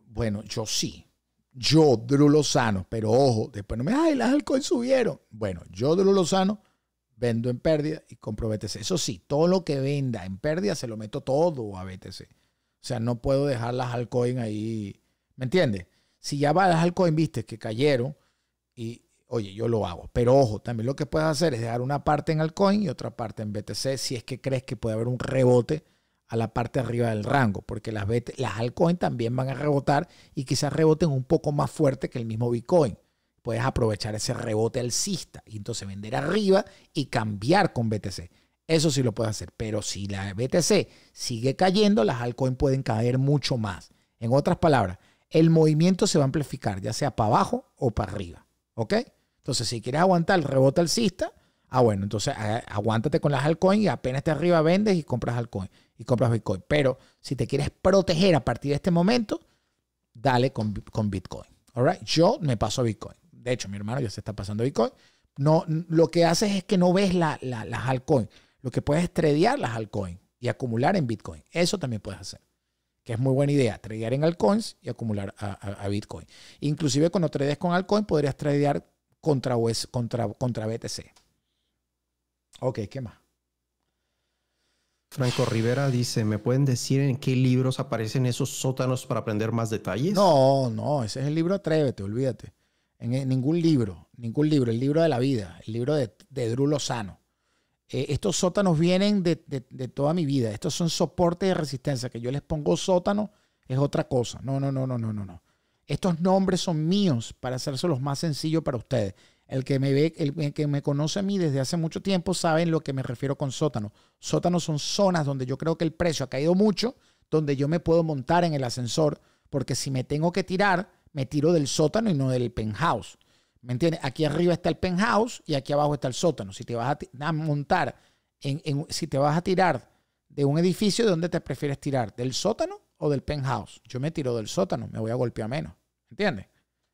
Bueno, yo sí. Yo, Drew Lozano, pero ojo, después no me, ay, las altcoins subieron. Bueno, yo, Drew Lozano, vendo en pérdida y compro BTC. Eso sí, todo lo que venda en pérdida se lo meto todo a BTC. O sea, no puedo dejar las altcoins ahí. ¿Me entiendes? si ya vas al viste que cayeron y, oye, yo lo hago. Pero ojo, también lo que puedes hacer es dejar una parte en altcoin y otra parte en BTC si es que crees que puede haber un rebote a la parte arriba del rango, porque las, las altcoins también van a rebotar y quizás reboten un poco más fuerte que el mismo Bitcoin. Puedes aprovechar ese rebote alcista y entonces vender arriba y cambiar con BTC. Eso sí lo puedes hacer, pero si la BTC sigue cayendo, las altcoins pueden caer mucho más. En otras palabras, el movimiento se va a amplificar, ya sea para abajo o para arriba. ¿Ok? Entonces, si quieres aguantar el rebote alcista, ah, bueno, entonces aguántate con las altcoins y apenas te arriba vendes y compras altcoins y compras Bitcoin. Pero si te quieres proteger a partir de este momento, dale con, Bitcoin. All Yo me paso a Bitcoin. De hecho, mi hermano ya se está pasando a Bitcoin. No, lo que haces es que no ves las altcoins. Lo que puedes es tradear las altcoins y acumular en Bitcoin. Eso también puedes hacer que es muy buena idea, tradear en altcoins y acumular a, Bitcoin. Inclusive cuando trades con altcoins, podrías tradear contra, contra, contra BTC. Ok, ¿qué más? Franco Rivera dice, ¿me pueden decir en qué libros aparecen esos sótanos para aprender más detalles? No, no, ese es el libro Atrévete, olvídate. En, ningún libro, ningún libro, el libro de la vida, el libro de, de Sano. Eh, estos sótanos vienen de, toda mi vida. Estos son soportes de resistencia. Que yo les pongo sótano es otra cosa. No, no, no, no, no, no, no. Estos nombres son míos para hacerse los más sencillos para ustedes. El que me ve, el, que me conoce a mí desde hace mucho tiempo sabe lo que me refiero con sótano. Sótanos son zonas donde yo creo que el precio ha caído mucho, donde yo me puedo montar en el ascensor, porque si me tengo que tirar, me tiro del sótano y no del penthouse. ¿Me entiendes? Aquí arriba está el penthouse y aquí abajo está el sótano. Si te vas a, montar, en, si te vas a tirar de un edificio, ¿de dónde te prefieres tirar? ¿Del sótano o del penthouse? Yo me tiro del sótano, me voy a golpear menos. ¿Me entiendes?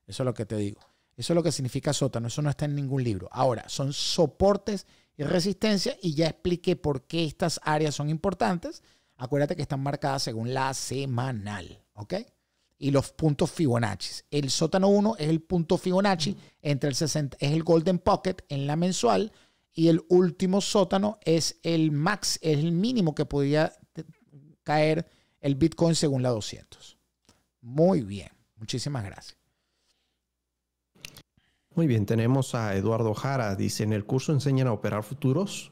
Eso es lo que te digo. Eso es lo que significa sótano. Eso no está en ningún libro. Ahora, son soportes y resistencia y ya expliqué por qué estas áreas son importantes. Acuérdate que están marcadas según la semanal. ¿Ok? y los puntos Fibonacci. El sótano 1 es el punto Fibonacci, entre el 60, es el Golden Pocket en la mensual y el último sótano es el max, es el mínimo que podía caer el Bitcoin según la 200. Muy bien, muchísimas gracias. Muy bien, tenemos a Eduardo Jara, dice, en el curso enseñan a operar futuros.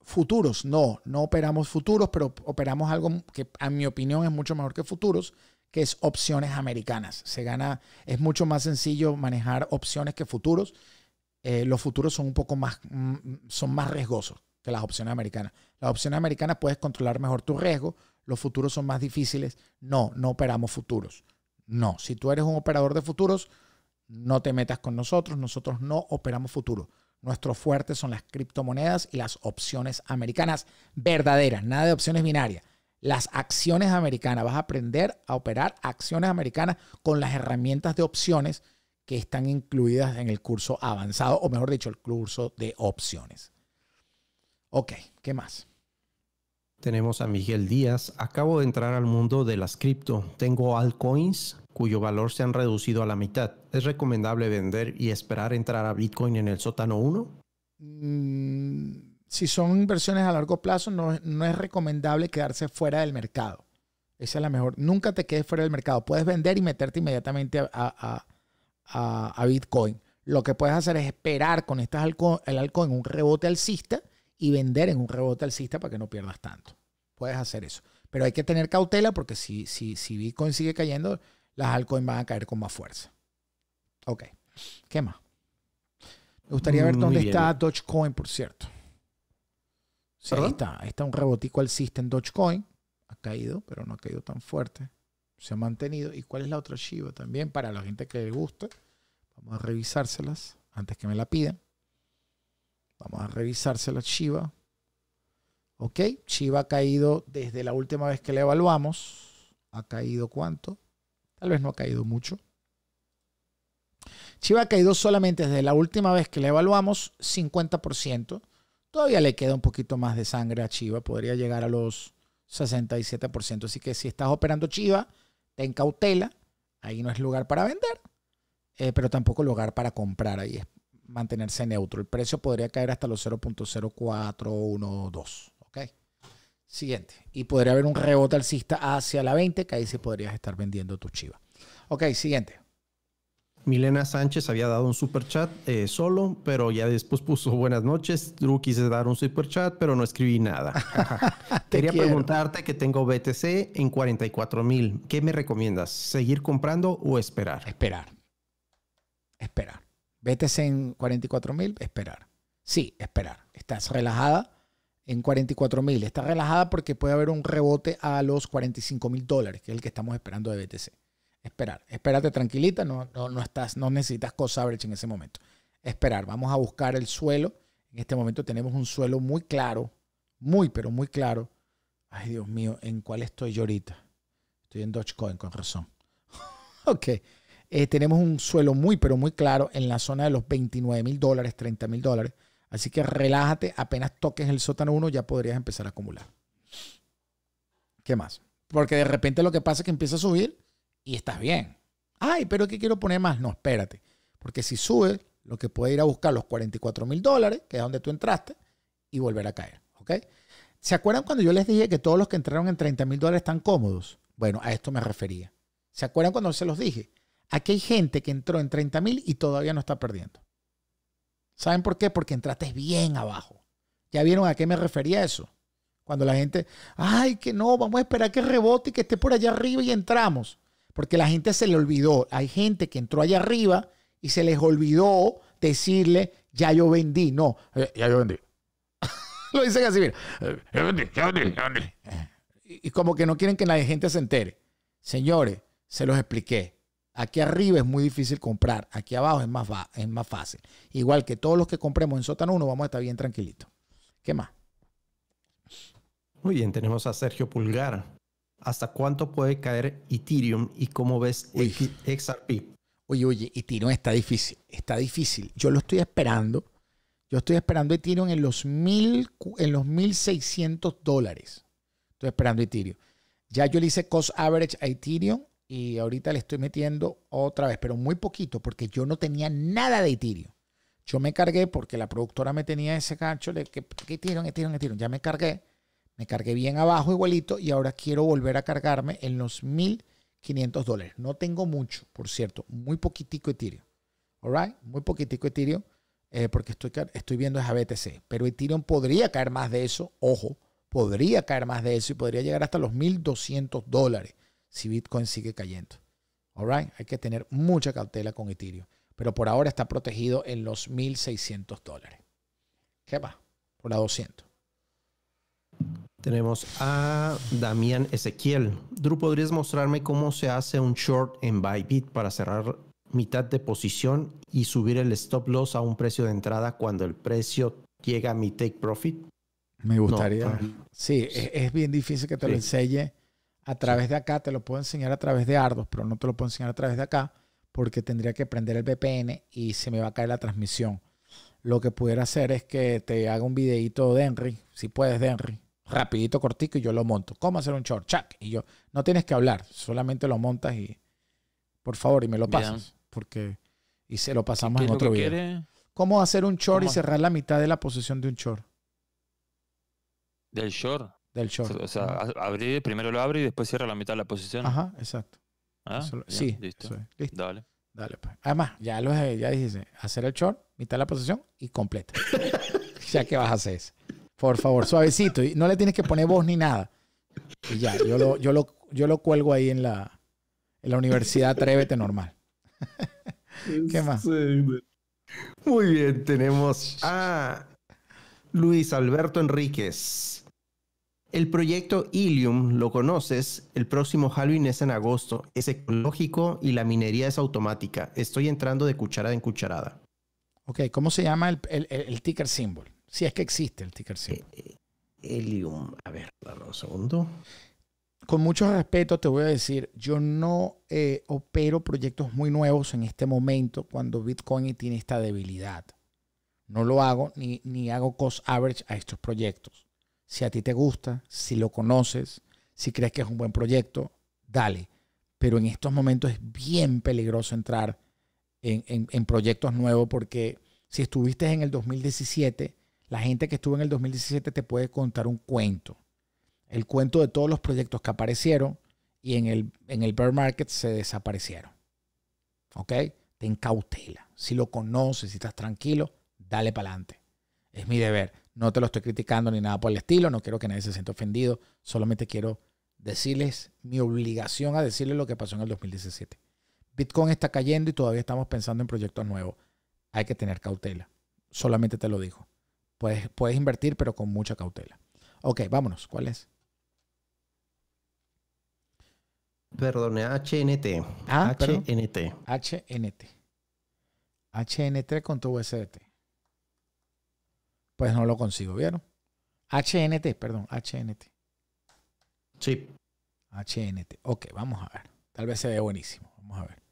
Futuros, no, no operamos futuros, pero operamos algo que a mi opinión es mucho mejor que futuros, que es opciones americanas. Se gana, es mucho más sencillo manejar opciones que futuros. Eh, los futuros son un poco más, mm, son más riesgosos que las opciones americanas. Las opciones americanas puedes controlar mejor tu riesgo, los futuros son más difíciles. No, no operamos futuros. No, si tú eres un operador de futuros, no te metas con nosotros, nosotros no operamos futuros. Nuestro fuerte son las criptomonedas y las opciones americanas verdaderas, nada de opciones binarias las acciones americanas. Vas a aprender a operar acciones americanas con las herramientas de opciones que están incluidas en el curso avanzado, o mejor dicho, el curso de opciones. Ok, ¿qué más? Tenemos a Miguel Díaz. Acabo de entrar al mundo de las cripto. Tengo altcoins cuyo valor se han reducido a la mitad. ¿Es recomendable vender y esperar entrar a Bitcoin en el sótano 1? si son inversiones a largo plazo, no, es recomendable quedarse fuera del mercado. Esa es la mejor. Nunca te quedes fuera del mercado. Puedes vender y meterte inmediatamente a, Bitcoin. Lo que puedes hacer es esperar con estas el en un rebote alcista y vender en un rebote alcista para que no pierdas tanto. Puedes hacer eso. Pero hay que tener cautela porque si, si, si Bitcoin sigue cayendo, las altcoins van a caer con más fuerza. Ok. ¿Qué más? Me gustaría ver mm, dónde está Dogecoin, por cierto ahí está. Ahí está un rebotico al en Dogecoin. Ha caído, pero no ha caído tan fuerte. Se ha mantenido. ¿Y cuál es la otra Shiba? También para la gente que le guste. Vamos a revisárselas antes que me la piden. Vamos a revisárselas Shiba. Ok, Shiba ha caído desde la última vez que le evaluamos. ¿Ha caído cuánto? Tal vez no ha caído mucho. Chiva ha caído solamente desde la última vez que la evaluamos 50%. Todavía le queda un poquito más de sangre a Chiva, podría llegar a los 67%. Así que si estás operando Chiva, ten cautela, ahí no es lugar para vender, eh, pero tampoco lugar para comprar, ahí es mantenerse neutro. El precio podría caer hasta los 0.0412. ¿Ok? Siguiente. Y podría haber un rebote alcista hacia la 20, que ahí sí podrías estar vendiendo tu chiva. Ok, siguiente. Milena Sánchez había dado un super chat eh, solo, pero ya después puso buenas noches. Drew quise dar un super chat, pero no escribí nada. Quería preguntarte que tengo BTC en 44 mil. ¿Qué me recomiendas? ¿Seguir comprando o esperar? Esperar. Esperar. BTC en 44 mil, esperar. Sí, esperar. Estás relajada en 44 mil. Estás relajada porque puede haber un rebote a los 45 mil dólares, que es el que estamos esperando de BTC. Esperar. Espérate tranquilita, no, estás, no necesitas cosa brecha en ese momento. Esperar. Vamos a buscar el suelo. En este momento tenemos un suelo muy claro, muy, pero muy claro. Ay, Dios mío, ¿en cuál estoy yo ahorita? Estoy en Dogecoin, con razón. ok. Eh, tenemos un suelo muy, pero muy claro en la zona de los 29 mil dólares, 30 mil dólares. Así que relájate, apenas toques el sótano 1 ya podrías empezar a acumular. ¿Qué más? Porque de repente lo que pasa es que empieza a subir y estás bien. Ay, pero ¿qué quiero poner más? No, espérate. Porque si sube, lo que puede ir a buscar los 44 mil dólares, que es donde tú entraste, y volver a caer. ¿Ok? ¿Se acuerdan cuando yo les dije que todos los que entraron en 30 mil dólares están cómodos? Bueno, a esto me refería. ¿Se acuerdan cuando se los dije? Aquí hay gente que entró en 30 mil y todavía no está perdiendo. ¿Saben por qué? Porque entraste bien abajo. ¿Ya vieron a qué me refería eso? Cuando la gente, ay, que no, vamos a esperar que rebote y que esté por allá arriba y entramos porque la gente se le olvidó. Hay gente que entró allá arriba y se les olvidó decirle, ya yo vendí. No, eh, ya yo vendí. Lo dicen así, mira. Eh, vendí, Y, como que no quieren que la gente se entere. Señores, se los expliqué. Aquí arriba es muy difícil comprar, aquí abajo es más, es más fácil. Igual que todos los que compremos en sótano 1 vamos a estar bien tranquilitos. ¿Qué más? Muy bien, tenemos a Sergio Pulgar hasta cuánto puede caer Ethereum y cómo ves XRP. Oye, oye, Ethereum está difícil, está difícil. Yo lo estoy esperando. Yo estoy esperando Ethereum en los, mil, en los 1.600 dólares. Estoy esperando Ethereum. Ya yo le hice cost average a Ethereum y ahorita le estoy metiendo otra vez, pero muy poquito porque yo no tenía nada de Ethereum. Yo me cargué porque la productora me tenía ese gancho de que Ethereum, Ethereum, Ethereum. Ya me cargué me cargué bien abajo igualito y ahora quiero volver a cargarme en los 1500 dólares. No tengo mucho, por cierto, muy poquitico Ethereum. All Muy poquitico Ethereum eh, porque estoy, estoy viendo es a BTC. Pero Ethereum podría caer más de eso, ojo, podría caer más de eso y podría llegar hasta los 1200 dólares si Bitcoin sigue cayendo. All Hay que tener mucha cautela con Ethereum. Pero por ahora está protegido en los 1600 dólares. ¿Qué va? Por la 200. Tenemos a Damián Ezequiel. Drew, ¿podrías mostrarme cómo se hace un short en Bybit para cerrar mitad de posición y subir el stop loss a un precio de entrada cuando el precio llega a mi take profit? Me gustaría. E-, sí, es, bien difícil que te lo enseñe a través de acá. Te lo puedo enseñar a través de Ardos, pero no te lo puedo enseñar a través de acá porque tendría que prender el VPN y se me va a caer la transmisión. Lo que pudiera hacer es que te haga un videito de Henry, si puedes, de Henry rapidito, cortico, y yo lo monto. ¿Cómo hacer un short? Chac. Y yo, no tienes que hablar, solamente lo montas y, por favor, y me lo pasas. Porque, y se lo pasamos en otro video. ¿Cómo hacer un short y cerrar la mitad de la posición de un short? Del short. Del short. O sea, abrir, primero lo abre y después cierra la mitad de la posición. Ajá, exacto. Ah, sí, listo. Dale. Dale, pues. Además, ya lo ya dijiste, hacer el short, mitad de la posición y completa. ya que vas a hacer eso. Por favor, suavecito. Y no le tienes que poner voz ni nada. Y ya, yo lo, yo lo, yo lo cuelgo ahí en la, la universidad Atrévete Normal. ¿Qué más? muy bien, tenemos a Luis Alberto Enríquez. El proyecto Ilium, lo conoces, el próximo Halloween es en agosto, es ecológico y la minería es automática. Estoy entrando de cucharada en cucharada. Ok, ¿cómo se llama el, el ticker symbol? Si es que existe el ticker eh, eh, a ver, un segundo. Con mucho respeto te voy a decir, yo no eh, opero proyectos muy nuevos en este momento cuando Bitcoin tiene esta debilidad. No lo hago ni, hago cost average a estos proyectos. Si a ti te gusta, si lo conoces, si crees que es un buen proyecto, dale. Pero en estos momentos es bien peligroso entrar en, en proyectos nuevos porque si estuviste en el 2017 la gente que estuvo en el 2017 te puede contar un cuento. El cuento de todos los proyectos que aparecieron y en el, en el bear market se desaparecieron. ¿Ok? Ten cautela. Si lo conoces, si estás tranquilo, dale para adelante. Es mi deber. No te lo estoy criticando ni nada por el estilo. No quiero que nadie se sienta ofendido. Solamente quiero decirles mi obligación a decirles lo que pasó en el 2017. Bitcoin está cayendo y todavía estamos pensando en proyectos nuevos. Hay que tener cautela. Solamente te lo digo. Puedes, invertir, pero con mucha cautela. Ok, vámonos. ¿Cuál es? Perdone, HNT. Ah, HNT. HNT. HNT con tu USDT. Pues no lo consigo, ¿vieron? HNT, perdón, HNT. Sí. HNT. Ok, vamos a ver. Tal vez se ve buenísimo. Vamos a ver.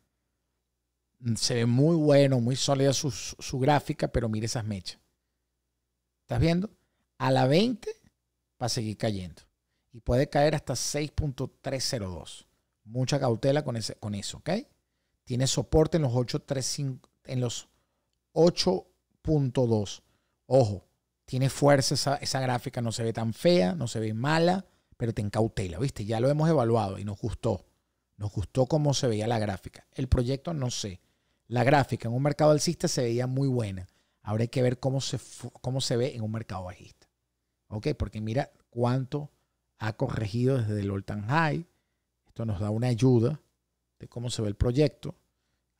Se ve muy bueno, muy sólida su gráfica, pero mire esas mechas. ¿Estás viendo? A la 20 va a seguir cayendo. Y puede caer hasta 6.302. Mucha cautela con, ese, con eso, ¿ok? Tiene soporte en los 835, en los 8.2. Ojo, tiene fuerza esa, gráfica, no se ve tan fea, no se ve mala, pero ten cautela, ¿viste? Ya lo hemos evaluado y nos gustó. Nos gustó cómo se veía la gráfica. El proyecto no sé. La gráfica en un mercado alcista se veía muy buena. Ahora hay que ver cómo se, cómo se ve en un mercado bajista. ¿Ok? Porque mira cuánto ha corregido desde el all time high. Esto nos da una ayuda de cómo se ve el proyecto.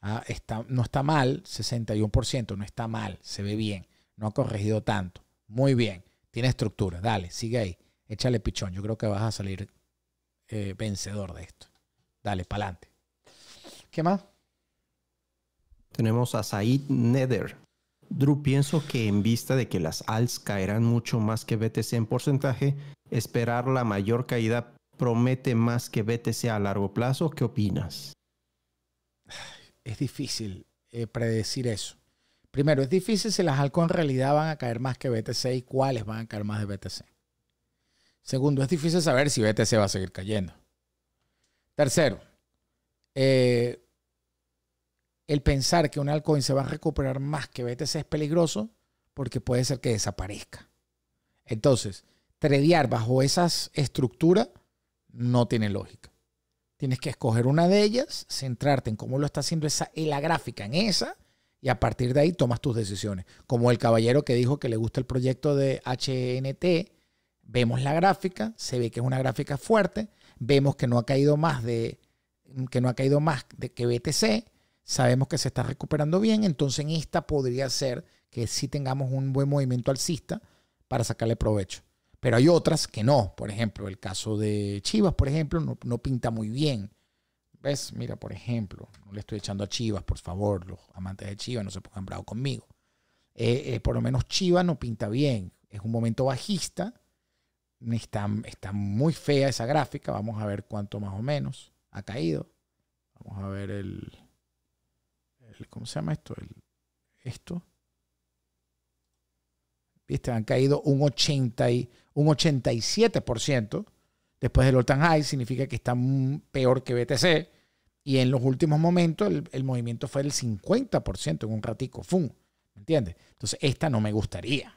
Ah, está, no está mal, 61%, no está mal, se ve bien. No ha corregido tanto. Muy bien, tiene estructura. Dale, sigue ahí. Échale pichón. Yo creo que vas a salir eh, vencedor de esto. Dale, pa'lante. ¿Qué más? Tenemos a Said Neder. Drew, pienso que en vista de que las alts caerán mucho más que BTC en porcentaje, esperar la mayor caída promete más que BTC a largo plazo. ¿Qué opinas? Es difícil eh, predecir eso. Primero, es difícil si las alts en realidad van a caer más que BTC y cuáles van a caer más de BTC. Segundo, es difícil saber si BTC va a seguir cayendo. Tercero, eh, el pensar que un altcoin se va a recuperar más que BTC es peligroso porque puede ser que desaparezca. Entonces, tradear bajo esas estructuras no tiene lógica. Tienes que escoger una de ellas, centrarte en cómo lo está haciendo esa y la gráfica en esa, y a partir de ahí tomas tus decisiones. Como el caballero que dijo que le gusta el proyecto de HNT, vemos la gráfica, se ve que es una gráfica fuerte, vemos que no ha caído más de que no ha caído más de que BTC, sabemos que se está recuperando bien, entonces en esta podría ser que sí tengamos un buen movimiento alcista para sacarle provecho. Pero hay otras que no, por ejemplo, el caso de Chivas, por ejemplo, no, pinta muy bien. ¿Ves? Mira, por ejemplo, no le estoy echando a Chivas, por favor, los amantes de Chivas no se pongan bravos conmigo. Eh, eh, por lo menos Chivas no pinta bien, es un momento bajista, está muy fea esa gráfica, vamos a ver cuánto más o menos ha caído. Vamos a ver el, ¿cómo se llama esto? esto. Viste, han caído un, 80 y, un 87% después del all-time high, significa que está peor que BTC. Y en los últimos momentos el, movimiento fue del 50% en un ratico, ¡fum! ¿Me entiendes? Entonces esta no me gustaría,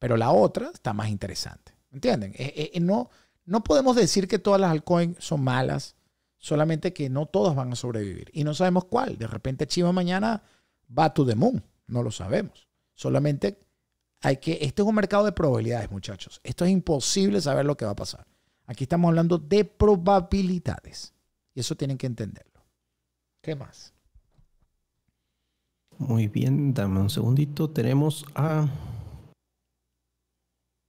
pero la otra está más interesante. ¿Me entienden? Eh, eh, no, no podemos decir que todas las altcoins son malas Solamente que no todos van a sobrevivir. Y no sabemos cuál. De repente chiva mañana va to the moon. No lo sabemos. Solamente hay que... Este es un mercado de probabilidades, muchachos. Esto es imposible saber lo que va a pasar. Aquí estamos hablando de probabilidades. Y eso tienen que entenderlo. ¿Qué más? Muy bien, dame un segundito. Tenemos a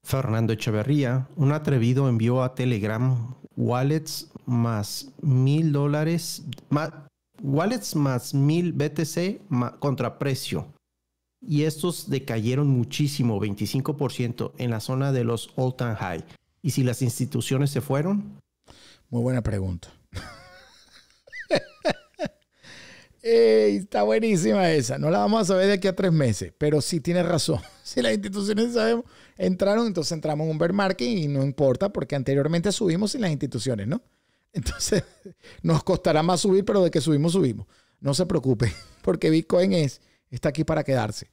Fernando Echeverría. Un atrevido envió a Telegram wallets más mil dólares, más, wallets más mil BTC contra precio. Y estos decayeron muchísimo, 25% en la zona de los all time high. ¿Y si las instituciones se fueron? Muy buena pregunta. está buenísima esa. No la vamos a saber de aquí a tres meses, pero sí tienes razón. Si las instituciones sabemos, entraron, entonces entramos en un bear market y no importa porque anteriormente subimos sin las instituciones, ¿no? Entonces, nos costará más subir, pero de que subimos, subimos. No se preocupe, porque Bitcoin es, está aquí para quedarse.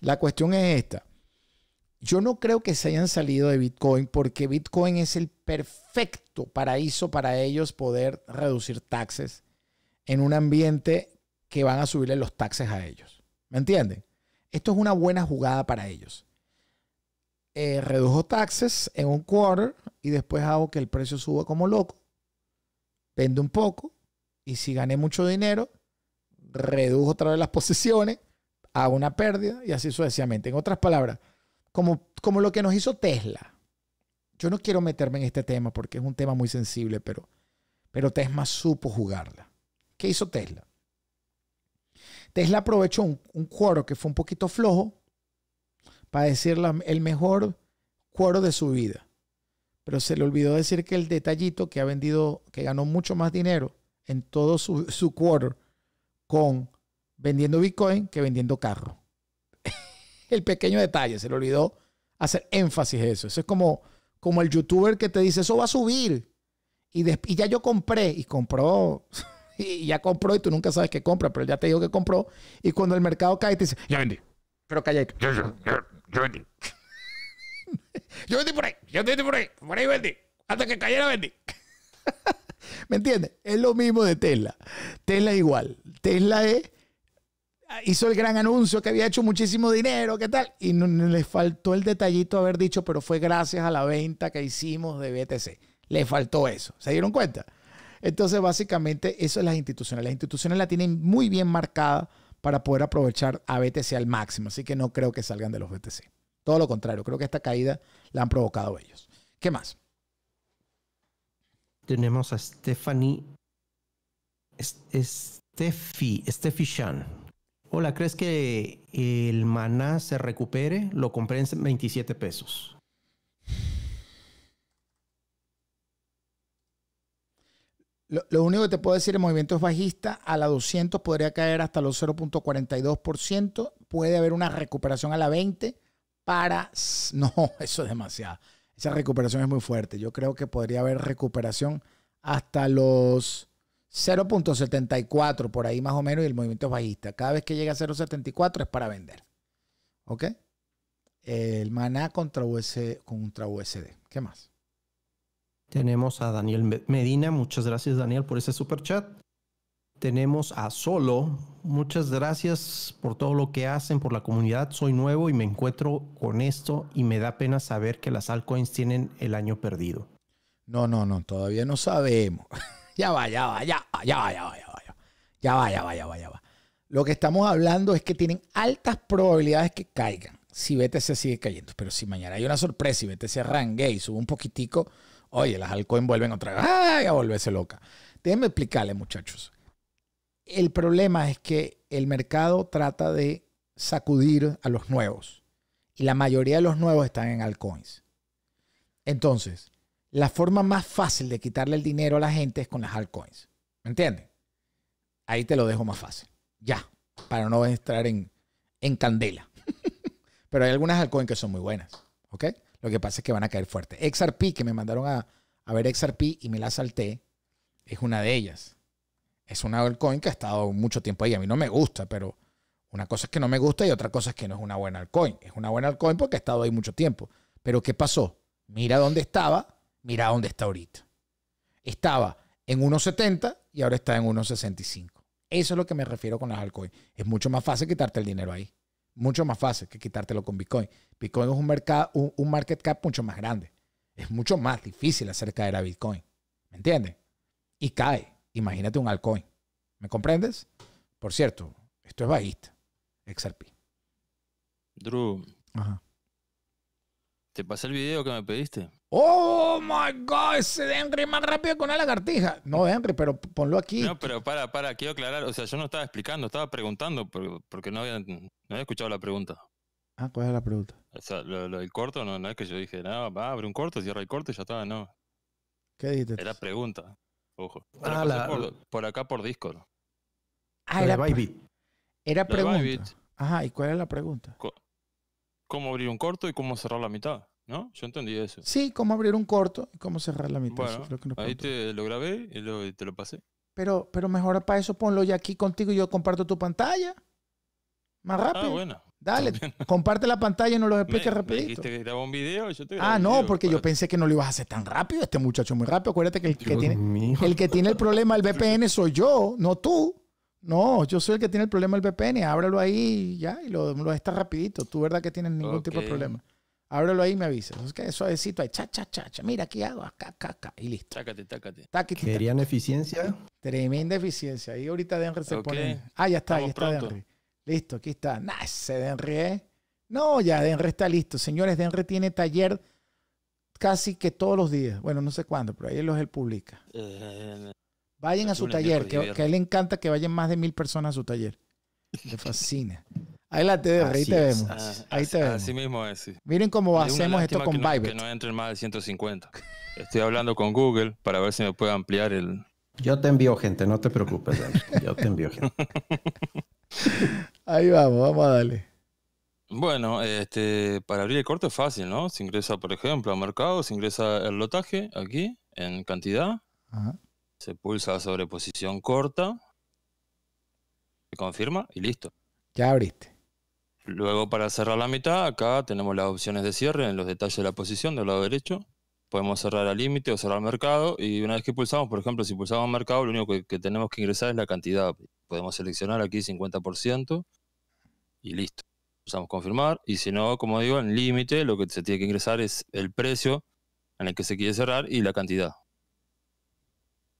La cuestión es esta. Yo no creo que se hayan salido de Bitcoin porque Bitcoin es el perfecto paraíso para ellos poder reducir taxes en un ambiente que van a subirle los taxes a ellos. ¿Me entienden? Esto es una buena jugada para ellos. Eh, redujo taxes en un quarter y después hago que el precio suba como loco Vende un poco y si gané mucho dinero, redujo otra vez las posiciones, hago una pérdida y así sucesivamente. En otras palabras, como, como lo que nos hizo Tesla. Yo no quiero meterme en este tema porque es un tema muy sensible, pero, pero Tesla supo jugarla. ¿Qué hizo Tesla? Tesla aprovechó un, un cuero que fue un poquito flojo para decir el mejor cuero de su vida pero se le olvidó decir que el detallito que ha vendido, que ganó mucho más dinero en todo su, su quarter con vendiendo Bitcoin que vendiendo carro. el pequeño detalle, se le olvidó hacer énfasis en eso. Eso es como, como el youtuber que te dice, eso va a subir. Y, ya yo compré y compró. y ya compró y tú nunca sabes qué compra, pero ya te dijo que compró. Y cuando el mercado cae, te dice, ya vendí. Pero calla, yo vendí. Yo vendí por ahí, yo vendí por ahí, por ahí vendí. Hasta que cayera vendí. ¿Me entiendes? Es lo mismo de Tesla. Tesla igual. Tesla hizo el gran anuncio que había hecho muchísimo dinero, ¿qué tal? Y no, le faltó el detallito haber dicho, pero fue gracias a la venta que hicimos de BTC. Le faltó eso. ¿Se dieron cuenta? Entonces, básicamente, eso es las instituciones. Las instituciones la tienen muy bien marcada para poder aprovechar a BTC al máximo. Así que no creo que salgan de los BTC. Todo lo contrario, creo que esta caída la han provocado ellos. ¿Qué más? Tenemos a Stephanie. Steffi, Steffi Hola, ¿crees que el maná se recupere? Lo compré en 27 pesos. Lo, único que te puedo decir, el movimiento es bajista. A la 200 podría caer hasta los 0.42%. Puede haber una recuperación a la 20 para... No, eso es demasiado. Esa recuperación es muy fuerte. Yo creo que podría haber recuperación hasta los 0.74, por ahí más o menos, y el movimiento bajista. Cada vez que llega a 0.74 es para vender. ¿Ok? El maná contra, USD contra USD. ¿Qué más? Tenemos a Daniel Medina. Muchas gracias, Daniel, por ese super chat tenemos a Solo. Muchas gracias por todo lo que hacen por la comunidad. Soy nuevo y me encuentro con esto y me da pena saber que las altcoins tienen el año perdido. No, no, no, todavía no sabemos. ya va, ya va, ya va, ya va, ya va, ya va. Ya va, ya va, ya va, ya va. Lo que estamos hablando es que tienen altas probabilidades que caigan si BTC sigue cayendo. Pero si mañana hay una sorpresa y BTC arranque y sube un poquitico, oye, las altcoins vuelven otra vez ¡ay! a volverse loca. Déjenme explicarle, muchachos. El problema es que el mercado trata de sacudir a los nuevos. Y la mayoría de los nuevos están en altcoins. Entonces, la forma más fácil de quitarle el dinero a la gente es con las altcoins. ¿Me entiendes? Ahí te lo dejo más fácil. Ya, para no entrar en, en candela. Pero hay algunas altcoins que son muy buenas. ¿Ok? Lo que pasa es que van a caer fuerte. XRP, que me mandaron a, a ver XRP y me la salté, es una de ellas es una altcoin que ha estado mucho tiempo ahí. A mí no me gusta, pero una cosa es que no me gusta y otra cosa es que no es una buena altcoin. Es una buena altcoin porque ha estado ahí mucho tiempo. Pero ¿qué pasó? Mira dónde estaba, mira dónde está ahorita. Estaba en 1.70 y ahora está en 1.65. Eso es lo que me refiero con las altcoins. Es mucho más fácil quitarte el dinero ahí. Mucho más fácil que quitártelo con Bitcoin. Bitcoin es un, mercado, un, market cap mucho más grande. Es mucho más difícil hacer caer a Bitcoin. ¿Me entiendes? Y cae imagínate un altcoin. ¿Me comprendes? Por cierto, esto es Baist, XRP. Drew. Ajá. ¿Te pasé el video que me pediste? Oh my God, ese Henry más rápido que una lagartija. No, Henry, pero ponlo aquí. No, pero para, para, quiero aclarar. O sea, yo no estaba explicando, estaba preguntando porque no había, no escuchado la pregunta. Ah, ¿cuál es la pregunta? O sea, lo, del corto, no, es que yo dije, nada, va, abre un corto, cierra el corto y ya estaba, no. ¿Qué dijiste? Era pregunta. Ojo. Ah, por, acá por Discord. Ah, era, Era pregunta. Ajá, ¿y cuál es la pregunta? ¿Cómo abrir un corto y cómo cerrar la mitad? ¿No? Yo entendí eso. Sí, cómo abrir un corto y cómo cerrar la mitad. ahí te lo grabé y te lo pasé. Pero, pero mejor para eso ponlo ya aquí contigo y yo comparto tu pantalla. Más ah, rápido. Ah, bueno. Dale, comparte la pantalla y nos lo expliques rapidito. un video, Ah, no, porque yo pensé que no lo ibas a hacer tan rápido, este muchacho muy rápido. Acuérdate que el que, tiene, el el problema del VPN soy yo, no tú. No, yo soy el que tiene el problema del VPN. Ábralo ahí ya y lo, lo está rapidito. Tú, ¿verdad que tienes ningún tipo de problema? Ábrelo ahí y me avisas. Es que suavecito ahí. Cha, cha, cha, Mira, aquí hago. Acá, acá, acá. Y listo. Tácate, tácate. ¿Querían eficiencia? Tremenda eficiencia. Ahí ahorita Denry se pone. Ah, ya está, ahí está Listo, aquí está. Nice, Denre. ¿eh? No, ya Denre está listo. Señores, Denre tiene taller casi que todos los días. Bueno, no sé cuándo, pero ahí los él publica. Eh, eh, vayan a su taller, que, a él le encanta que vayan más de mil personas a su taller. Le fascina. Ahí Adelante, Denre, ahí te vemos. ahí te vemos. Así mismo es. Miren cómo hacemos esto con que Que no entren más de 150. Estoy hablando con Google para ver si me puede ampliar el. Yo te envío gente, no te preocupes, Yo te envío gente. Ahí vamos, vamos a darle. Bueno, este, para abrir el corte es fácil, ¿no? Se ingresa, por ejemplo, a mercado, se ingresa el lotaje aquí, en cantidad. Se pulsa sobre posición corta. Se confirma y listo. Ya abriste. Luego, para cerrar la mitad, acá tenemos las opciones de cierre en los detalles de la posición del lado derecho. Podemos cerrar al límite o cerrar mercado. Y una vez que pulsamos, por ejemplo, si pulsamos mercado, lo único que tenemos que ingresar es la cantidad podemos seleccionar aquí 50% y listo. Usamos confirmar y si no, como digo, en límite lo que se tiene que ingresar es el precio en el que se quiere cerrar y la cantidad.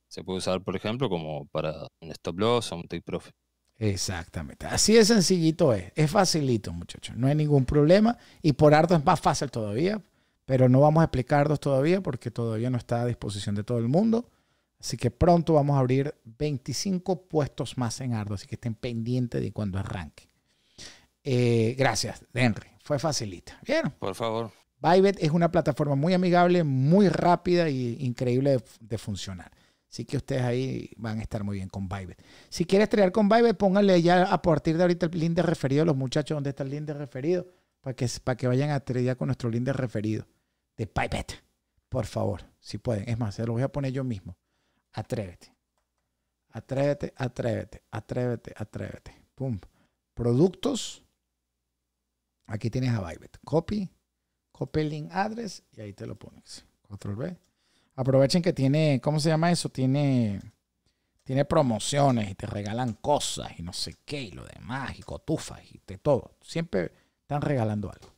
Se puede usar, por ejemplo, como para un stop loss o un take profit. Exactamente. Así de sencillito es. Es facilito, muchachos. No hay ningún problema. Y por harto es más fácil todavía. Pero no vamos a explicarlos todavía porque todavía no está a disposición de todo el mundo. Así que pronto vamos a abrir 25 puestos más en Ardo, así que estén pendientes de cuando arranque. Eh, gracias, Henry. Fue facilita. ¿Vieron? Por favor. Bybet es una plataforma muy amigable, muy rápida e increíble de, funcionar. Así que ustedes ahí van a estar muy bien con Bybet. Si quieres traer con Bybet, pónganle ya a partir de ahorita el link de referido. Los muchachos, ¿dónde está el link de referido? Para que, para que vayan a traer con nuestro link de referido de Bybet. Por favor, si pueden. Es más, se lo voy a poner yo mismo. Atrévete. Atrévete, atrévete, atrévete, atrévete. Pum. Productos. Aquí tienes a Bybit. Copy, copy link address y ahí te lo pones. Control B. Aprovechen que tiene, ¿cómo se llama eso? Tiene, tiene promociones y te regalan cosas y no sé qué y lo demás y cotufas y de todo. Siempre están regalando algo.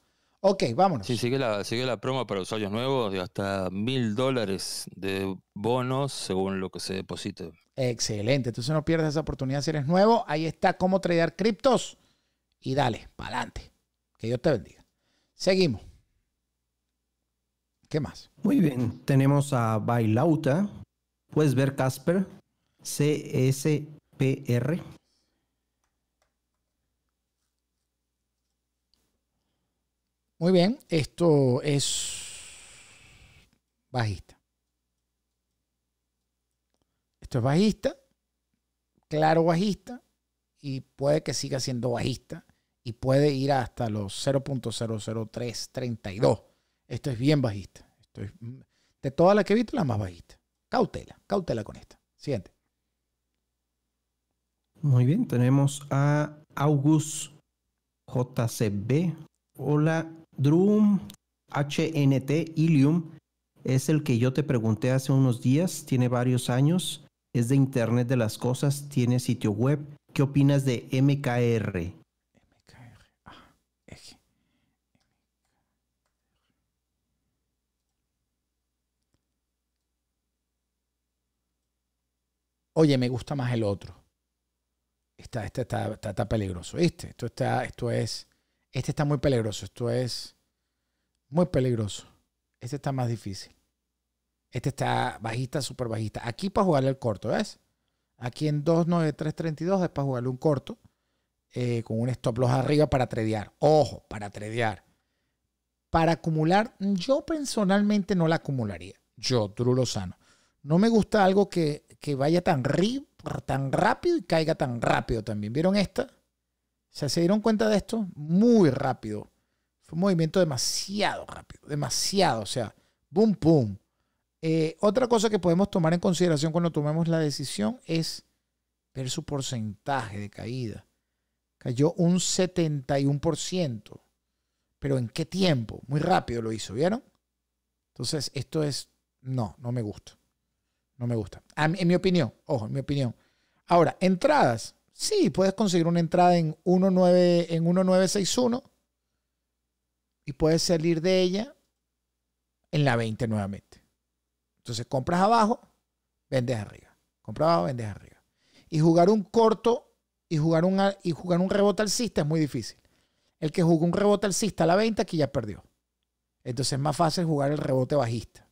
Ok, vámonos. Sí, sigue la, sigue la promo para usuarios nuevos de hasta mil dólares de bonos según lo que se deposite. Excelente, entonces no pierdas esa oportunidad si eres nuevo. Ahí está cómo tradear criptos y dale, para adelante. Que Dios te bendiga. Seguimos. ¿Qué más? Muy bien, tenemos a Bailauta. Puedes ver Casper, CSPR. Muy bien, esto es bajista. Esto es bajista, claro bajista, y puede que siga siendo bajista, y puede ir hasta los 0.00332. Esto es bien bajista. Esto mm, de todas las que he visto, la más bajista. Cautela, cautela con esta. Siguiente. Muy bien, tenemos a August JCB. Hola, Drum HNT Ilium es el que yo te pregunté hace unos días, tiene varios años, es de Internet de las Cosas, tiene sitio web. ¿Qué opinas de MKR? MKR. Ah, Oye, me gusta más el otro. Este está, peligroso, ¿viste? Esto, está, esto es este está muy peligroso. Esto es muy peligroso. Este está más difícil. Este está bajista, súper bajista. Aquí para jugarle el corto, ¿ves? Aquí en 29332 es para jugarle un corto eh, con un stop loss arriba para tradear. Ojo, para tradear. Para acumular, yo personalmente no la acumularía. Yo, Drew Lozano. No me gusta algo que, vaya tan, ri, tan rápido y caiga tan rápido también. ¿Vieron esta? O sea, se dieron cuenta de esto muy rápido. Fue un movimiento demasiado rápido, demasiado. O sea, boom, boom. Eh, otra cosa que podemos tomar en consideración cuando tomemos la decisión es ver su porcentaje de caída. Cayó un 71%. Pero ¿en qué tiempo? Muy rápido lo hizo, ¿vieron? Entonces, esto es, no, no me gusta. No me gusta. en mi opinión, ojo, en mi opinión. Ahora, entradas. Sí, puedes conseguir una entrada en 19, en 1961 y puedes salir de ella en la 20 nuevamente. Entonces compras abajo, vendes arriba. Compras abajo, vendes arriba. Y jugar un corto y jugar un, y jugar un rebote alcista es muy difícil. El que jugó un rebote alcista a la 20 aquí ya perdió. Entonces es más fácil jugar el rebote bajista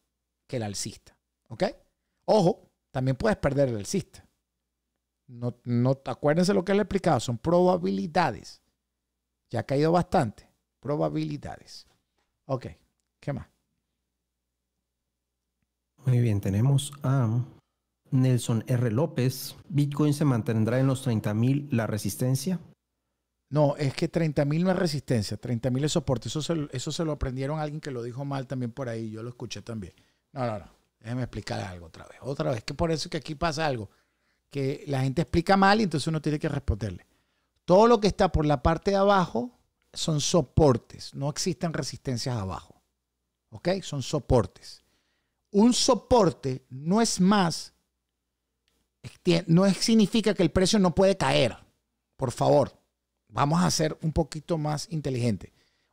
que el alcista. ¿Ok? Ojo, también puedes perder el alcista. No, no, acuérdense lo que le he explicado, son probabilidades. Ya ha caído bastante. Probabilidades. Ok, ¿qué más? Muy bien, tenemos a Nelson R. López. ¿Bitcoin se mantendrá en los 30.000 la resistencia? No, es que 30.000 no es resistencia, 30.000 es soporte. Eso se, eso se lo aprendieron alguien que lo dijo mal también por ahí, yo lo escuché también. No, no, no. Déjeme explicar algo otra vez. Otra vez, que por eso que aquí pasa algo que la gente explica mal y entonces uno tiene que responderle. Todo lo que está por la parte de abajo son soportes, no existen resistencias abajo. ¿Ok? Son soportes. Un soporte no es más, no significa que el precio no puede caer. Por favor, vamos a ser un poquito más inteligentes.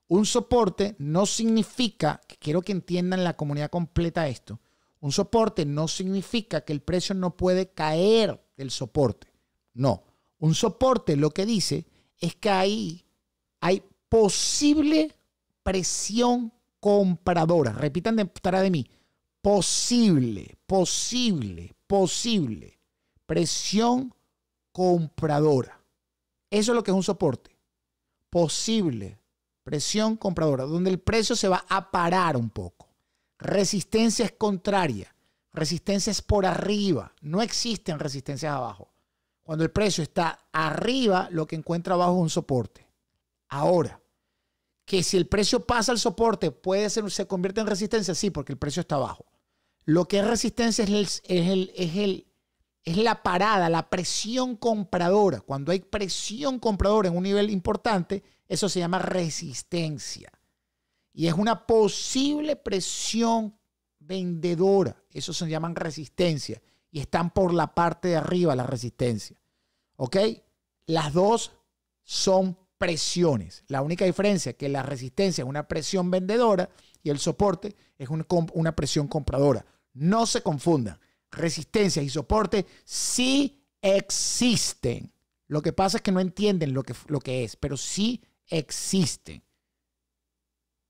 Un soporte no significa, quiero que entiendan la comunidad completa esto, un soporte no significa que el precio no puede caer del soporte. No. Un soporte lo que dice es que ahí hay posible presión compradora. Repitan detrás de mí. Posible, posible, posible. Presión compradora. Eso es lo que es un soporte. Posible presión compradora, donde el precio se va a parar un poco. Resistencia es contraria. Resistencia es por arriba. No existen resistencias abajo. Cuando el precio está arriba, lo que encuentra abajo es un soporte. Ahora, que si el precio pasa al soporte, puede ser, se convierte en resistencia, sí, porque el precio está abajo. Lo que es resistencia es, el, es, el, es la parada, la presión compradora. Cuando hay presión compradora en un nivel importante, eso se llama resistencia y es una posible presión vendedora. Eso se llaman resistencia y están por la parte de arriba la resistencia. ¿Ok? Las dos son presiones. La única diferencia es que la resistencia es una presión vendedora y el soporte es una presión compradora. No se confundan. Resistencia y soporte sí existen. Lo que pasa es que no entienden lo que, lo que es, pero sí existen.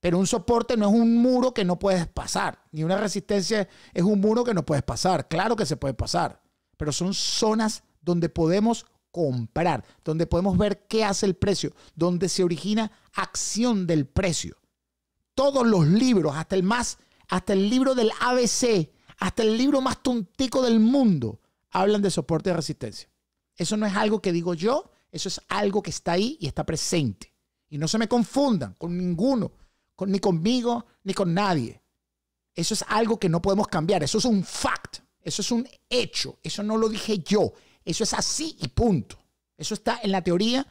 Pero un soporte no es un muro que no puedes pasar, ni una resistencia es un muro que no puedes pasar. Claro que se puede pasar, pero son zonas donde podemos comprar, donde podemos ver qué hace el precio, donde se origina acción del precio. Todos los libros, hasta el más, hasta el libro del ABC, hasta el libro más tontico del mundo, hablan de soporte y resistencia. Eso no es algo que digo yo, eso es algo que está ahí y está presente. Y no se me confundan con ninguno ni conmigo, ni con nadie. Eso es algo que no podemos cambiar. Eso es un fact. Eso es un hecho. Eso no lo dije yo. Eso es así y punto. Eso está en la teoría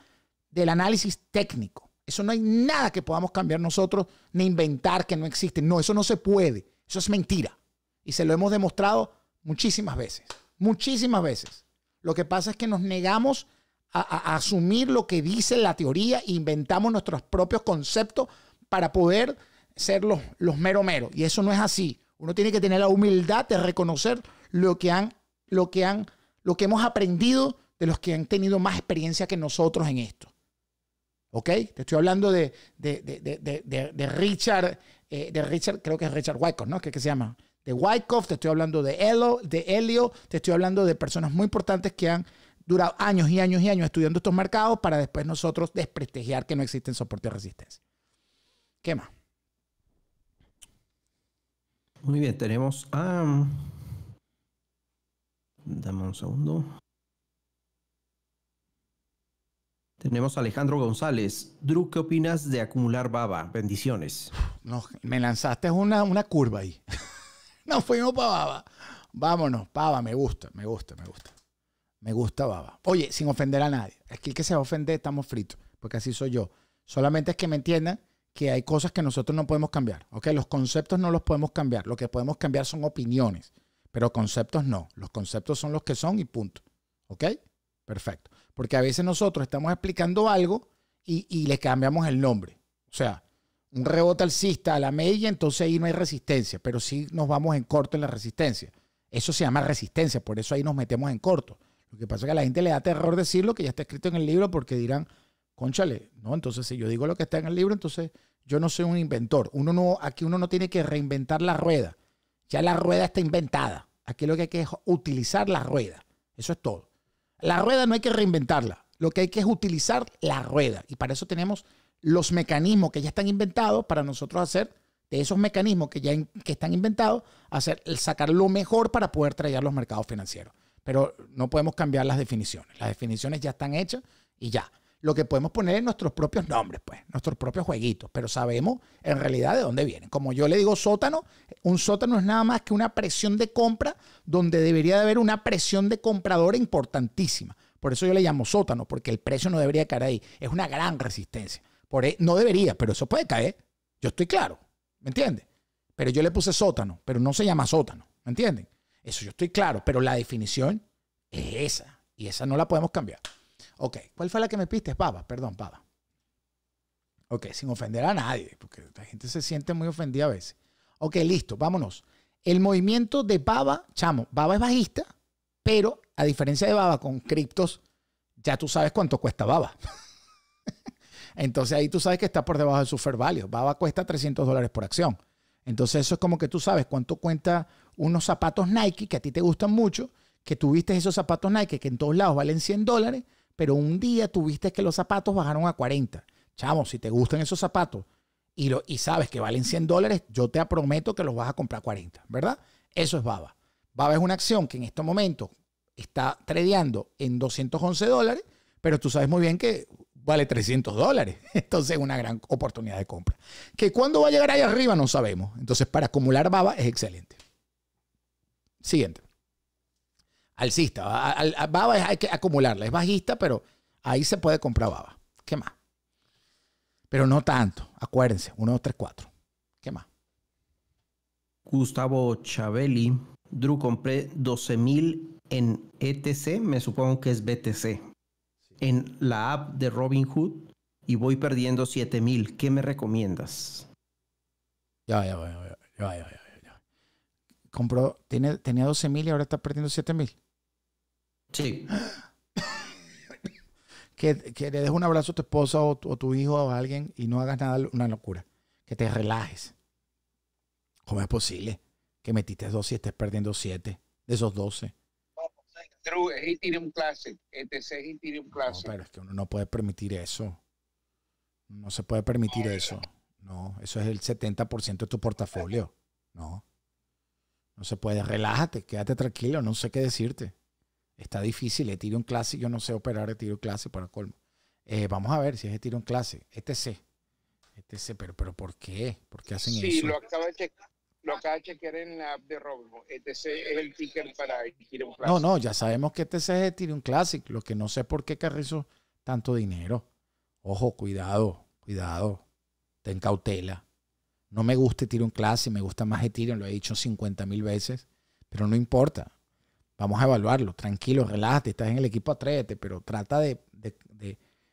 del análisis técnico. Eso no hay nada que podamos cambiar nosotros ni inventar que no existe. No, eso no se puede. Eso es mentira. Y se lo hemos demostrado muchísimas veces. Muchísimas veces. Lo que pasa es que nos negamos a, asumir lo que dice la teoría e inventamos nuestros propios conceptos para poder ser los, los mero mero. Y eso no es así. Uno tiene que tener la humildad de reconocer lo que han, lo que han, lo que hemos aprendido de los que han tenido más experiencia que nosotros en esto. ¿Ok? Te estoy hablando de, de, de, Richard, eh, de Richard, creo que es Richard Wyckoff, ¿no? ¿Qué, se llama? De Wyckoff, te estoy hablando de Elo, de Helio, te estoy hablando de personas muy importantes que han durado años y años y años estudiando estos mercados para después nosotros desprestigiar que no existen soporte y resistencia. ¿Qué más? Muy bien, tenemos a... dame un segundo. Tenemos a Alejandro González. Drew, ¿qué opinas de acumular baba? Bendiciones. No, me lanzaste una, una curva ahí. Nos fuimos para baba. Vámonos, baba, me gusta, me gusta, me gusta. Me gusta baba. Oye, sin ofender a nadie. Es que el que se ofende estamos fritos, porque así soy yo. Solamente es que me entiendan que hay cosas que nosotros no podemos cambiar. Los conceptos no los podemos cambiar. Lo que podemos cambiar son opiniones, pero conceptos no. Los conceptos son los que son y punto. ¿Ok? Perfecto. Porque a veces nosotros estamos explicando algo y, le cambiamos el nombre. O sea, un rebote alcista a la media, entonces ahí no hay resistencia, pero sí nos vamos en corto en la resistencia. Eso se llama resistencia, por eso ahí nos metemos en corto. Lo que pasa es que a la gente le da terror decirlo, que ya está escrito en el libro porque dirán, conchale, ¿no? Entonces, si yo digo lo que está en el libro, entonces yo no soy un inventor. Uno no, aquí uno no tiene que reinventar la rueda. Ya la rueda está inventada. Aquí lo que hay que es utilizar la rueda. Eso es todo. La rueda no hay que reinventarla. Lo que hay que es utilizar la rueda. Y para eso tenemos los mecanismos que ya están inventados para nosotros hacer de esos mecanismos que ya están inventados, hacer, sacar lo mejor para poder traer los mercados financieros. Pero no podemos cambiar las definiciones. Las definiciones ya están hechas y ya lo que podemos poner en nuestros propios nombres, pues, nuestros propios jueguitos, pero sabemos en realidad de dónde vienen. Como yo le digo sótano, un sótano es nada más que una presión de compra donde debería de haber una presión de compradora importantísima. Por eso yo le llamo sótano, porque el precio no debería caer ahí. Es una gran resistencia. Por e, no debería, pero eso puede caer. Yo estoy claro, ¿me entiendes? Pero yo le puse sótano, pero no se llama sótano, ¿me entienden? Eso yo estoy claro, pero la definición es esa y esa no la podemos cambiar. Ok, ¿cuál fue la que me piste? BABA, perdón, BABA. Ok, sin ofender a nadie, porque la gente se siente muy ofendida a veces. Ok, listo, vámonos. El movimiento de Baba, chamo, Baba es bajista, pero a diferencia de Baba con criptos, ya tú sabes cuánto cuesta Baba. Entonces ahí tú sabes que está por debajo del super value. Baba cuesta 300 dólares por acción. Entonces eso es como que tú sabes cuánto cuenta unos zapatos Nike que a ti te gustan mucho, que tuviste esos zapatos Nike que en todos lados valen 100 dólares pero un día tuviste que los zapatos bajaron a 40. Chavo, si te gustan esos zapatos y, lo, y sabes que valen 100 dólares, yo te prometo que los vas a comprar a 40, ¿verdad? Eso es Baba. Baba es una acción que en este momento está tradeando en 211 dólares, pero tú sabes muy bien que vale 300 dólares. Entonces es una gran oportunidad de compra. Que cuándo va a llegar ahí arriba no sabemos. Entonces para acumular baba es excelente. Siguiente alcista. baba hay que acumularla. Es bajista, pero ahí se puede comprar baba. ¿Qué más? Pero no tanto. Acuérdense. Uno, 2, tres, cuatro. ¿Qué más? Gustavo Chabeli. Drew, compré 12 mil en ETC. Me supongo que es BTC. En la app de Robinhood. Y voy perdiendo mil. ¿Qué me recomiendas? Ya, ya, ya, ya, ya, ya. Compró, tiene, tenía mil y ahora está perdiendo mil. Sí. que, le des un abrazo a tu esposa o, a tu hijo o a alguien y no hagas nada, una locura. Que te relajes. ¿Cómo es posible que metiste dos y estés perdiendo siete de esos doce? es Classic. Este no, pero es que uno no puede permitir eso. No se puede permitir eso. No, eso es el 70% de tu portafolio. No. No se puede. Relájate, quédate tranquilo, no sé qué decirte está difícil. le tiro un clásico yo no sé operar el tiro un clase para colmo. Eh, vamos a ver si es el tiro en clase. Este ETC, este pero, pero ¿por qué? ¿Por qué hacen eso? Sí, lo acaba de checar lo acaba de chequear en la app de ETC este es el ticker para un Classic. No, no, ya sabemos que ETC este es Ethereum Classic. Lo que no sé por qué Carrizo tanto dinero. Ojo, cuidado, cuidado. Ten cautela. No me gusta un Classic, me gusta más tiro, lo he dicho 50 mil veces, pero no importa. Vamos a evaluarlo. Tranquilo, relájate, estás en el equipo atrévete, pero trata de,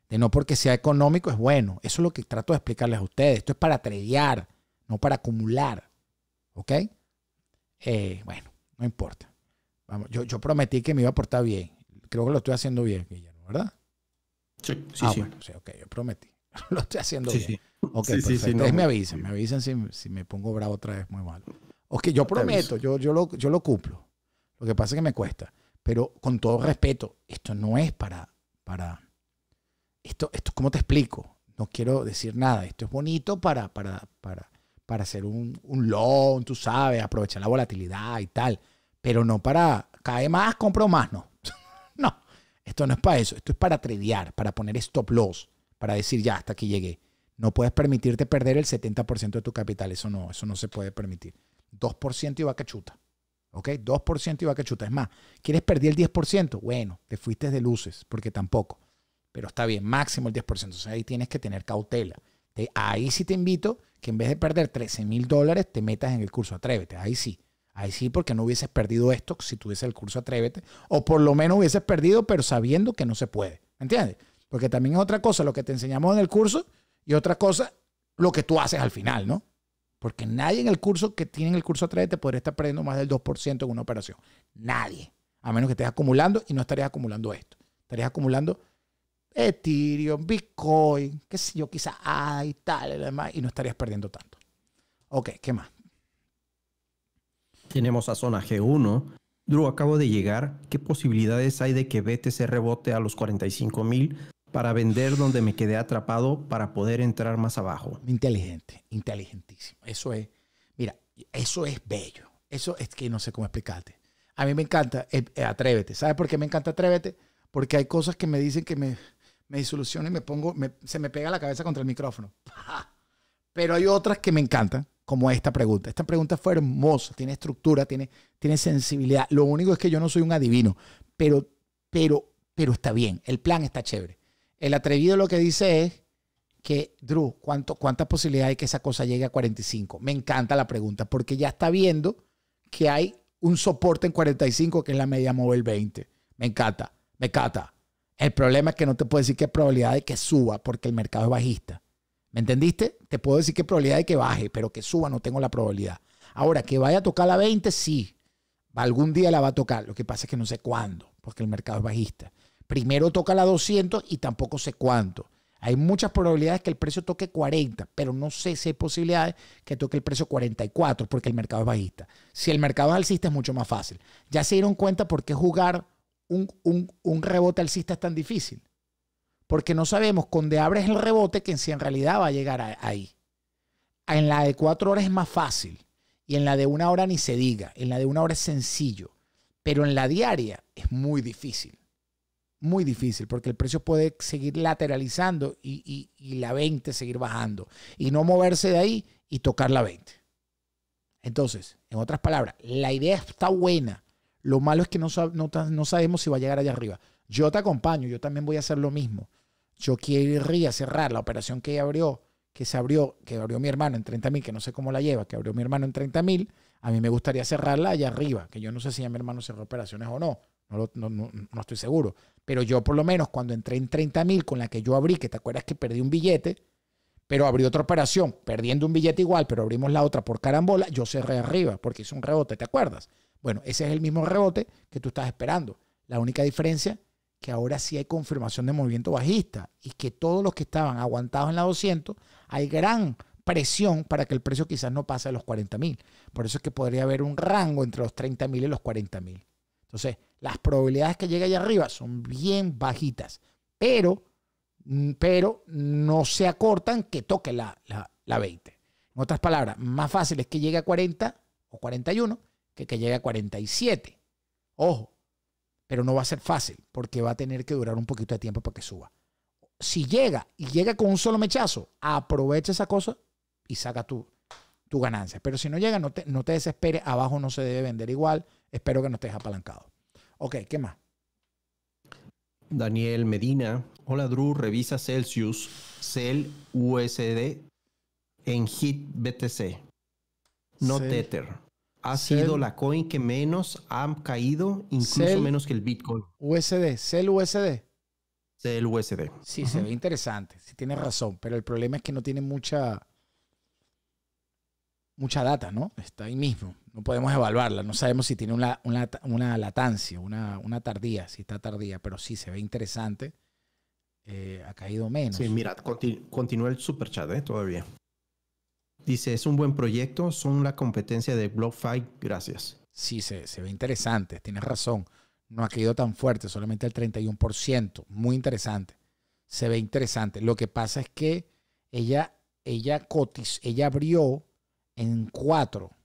no porque sea económico es bueno. Eso es lo que trato de explicarles a ustedes. Esto es para atreviar, no para acumular. ¿Ok? Eh, bueno, no importa. Vamos, yo, prometí que me iba a portar bien. Creo que lo estoy haciendo bien, ¿verdad? Sí, sí, ah, sí. ok, yo prometí. lo estoy haciendo bien. Ok, me avisen, me avisen si, me pongo bravo otra vez, muy malo. Ok, yo prometo, yo, yo, yo lo cumplo. Lo que pasa es que me cuesta. Pero con todo respeto, esto no es para... para esto, esto, ¿cómo te explico? No quiero decir nada. Esto es bonito para, para, hacer un, un loan, tú sabes, aprovechar la volatilidad y tal. Pero no para, cae más, compro más, no. no, esto no es para eso. Esto es para triviar, para poner stop loss, para decir ya, hasta aquí llegué. No puedes permitirte perder el 70% de tu capital. Eso no, eso no se puede permitir. 2% y va chuta. ¿Ok? 2% iba a que Es más, ¿quieres perder el 10%? Bueno, te fuiste de luces, porque tampoco. Pero está bien, máximo el 10%. O sea, ahí tienes que tener cautela. ahí sí te invito que en vez de perder 13 mil dólares, te metas en el curso Atrévete. Ahí sí. Ahí sí, porque no hubieses perdido esto si tuviese el curso Atrévete. O por lo menos hubieses perdido, pero sabiendo que no se puede. ¿Entiendes? Porque también es otra cosa lo que te enseñamos en el curso y otra cosa lo que tú haces al final, ¿no? Porque nadie en el curso que tiene en el curso 3 te podría estar perdiendo más del 2% en una operación. Nadie. A menos que estés acumulando y no estarías acumulando esto. Estarías acumulando Ethereum, Bitcoin, qué sé yo, quizá hay tal y demás, y no estarías perdiendo tanto. Ok, ¿qué más? Tenemos a zona G1. Drew, acabo de llegar. ¿Qué posibilidades hay de que BTC rebote a los 45 mil para vender donde me quedé atrapado para poder entrar más abajo. Inteligente, inteligentísimo. Eso es, mira, eso es bello. Eso es que no sé cómo explicarte. A mí me encanta eh, eh, Atrévete. ¿Sabes por qué me encanta Atrévete? Porque hay cosas que me dicen que me, me y me pongo, se me pega la cabeza contra el micrófono. Pero hay otras que me encantan, como esta pregunta. Esta pregunta fue hermosa, tiene estructura, tiene, tiene sensibilidad. Lo único es que yo no soy un adivino, pero, pero, pero está bien. El plan está chévere. El atrevido lo que dice es que, Drew, ¿cuánto, ¿cuántas posibilidades hay que esa cosa llegue a 45? Me encanta la pregunta, porque ya está viendo que hay un soporte en 45 que es la media móvil 20. Me encanta, me encanta. El problema es que no te puedo decir qué probabilidad de que suba porque el mercado es bajista. ¿Me entendiste? Te puedo decir qué probabilidad de que baje, pero que suba no tengo la probabilidad. Ahora, que vaya a tocar la 20, sí. Algún día la va a tocar. Lo que pasa es que no sé cuándo, porque el mercado es bajista primero toca la 200 y tampoco sé cuánto. Hay muchas probabilidades que el precio toque 40, pero no sé si hay posibilidades que toque el precio 44 porque el mercado es bajista. Si el mercado es alcista es mucho más fácil. Ya se dieron cuenta por qué jugar un, rebote alcista es tan difícil. Porque no sabemos dónde abres el rebote que en si en realidad va a llegar ahí. En la de cuatro horas es más fácil y en la de una hora ni se diga. En la de una hora es sencillo, pero en la diaria es muy difícil muy difícil porque el precio puede seguir lateralizando y, la 20 seguir bajando y no moverse de ahí y tocar la 20. Entonces, en otras palabras, la idea está buena. Lo malo es que no, sabemos si va a llegar allá arriba. Yo te acompaño, yo también voy a hacer lo mismo. Yo querría cerrar la operación que abrió, que se abrió, que abrió mi hermano en 30 mil, que no sé cómo la lleva, que abrió mi hermano en 30 mil. A mí me gustaría cerrarla allá arriba, que yo no sé si ya mi hermano cerró operaciones o no. No, estoy seguro. Pero yo por lo menos cuando entré en 30 mil con la que yo abrí, que te acuerdas que perdí un billete, pero abrí otra operación, perdiendo un billete igual, pero abrimos la otra por carambola, yo cerré arriba porque es un rebote, ¿te acuerdas? Bueno, ese es el mismo rebote que tú estás esperando. La única diferencia que ahora sí hay confirmación de movimiento bajista y que todos los que estaban aguantados en la 200, hay gran presión para que el precio quizás no pase a los 40 mil. Por eso es que podría haber un rango entre los 30 mil y los 40 mil. Entonces, las probabilidades que llegue allá arriba son bien bajitas, pero, mm, pero no se acortan que toque la, la, 20. En otras palabras, más fácil es que llegue a 40 o 41 que que llegue a 47. Ojo, pero no va a ser fácil porque va a tener que durar un poquito de tiempo para que suba. Si llega y llega con un solo mechazo, aprovecha esa cosa y saca tu, tu ganancia. Pero si no llega, no te, no te desesperes, abajo no se debe vender igual Espero que no estés apalancado. Ok, ¿qué más? Daniel Medina. Hola Drew, revisa Celsius, Cel USD en HIT BTC. No Tether. Ha sido la coin que menos ha caído, incluso menos que el Bitcoin. USD, Cel USD. Cel USD. Sí, se ve interesante, Si tiene razón, pero el problema es que no tiene mucha mucha data, ¿no? Está ahí mismo. No podemos evaluarla. No sabemos si tiene una, una, una latancia, una, tardía, si está tardía, pero sí se ve interesante. Eh, ha caído menos. Sí, mira, continúa el super chat ¿eh? todavía. Dice, es un buen proyecto, son la competencia de BlockFi, gracias. Sí, se, ve interesante, tienes razón. No ha caído tan fuerte, solamente el 31%. Muy interesante. Se ve interesante. Lo que pasa es que ella, ella cotiz, ella abrió en cuatro. O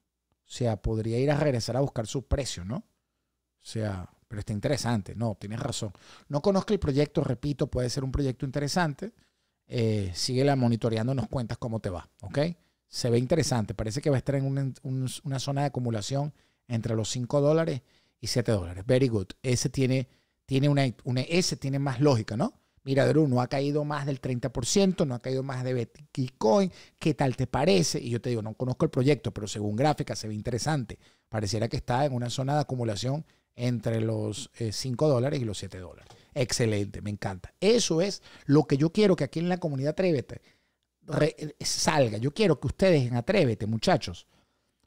sea, podría ir a regresar a buscar su precio, ¿no? O sea, pero está interesante. No, tienes razón. No conozco el proyecto, repito, puede ser un proyecto interesante. Eh, síguela monitoreando, nos cuentas cómo te va, ¿ok? Se ve interesante. Parece que va a estar en una, zona de acumulación entre los 5 dólares y 7 dólares. Very good. Ese tiene, tiene, una, ese tiene más lógica, ¿no? mira, Drew, no ha caído más del 30%, no ha caído más de Bitcoin, ¿qué tal te parece? Y yo te digo, no conozco el proyecto, pero según gráfica se ve interesante. Pareciera que está en una zona de acumulación entre los 5 eh, dólares y los 7 dólares. Excelente, me encanta. Eso es lo que yo quiero que aquí en la comunidad Atrévete salga. Yo quiero que ustedes en Atrévete, muchachos,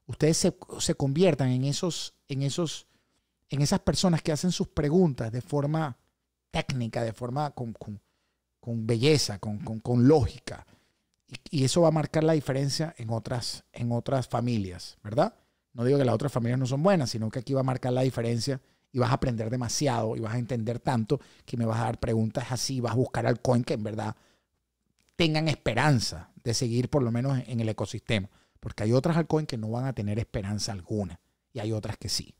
ustedes se, se conviertan en esos, en esos, en esas personas que hacen sus preguntas de forma técnica, de forma con, belleza, con, lógica. Y, eso va a marcar la diferencia en otras, en otras familias, ¿verdad? No digo que las otras familias no son buenas, sino que aquí va a marcar la diferencia y vas a aprender demasiado y vas a entender tanto que me vas a dar preguntas así, vas a buscar al coin que en verdad tengan esperanza de seguir por lo menos en el ecosistema. Porque hay otras coin que no van a tener esperanza alguna y hay otras que sí.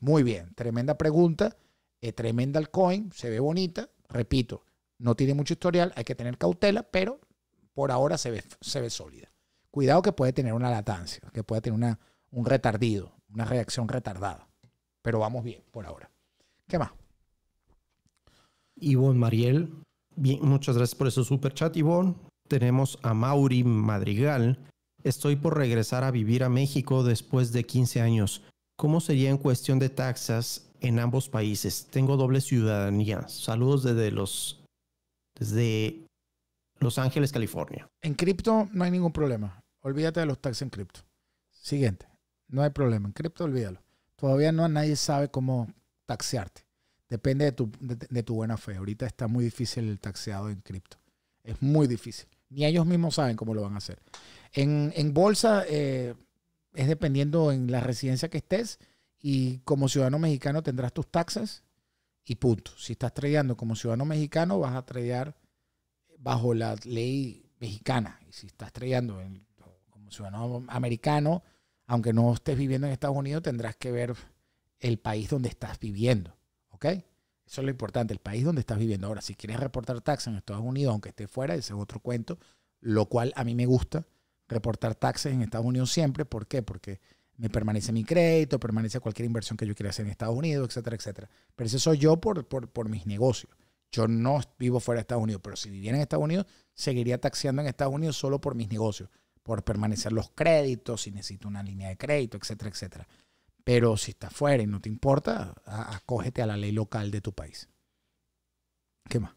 Muy bien, tremenda pregunta. Eh, tremenda tremenda coin, se ve bonita, repito, no tiene mucho historial, hay que tener cautela, pero por ahora se ve, se ve sólida. Cuidado que puede tener una latancia, que puede tener una, un retardido, una reacción retardada, pero vamos bien por ahora. ¿Qué más? Ivonne Mariel, bien, muchas gracias por ese super chat, Ivonne. Tenemos a Mauri Madrigal. Estoy por regresar a vivir a México después de 15 años. ¿Cómo sería en cuestión de taxas en ambos países. Tengo doble ciudadanía. Saludos desde los desde Los Ángeles, California. En cripto no hay ningún problema. Olvídate de los taxes en cripto. Siguiente. No hay problema. En cripto olvídalo. Todavía no nadie sabe cómo taxearte. Depende de tu, buena fe. Ahorita está muy difícil el taxeado en cripto. Es muy difícil. Ni ellos mismos saben cómo lo van a hacer. En, en bolsa eh, es dependiendo en la residencia que estés y como ciudadano mexicano tendrás tus taxes y punto. Si estás tradeando como ciudadano mexicano, vas a tradear bajo la ley mexicana. Y si estás tradeando como ciudadano americano, aunque no estés viviendo en Estados Unidos, tendrás que ver el país donde estás viviendo. ¿Ok? Eso es lo importante, el país donde estás viviendo. Ahora, si quieres reportar taxes en Estados Unidos, aunque esté fuera, ese es otro cuento, lo cual a mí me gusta reportar taxes en Estados Unidos siempre. ¿Por qué? Porque me permanece mi crédito, permanece cualquier inversión que yo quiera hacer en Estados Unidos, etcétera, etcétera. Pero eso soy yo por, mis negocios. Yo no vivo fuera de Estados Unidos, pero si viviera en Estados Unidos, seguiría taxeando en Estados Unidos solo por mis negocios, por permanecer los créditos, si necesito una línea de crédito, etcétera, etcétera. Pero si estás fuera y no te importa, acógete a la ley local de tu país. ¿Qué más?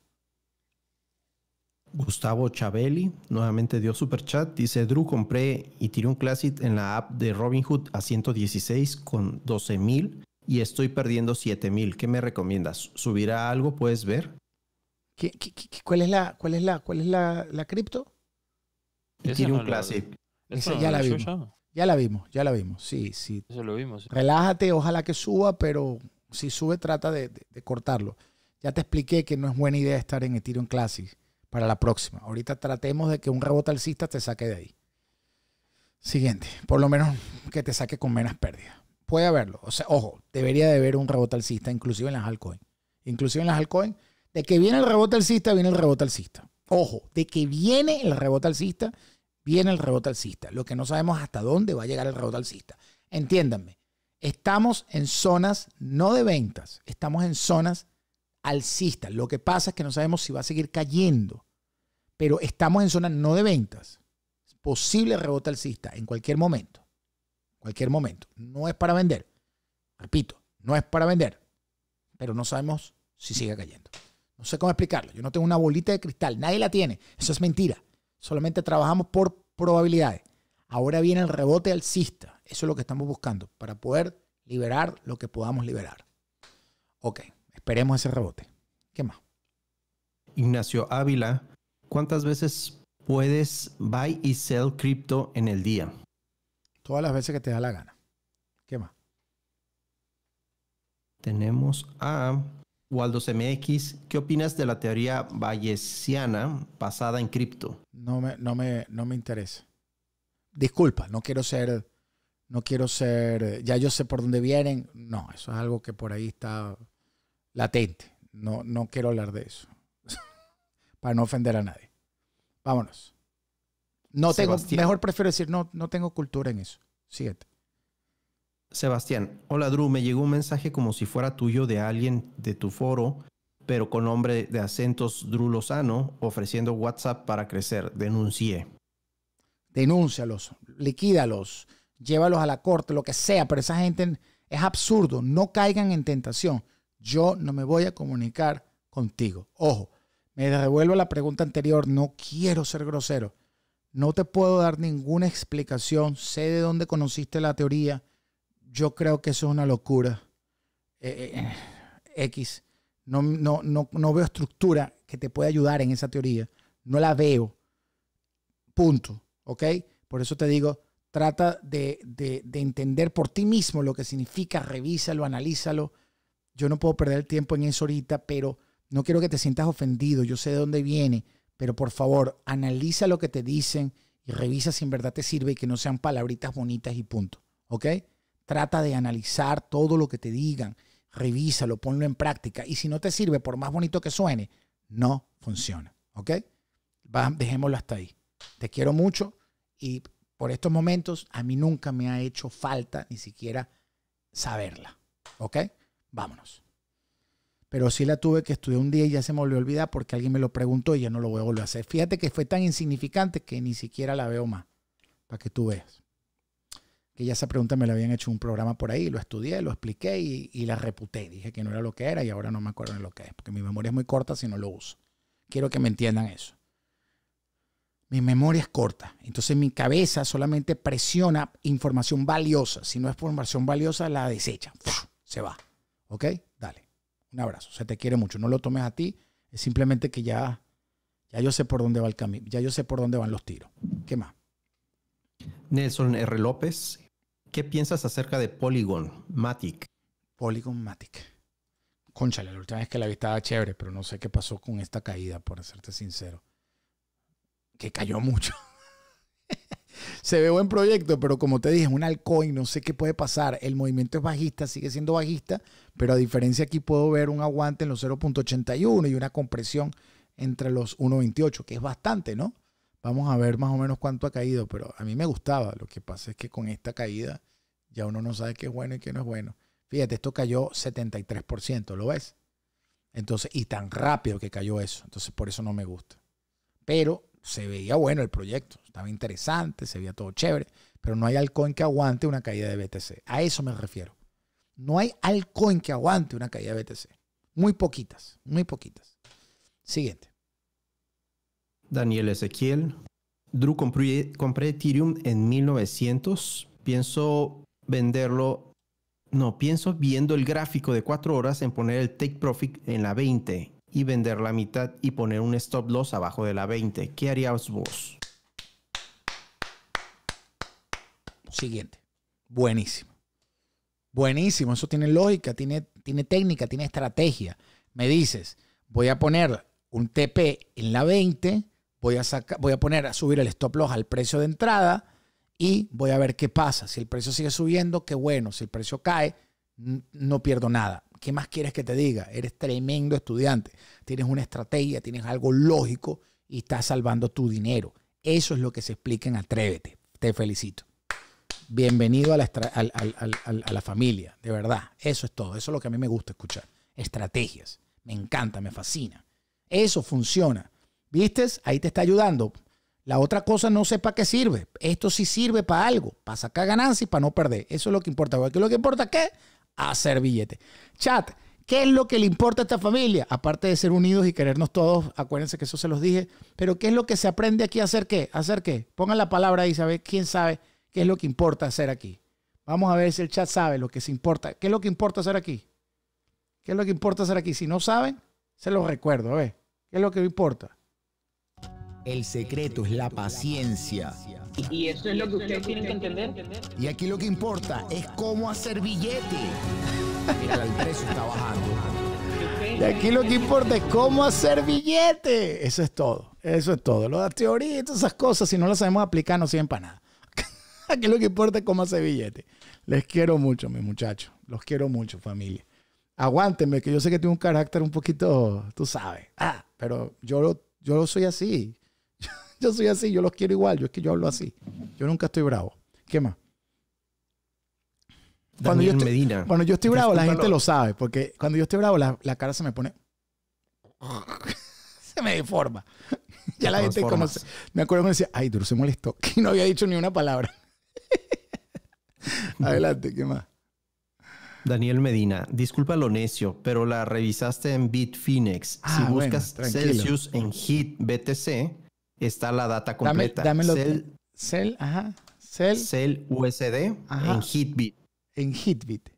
Gustavo Chabeli nuevamente dio super chat. Dice: Drew, compré y Ethereum Classic en la app de Robinhood a 116 con 12 mil y estoy perdiendo 7 mil. ¿Qué me recomiendas? ¿Subirá algo? ¿Puedes ver? ¿Qué, cuál es la, cuál es la, cuál es la, cripto? Ethereum Classic. ya la vimos. Ya. la vimos, ya la vimos. Sí, sí. Eso lo vimos. Relájate, ojalá que suba, pero si sube, trata de, de cortarlo. Ya te expliqué que no es buena idea estar en Ethereum Classic para la próxima. Ahorita tratemos de que un rebote alcista te saque de ahí. Siguiente, por lo menos que te saque con menos pérdidas. Puede haberlo. O sea, ojo, debería de haber un rebote alcista, inclusive en las altcoins. Inclusive en las altcoins, de que viene el rebote alcista, viene el rebote alcista. Ojo, de que viene el rebote alcista, viene el rebote alcista. Lo que no sabemos hasta dónde va a llegar el rebote alcista. Entiéndanme, estamos en zonas no de ventas, estamos en zonas alcista. Lo que pasa es que no sabemos si va a seguir cayendo, pero estamos en zona no de ventas. Posible rebote alcista en cualquier momento. Cualquier momento. No es para vender. Repito, no es para vender, pero no sabemos si sigue cayendo. No sé cómo explicarlo. Yo no tengo una bolita de cristal. Nadie la tiene. Eso es mentira. Solamente trabajamos por probabilidades. Ahora viene el rebote alcista. Eso es lo que estamos buscando para poder liberar lo que podamos liberar. Ok. Esperemos ese rebote. ¿Qué más? Ignacio Ávila, ¿cuántas veces puedes buy y sell cripto en el día? Todas las veces que te da la gana. ¿Qué más? Tenemos a Waldo MX. ¿Qué opinas de la teoría bayesiana basada en cripto? No me, no me, no me interesa. Disculpa, no quiero ser, no quiero ser, ya yo sé por dónde vienen. No, eso es algo que por ahí está latente. No, no quiero hablar de eso. Para no ofender a nadie. Vámonos. No tengo, mejor prefiero decir, no, no tengo cultura en eso. Siguiente. Sebastián, hola Drew, me llegó un mensaje como si fuera tuyo de alguien de tu foro, pero con nombre de acentos Drew Lozano, ofreciendo WhatsApp para crecer. Denuncié. Denúncialos, liquídalos, llévalos a la corte, lo que sea, pero esa gente es absurdo, no caigan en tentación yo no me voy a comunicar contigo. Ojo, me devuelvo a la pregunta anterior, no quiero ser grosero. No te puedo dar ninguna explicación, sé de dónde conociste la teoría. Yo creo que eso es una locura. Eh, eh, eh, X. No, veo estructura que te pueda ayudar en esa teoría. No la veo. Punto. ¿Ok? Por eso te digo, trata de, de entender por ti mismo lo que significa, revísalo, analízalo yo no puedo perder el tiempo en eso ahorita, pero no quiero que te sientas ofendido, yo sé de dónde viene, pero por favor, analiza lo que te dicen y revisa si en verdad te sirve y que no sean palabritas bonitas y punto, ¿ok? Trata de analizar todo lo que te digan, revísalo, ponlo en práctica y si no te sirve, por más bonito que suene, no funciona, ¿ok? Va, dejémoslo hasta ahí. Te quiero mucho y por estos momentos a mí nunca me ha hecho falta ni siquiera saberla, ¿ok? vámonos. Pero sí la tuve que estudiar un día y ya se me volvió a olvidar porque alguien me lo preguntó y ya no lo voy a volver a hacer. Fíjate que fue tan insignificante que ni siquiera la veo más, para que tú veas. Que ya esa pregunta me la habían hecho un programa por ahí, lo estudié, lo expliqué y, y la reputé. Dije que no era lo que era y ahora no me acuerdo de lo que es, porque mi memoria es muy corta si no lo uso. Quiero que me entiendan eso. Mi memoria es corta, entonces mi cabeza solamente presiona información valiosa. Si no es información valiosa, la desecha, se va. ¿Ok? Dale. Un abrazo. Se te quiere mucho. No lo tomes a ti. Es simplemente que ya, ya yo sé por dónde va el camino. Ya yo sé por dónde van los tiros. ¿Qué más? Nelson R. López. ¿Qué piensas acerca de Polygon Matic? Polygon Matic. Conchale, la última vez que la vi estaba chévere, pero no sé qué pasó con esta caída, por hacerte sincero. Que cayó mucho. Se ve buen proyecto, pero como te dije, un altcoin, no sé qué puede pasar. El movimiento es bajista, sigue siendo bajista, pero a diferencia aquí puedo ver un aguante en los 0.81 y una compresión entre los 1.28, que es bastante, ¿no? Vamos a ver más o menos cuánto ha caído, pero a mí me gustaba. Lo que pasa es que con esta caída ya uno no sabe qué es bueno y qué no es bueno. Fíjate, esto cayó 73%, ¿lo ves? Entonces, y tan rápido que cayó eso. Entonces, por eso no me gusta. Pero se veía bueno el proyecto, estaba interesante, se veía todo chévere, pero no hay altcoin que aguante una caída de BTC. A eso me refiero. No hay altcoin que aguante una caída de BTC. Muy poquitas, muy poquitas. Siguiente. Daniel Ezequiel. Drew, compré, Ethereum en 1900. Pienso venderlo. No, pienso viendo el gráfico de cuatro horas en poner el take profit en la 20 y vender la mitad y poner un stop loss abajo de la 20. ¿Qué harías vos? Siguiente. Buenísimo. Buenísimo. Eso tiene lógica, tiene, tiene técnica, tiene estrategia. Me dices, voy a poner un TP en la 20, voy a, voy a poner a subir el stop loss al precio de entrada y voy a ver qué pasa. Si el precio sigue subiendo, qué bueno. Si el precio cae, no pierdo nada. ¿qué más quieres que te diga? Eres tremendo estudiante, tienes una estrategia, tienes algo lógico y estás salvando tu dinero. Eso es lo que se explica en Atrévete. Te felicito. Bienvenido a la, a la familia, de verdad. Eso es todo. Eso es lo que a mí me gusta escuchar. Estrategias. Me encanta, me fascina. Eso funciona. ¿Viste? Ahí te está ayudando. La otra cosa no sé para qué sirve. Esto sí sirve para algo, para sacar ganancias y para no perder. Eso es lo que importa. es lo que importa ¿Qué? a hacer billete Chat, ¿qué es lo que le importa a esta familia? Aparte de ser unidos y querernos todos, acuérdense que eso se los dije, pero ¿qué es lo que se aprende aquí a hacer qué? ¿Hacer qué? Pongan la palabra ahí, saber ¿Quién sabe qué es lo que importa hacer aquí? Vamos a ver si el chat sabe lo que se importa. ¿Qué es lo que importa hacer aquí? ¿Qué es lo que importa hacer aquí? Si no saben, se los recuerdo, a ver. ¿Qué es lo que importa? El secreto es la paciencia. Y eso es lo que ustedes tienen que entender. Y aquí lo que importa es cómo hacer billete. el precio está bajando. Y aquí lo que importa es cómo hacer billete. Eso es todo. Eso es todo. Las teorías esas cosas, si no las sabemos aplicar, no sirven para nada. aquí lo que importa es cómo hacer billete. Les quiero mucho, mis muchachos. Los quiero mucho, familia. Aguántenme, que yo sé que tengo un carácter un poquito, tú sabes. Ah, pero yo, yo soy así soy así, yo los quiero igual, yo es que yo hablo así. Yo nunca estoy bravo. ¿Qué más? Cuando yo, estoy, Medina. cuando yo estoy bravo, la gente lo sabe, porque cuando yo estoy bravo, la, cara se me pone. se me deforma. ya la gente como Me acuerdo que me decía, ay, Duro se molestó. que no había dicho ni una palabra. Adelante, ¿qué más? Daniel Medina, disculpa lo necio, pero la revisaste en Bitfinex. si ah, buscas Celsius en Hit BTC, está la data completa. Dame, dámelo. Cell, ajá. Cell. Cell USD ajá. en Hitbit. En Hitbit.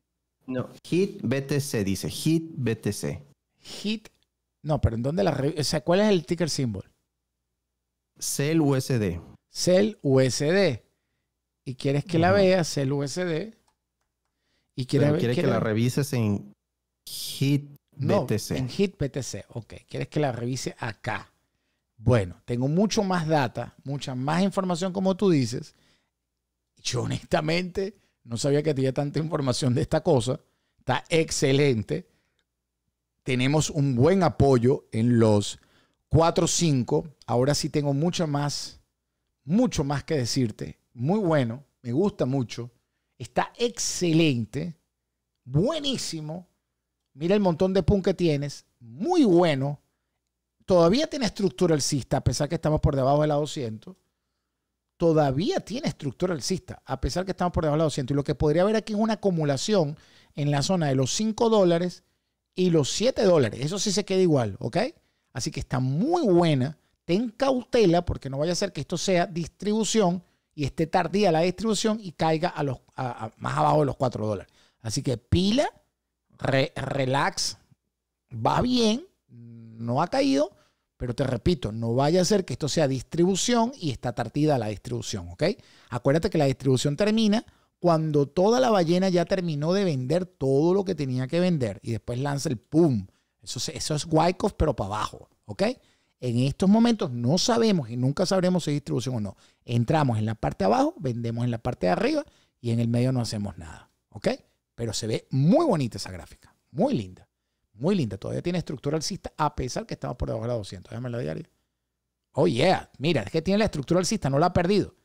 No, Hit BTC dice, Hit BTC. Hit, no, pero ¿en dónde la... O sea, ¿cuál es el ticker symbol? Cell USD. Cell USD. Y quieres que la veas, Cell USD. Y quieres, que, la... revises en Hit BTC. No, en Hit BTC, ok. Quieres que la revise acá. Bueno, tengo mucho más data, mucha más información como tú dices. Yo honestamente no sabía que tenía tanta información de esta cosa. Está excelente. Tenemos un buen apoyo en los 4-5. Ahora sí tengo mucho más, mucho más que decirte. Muy bueno, me gusta mucho. Está excelente, buenísimo. Mira el montón de pun que tienes. Muy bueno todavía tiene estructura alcista, a pesar que estamos por debajo de la 200. Todavía tiene estructura alcista, a pesar que estamos por debajo de la 200. Y lo que podría haber aquí es una acumulación en la zona de los 5 dólares y los 7 dólares. Eso sí se queda igual, ¿ok? Así que está muy buena. Ten cautela porque no vaya a ser que esto sea distribución y esté tardía la distribución y caiga a los, más abajo de los 4 dólares. Así que pila, relax, va bien, no ha caído pero te repito, no vaya a ser que esto sea distribución y está tardida la distribución, ¿ok? Acuérdate que la distribución termina cuando toda la ballena ya terminó de vender todo lo que tenía que vender y después lanza el pum. Eso, eso es Wyckoff, pero para abajo, ¿ok? En estos momentos no sabemos y nunca sabremos si es distribución o no. Entramos en la parte de abajo, vendemos en la parte de arriba y en el medio no hacemos nada, ¿ok? Pero se ve muy bonita esa gráfica, muy linda. Muy linda, todavía tiene estructura alcista a pesar que estaba por debajo de la 200. Déjame la diaria. Oh, yeah. Mira, es que tiene la estructura alcista, no la ha perdido.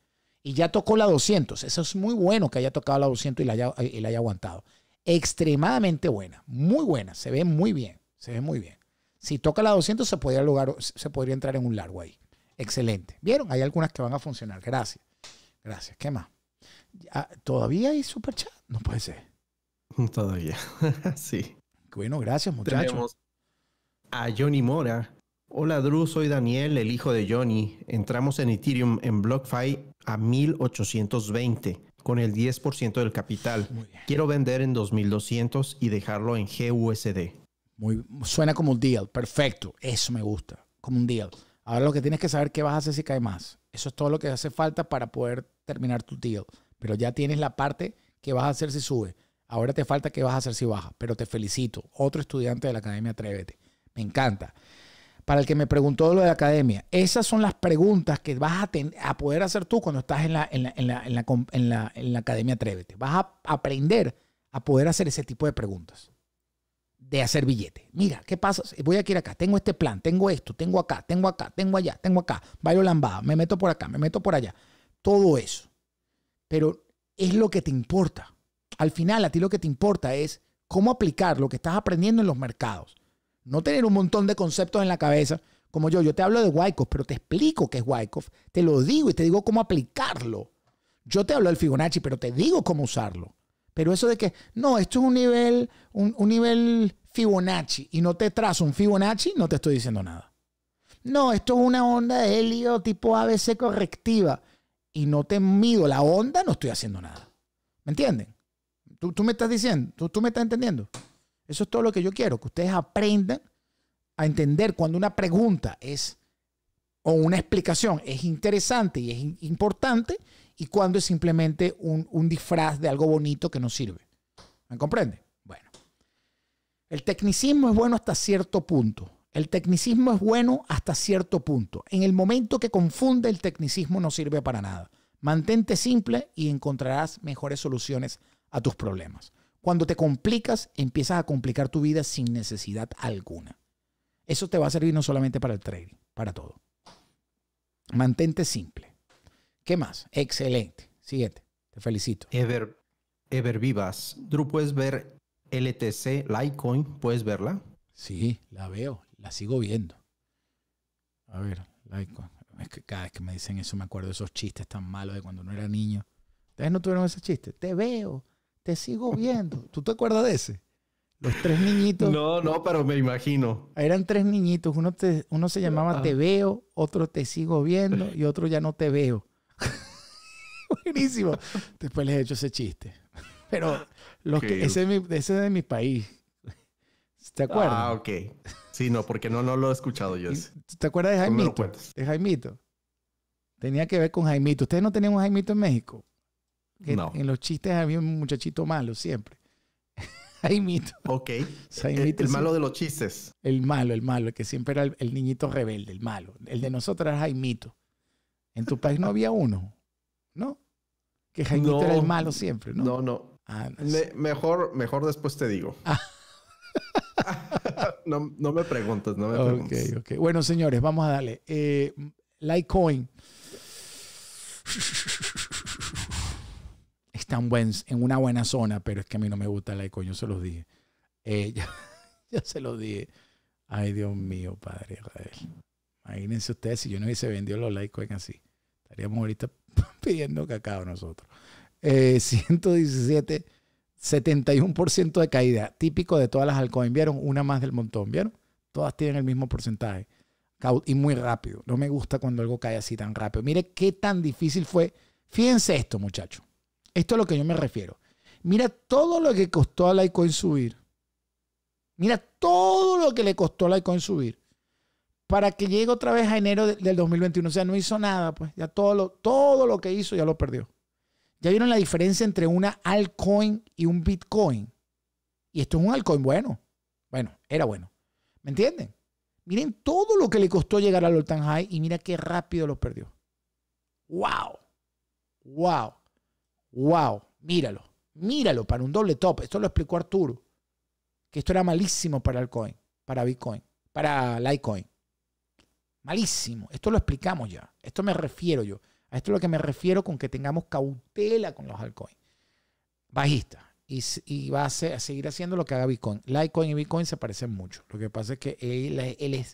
Y ya tocó la 200. Eso es muy bueno que haya tocado la 200 y la haya, y la haya aguantado. Extremadamente buena, muy buena. Se ve muy bien, se ve muy bien. Si toca la 200 se podría, se podría entrar en un largo ahí. Excelente. ¿Vieron? Hay algunas que van a funcionar. Gracias. Gracias. ¿Qué más? Ah, ¿Todavía hay Chat? No puede ser. Todavía. sí. Bueno, gracias, muchachos. a Johnny Mora. Hola, Drew, soy Daniel, el hijo de Johnny. Entramos en Ethereum en BlockFi a 1820 con el 10% del capital. Quiero vender en 2200 y dejarlo en GUSD. Muy, suena como un deal, perfecto. Eso me gusta, como un deal. Ahora lo que tienes que saber qué vas a hacer si cae más. Eso es todo lo que hace falta para poder terminar tu deal. Pero ya tienes la parte que vas a hacer si sube. Ahora te falta que vas a hacer si baja, pero te felicito. Otro estudiante de la Academia Atrévete. Me encanta. Para el que me preguntó lo de la academia, esas son las preguntas que vas a, poder hacer tú cuando estás en la, en la, Academia Atrévete. Vas a aprender a poder hacer ese tipo de preguntas de hacer billete. Mira, ¿qué pasa? Voy a ir acá, tengo este plan, tengo esto, tengo acá, tengo acá, tengo allá, tengo acá, bailo lambada, me meto por acá, me meto por allá. Todo eso. Pero es lo que te importa al final a ti lo que te importa es cómo aplicar lo que estás aprendiendo en los mercados. No tener un montón de conceptos en la cabeza, como yo, yo te hablo de Wyckoff, pero te explico qué es Wyckoff, te lo digo y te digo cómo aplicarlo. Yo te hablo del Fibonacci, pero te digo cómo usarlo. Pero eso de que, no, esto es un nivel, un, un nivel Fibonacci y no te trazo un Fibonacci, no te estoy diciendo nada. No, esto es una onda de helio tipo ABC correctiva y no te mido la onda, no estoy haciendo nada. ¿Me entienden? ¿Tú, me estás diciendo? ¿Tú, me estás entendiendo? Eso es todo lo que yo quiero, que ustedes aprendan a entender cuando una pregunta es o una explicación es interesante y es importante y cuando es simplemente un, un disfraz de algo bonito que no sirve. ¿Me comprende? Bueno, el tecnicismo es bueno hasta cierto punto. El tecnicismo es bueno hasta cierto punto. En el momento que confunde, el tecnicismo no sirve para nada. Mantente simple y encontrarás mejores soluciones a tus problemas. Cuando te complicas, empiezas a complicar tu vida sin necesidad alguna. Eso te va a servir no solamente para el trading, para todo. Mantente simple. ¿Qué más? Excelente. Siguiente. Te felicito. Ever, Ever Vivas. Drew, ¿puedes ver LTC, Litecoin? ¿Puedes verla? Sí, la veo. La sigo viendo. A ver, Litecoin. Es que cada vez que me dicen eso me acuerdo de esos chistes tan malos de cuando no era niño. Ustedes no tuvieron esos chistes. Te veo te sigo viendo. ¿Tú te acuerdas de ese? Los tres niñitos. No, no, pero me imagino. Eran tres niñitos. Uno, te, uno se llamaba ah. Te veo, otro Te sigo viendo y otro Ya no te veo. Buenísimo. Después les he hecho ese chiste. Pero los que, ese, es de mi país. ¿Te ah, acuerdas? Ah, ok. Sí, no, porque no, no lo he escuchado yo. ¿Te acuerdas de Jaimito? de Jaimito. Tenía que ver con Jaimito. ¿Ustedes no tenían un Jaimito en México? En los chistes había un muchachito malo siempre. Jaimito. Ok. Eh, el, malo de los chistes. El malo, el malo, que siempre era el, niñito rebelde, el malo. El de nosotros era mito En tu país no había uno, ¿no? Que Jaimito era el malo siempre, ¿no? No, no. Ah, mejor, mejor después te digo. Ah. no, me preguntes, no me Bueno, señores, vamos a darle. Eh, Litecoin. Están en, en una buena zona, pero es que a mí no me gusta la yo se los dije. Eh, yo ya, se los dije. Ay, Dios mío, Padre Israel. Imagínense ustedes si yo no hubiese vendido los Litecoin así. Estaríamos ahorita pidiendo cacao nosotros. 117, eh, 71% de caída. Típico de todas las altcoins. ¿Vieron? Una más del montón. ¿Vieron? Todas tienen el mismo porcentaje. Y muy rápido. No me gusta cuando algo cae así tan rápido. Mire qué tan difícil fue. Fíjense esto, muchachos. Esto es a lo que yo me refiero. Mira todo lo que costó a Litecoin subir. Mira todo lo que le costó a Litecoin subir. Para que llegue otra vez a enero del 2021. O sea, no hizo nada, pues. Ya todo lo, todo lo que hizo ya lo perdió. Ya vieron la diferencia entre una altcoin y un bitcoin. Y esto es un altcoin bueno. Bueno, era bueno. ¿Me entienden? Miren todo lo que le costó llegar al all-time high y mira qué rápido lo perdió. ¡Wow! ¡Wow! wow, míralo, míralo para un doble top. Esto lo explicó Arturo, que esto era malísimo para el coin, para Bitcoin, para Litecoin. Malísimo. Esto lo explicamos ya. Esto me refiero yo. A esto es lo que me refiero con que tengamos cautela con los altcoins. Bajista. Y, va a, seguir haciendo lo que haga Bitcoin. Litecoin y Bitcoin se parecen mucho. Lo que pasa es que es,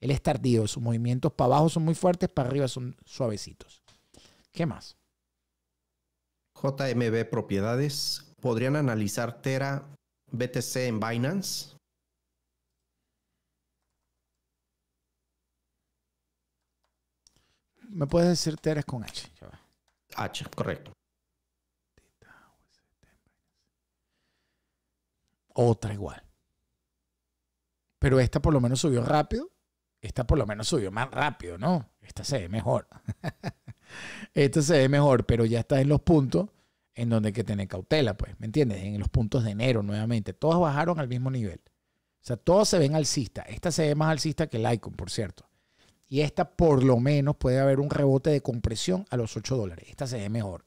él es tardío. Sus movimientos para abajo son muy fuertes, para arriba son suavecitos. ¿Qué más? JMB Propiedades, podrían analizar Tera BTC en Binance. Me puedes decir Tera con H. H, correcto. Otra igual. Pero esta por lo menos subió rápido. Esta por lo menos subió más rápido, ¿no? Esta se ve mejor. Esto se ve mejor, pero ya está en los puntos en donde hay que tener cautela, pues, ¿me entiendes? En los puntos de enero nuevamente. Todos bajaron al mismo nivel. O sea, todos se ven alcista. Esta se ve más alcista que el Icon, por cierto. Y esta por lo menos puede haber un rebote de compresión a los 8 dólares. Esta se ve mejor.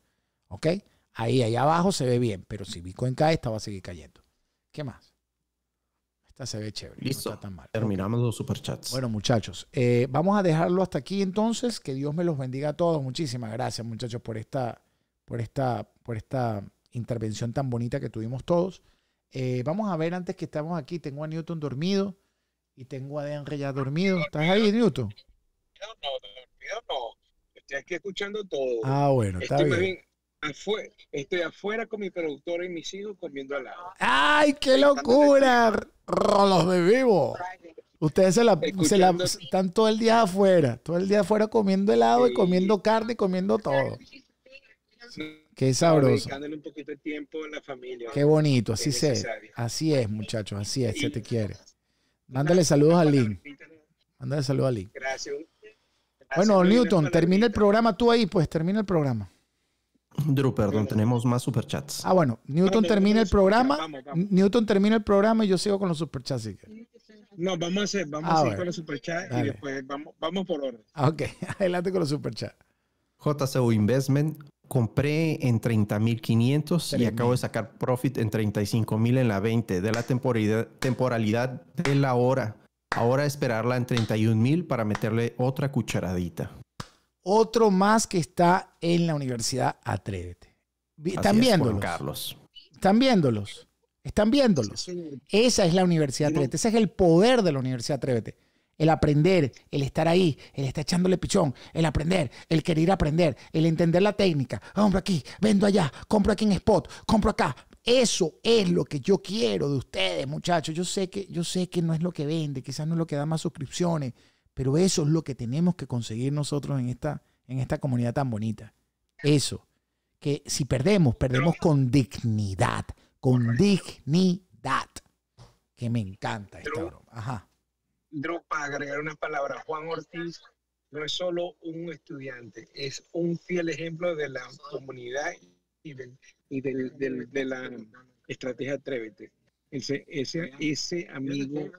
¿Ok? Ahí, ahí abajo se ve bien, pero si Bitcoin cae, esta va a seguir cayendo. ¿Qué más? se ve chévere. Listo. está tan mal. Terminamos los superchats. Bueno, muchachos, eh, vamos a dejarlo hasta aquí entonces. Que Dios me los bendiga a todos. Muchísimas gracias, muchachos, por esta, por esta, por esta intervención tan bonita que tuvimos todos. Eh, vamos a ver antes que estamos aquí. Tengo a Newton dormido y tengo a Rey ya dormido. ¿Estás ahí, Newton? No, no, no, no. Estoy aquí escuchando todo. Ah, bueno, está bien estoy afuera con mi productor y mis hijos comiendo helado. ¡Ay, qué locura! Rolos de vivo. Ustedes se la, están todo el día afuera, todo el día afuera comiendo helado y comiendo carne y comiendo todo. Qué sabroso. un tiempo la Qué bonito, así es. así es, muchachos, así es, se te quiere. Mándale saludos a Lin. Mándale saludos a Lin. Bueno, Newton, termina el programa tú ahí, pues termina el programa. Drew, perdón, eh, tenemos más superchats. Ah, bueno, Newton termina el programa. Newton termina el programa y yo sigo con los superchats. No, vamos a hacer, vamos ah, a, seguir con los superchats y después vamos, por orden. Ah, ok, adelante con los superchats. JCU Investment, compré en 30.500 y acabo de sacar profit en 35.000 en la 20 de la temporalidad, temporalidad de la hora. Ahora esperarla en 31.000 para meterle otra cucharadita. Otro más que está en la universidad, atrévete. Están viéndolos. Están viéndolos. Están viéndolos. Esa es la universidad, atrévete. Ese es el poder de la universidad, atrévete. El aprender, el estar ahí, el estar echándole pichón, el aprender, el querer aprender, el entender la técnica. Compro aquí, vendo allá, compro aquí en spot, compro acá. Eso es lo que yo quiero de ustedes, muchachos. Yo sé que, yo sé que no es lo que vende, quizás no es lo que da más suscripciones, pero eso es lo que tenemos que conseguir nosotros en esta, en esta comunidad tan bonita. Eso. Que si perdemos, perdemos con dignidad. Con dignidad. Que me encanta esta broma. Ajá. para agregar una palabra, Juan Ortiz no es solo un estudiante, es un fiel ejemplo de la comunidad y, de la estrategia Atrévete. Ese, ese, ese amigo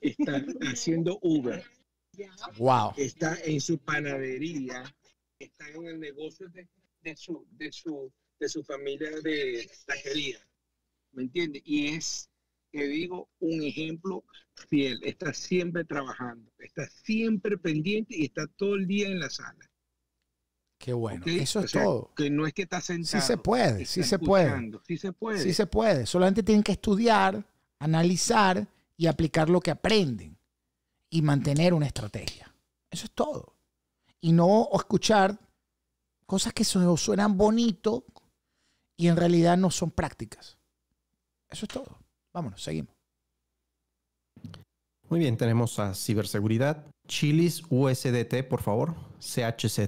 está haciendo Uber Wow. Está en su panadería, está en el negocio de, su, de, su, de su familia de taquería. ¿Me entiendes? Y es, que digo, un ejemplo fiel. Está siempre trabajando, está siempre pendiente y está todo el día en la sala. Qué bueno, eso es todo. Que no es que está sentado. Si se puede, si se puede. Sí se puede. Sí se puede. Solamente tienen que estudiar, analizar y aplicar lo que aprenden y mantener una estrategia. Eso es todo. Y no escuchar cosas que suenan bonito y en realidad no son prácticas. Eso es todo. Vámonos, seguimos. Muy bien, tenemos a ciberseguridad. Chilis USDT, por favor. CHZ.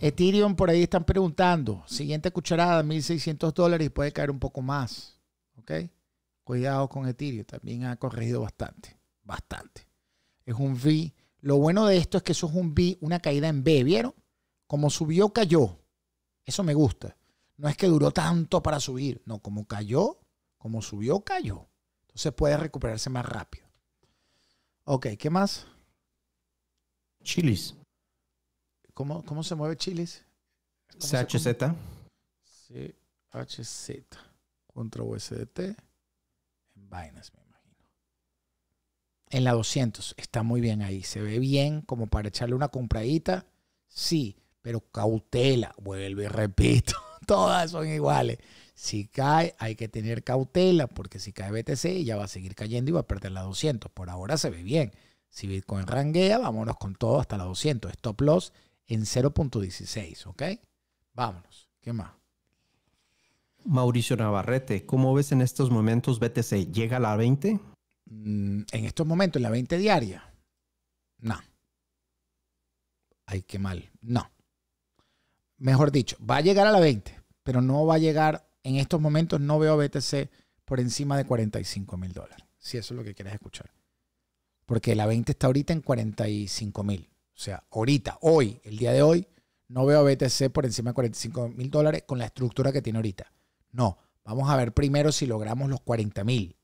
Ethereum, por ahí están preguntando. Siguiente cucharada, 1.600 dólares y puede caer un poco más. ¿Ok? Cuidado con Ethereum. También ha corregido bastante. Bastante es un V. Lo bueno de esto es que eso es un V, una caída en B, ¿vieron? Como subió, cayó. Eso me gusta. No es que duró tanto para subir, no, como cayó, como subió, cayó. Entonces puede recuperarse más rápido. Ok, ¿qué más? Chilis. ¿Cómo, cómo se mueve Chilis? CHZ. CHZ contra USDT en Binance en la 200. Está muy bien ahí. Se ve bien como para echarle una compradita. Sí, pero cautela. Vuelvo y repito. Todas son iguales. Si cae, hay que tener cautela porque si cae BTC ya va a seguir cayendo y va a perder la 200. Por ahora se ve bien. Si Bitcoin ranguea, vámonos con todo hasta la 200. Stop loss en 0.16, ¿ok? Vámonos. ¿Qué más? Mauricio Navarrete, ¿cómo ves en estos momentos BTC? ¿Llega a la 20? Mm, en estos momentos, en la 20 diaria, no. Ay, qué mal. No. Mejor dicho, va a llegar a la 20, pero no va a llegar, en estos momentos no veo BTC por encima de 45 mil dólares, si eso es lo que quieres escuchar. Porque la 20 está ahorita en 45 mil. O sea, ahorita, hoy, el día de hoy, no veo BTC por encima de 45 mil dólares con la estructura que tiene ahorita. No, vamos a ver primero si logramos los 40 mil.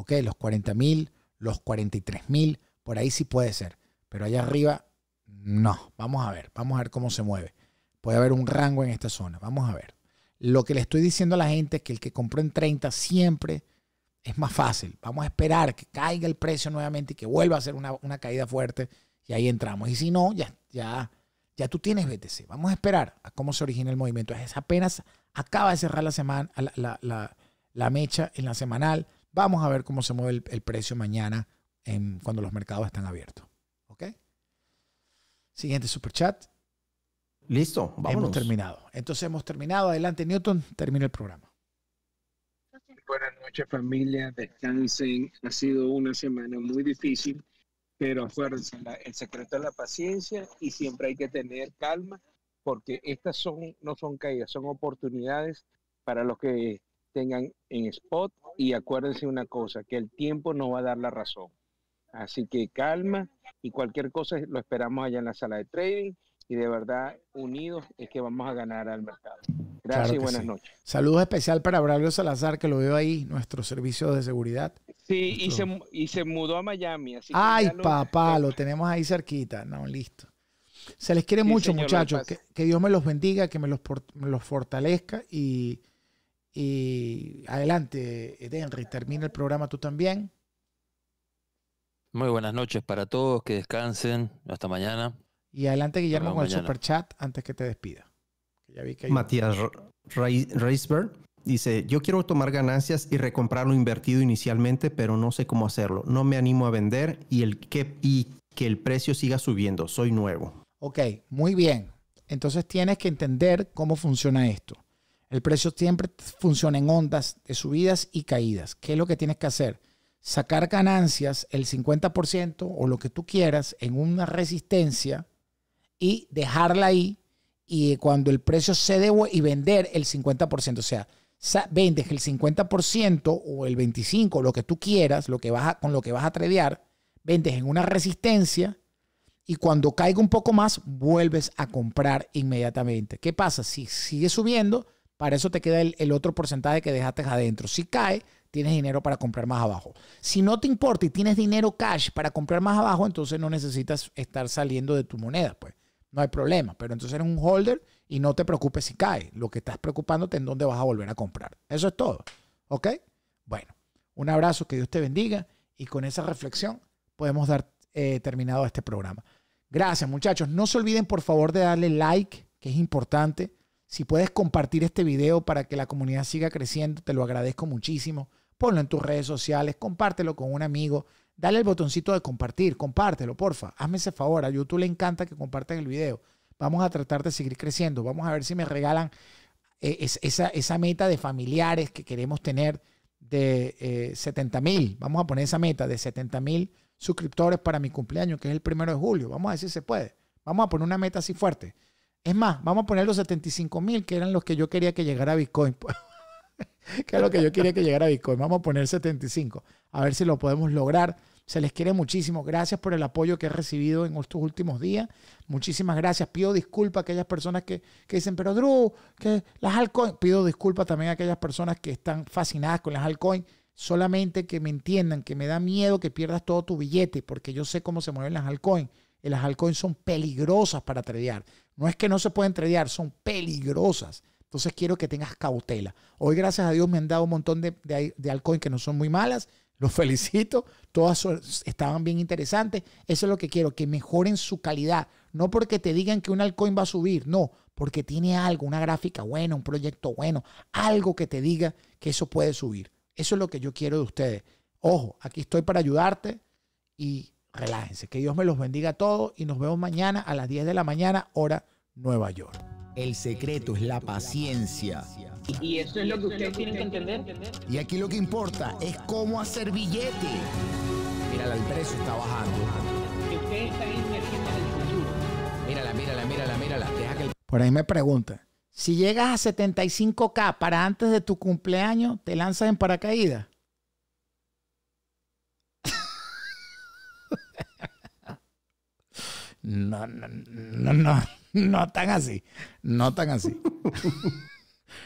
¿ok? Los 40 mil, los 43 mil, por ahí sí puede ser, pero allá arriba no. Vamos a ver, vamos a ver cómo se mueve. Puede haber un rango en esta zona, vamos a ver. Lo que le estoy diciendo a la gente es que el que compró en 30 siempre es más fácil. Vamos a esperar que caiga el precio nuevamente y que vuelva a ser una, caída fuerte y ahí entramos. Y si no, ya, ya, ya tú tienes BTC. Vamos a esperar a cómo se origina el movimiento. Es apenas acaba de cerrar la semana, la, la, la mecha en la semanal Vamos a ver cómo se mueve el, precio mañana en, cuando los mercados están abiertos. ¿Ok? Siguiente super chat. Listo, vamos Hemos terminado. Entonces hemos terminado. Adelante, Newton, termina el programa. Buenas noches, familia. Descansen. Ha sido una semana muy difícil, pero acuérdense, el secreto es la paciencia y siempre hay que tener calma porque estas son, no son caídas, son oportunidades para los que tengan en spot y acuérdense una cosa, que el tiempo no va a dar la razón. Así que calma y cualquier cosa lo esperamos allá en la sala de trading y de verdad unidos es que vamos a ganar al mercado. Gracias y buenas noches. Saludos especial para Braulio Salazar, que lo veo ahí, nuestro servicio de seguridad. Sí, y, se, y se mudó a Miami. Ay, papá, lo tenemos ahí cerquita. No, listo. Se les quiere mucho, muchachos. Que, Dios me los bendiga, que me los, me los fortalezca y y adelante, Henry, termina el programa tú también. Muy buenas noches para todos, que descansen, hasta mañana. Y adelante, Guillermo, con el super chat antes que te despida. Matías Reisberg dice: Yo quiero tomar ganancias y recomprar lo invertido inicialmente, pero no sé cómo hacerlo. No me animo a vender y, el y que el precio siga subiendo. Soy nuevo. Ok, muy bien. Entonces tienes que entender cómo funciona esto. El precio siempre funciona en ondas de subidas y caídas. ¿Qué es lo que tienes que hacer? Sacar ganancias, el 50% o lo que tú quieras, en una resistencia y dejarla ahí. Y cuando el precio cede y vender el 50%, o sea, vendes el 50% o el 25%, lo que tú quieras, lo que vas con lo que vas a atreviar, vendes en una resistencia y cuando caiga un poco más, vuelves a comprar inmediatamente. ¿Qué pasa? Si sigue subiendo, para eso te queda el, otro porcentaje que dejaste adentro. Si cae, tienes dinero para comprar más abajo. Si no te importa y tienes dinero cash para comprar más abajo, entonces no necesitas estar saliendo de tu moneda, pues no hay problema. Pero entonces eres un holder y no te preocupes si cae. Lo que estás preocupándote en dónde vas a volver a comprar. Eso es todo. ¿Ok? Bueno, un abrazo, que Dios te bendiga y con esa reflexión podemos dar eh, terminado este programa. Gracias muchachos. No se olviden por favor de darle like, que es importante si puedes compartir este video para que la comunidad siga creciendo, te lo agradezco muchísimo. Ponlo en tus redes sociales, compártelo con un amigo, dale el botoncito de compartir, compártelo, porfa. Hazme ese favor, a YouTube le encanta que compartan el video. Vamos a tratar de seguir creciendo, vamos a ver si me regalan eh, esa, meta de familiares que queremos tener de 70 eh, mil. Vamos a poner esa meta de 70 mil suscriptores para mi cumpleaños, que es el primero de julio. Vamos a ver si se puede. Vamos a poner una meta así fuerte. Es más, vamos a poner los 75 mil, que eran los que yo quería que llegara a Bitcoin. Pues. que es lo que yo quería que llegara a Bitcoin. Vamos a poner 75. A ver si lo podemos lograr. Se les quiere muchísimo. Gracias por el apoyo que he recibido en estos últimos días. Muchísimas gracias. Pido disculpas a aquellas personas que, que dicen, pero Drew, que las altcoins. Pido disculpas también a aquellas personas que están fascinadas con las altcoins. Solamente que me entiendan que me da miedo que pierdas todo tu billete, porque yo sé cómo se mueven las altcoins. Y las altcoins son peligrosas para tradear. No es que no se pueden tradear, son peligrosas. Entonces quiero que tengas cautela. Hoy, gracias a Dios, me han dado un montón de, de, altcoins que no son muy malas. Los felicito. Todas estaban bien interesantes. Eso es lo que quiero, que mejoren su calidad. No porque te digan que un altcoin va a subir, no, porque tiene algo, una gráfica buena, un proyecto bueno, algo que te diga que eso puede subir. Eso es lo que yo quiero de ustedes. Ojo, aquí estoy para ayudarte y relájense. Que Dios me los bendiga a todos y nos vemos mañana a las 10 de la mañana, hora Nueva York. El secreto es la paciencia. Y eso es lo que ustedes tienen que entender. Y aquí lo que importa es cómo hacer billete. Mírala, el precio está bajando. Mírala, mírala, mírala, mírala. Por ahí me preguntan. Si llegas a 75K para antes de tu cumpleaños, ¿te lanzas en paracaídas? no, no, no, no. no tan así, no tan así.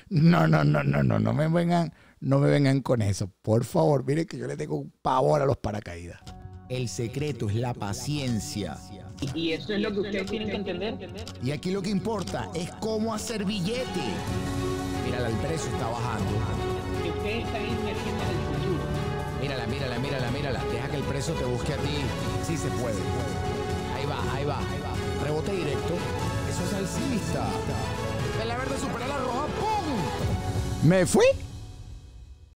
No, no, no, no, no, no me vengan, no me vengan con eso. Por favor, mire que yo le tengo un pavor a los paracaídas. El secreto es la paciencia. Y eso es lo que ustedes tienen que entender. Y aquí lo que importa es cómo hacer billete. Mírala, el precio está bajando. Mírala, mírala, mírala, mírala. Deja que el precio te busque a ti. Sí se puede. Ahí va, ahí va, ahí va. Rebote directo. Eso es El verde supera la roja. ¡Pum! Me fui.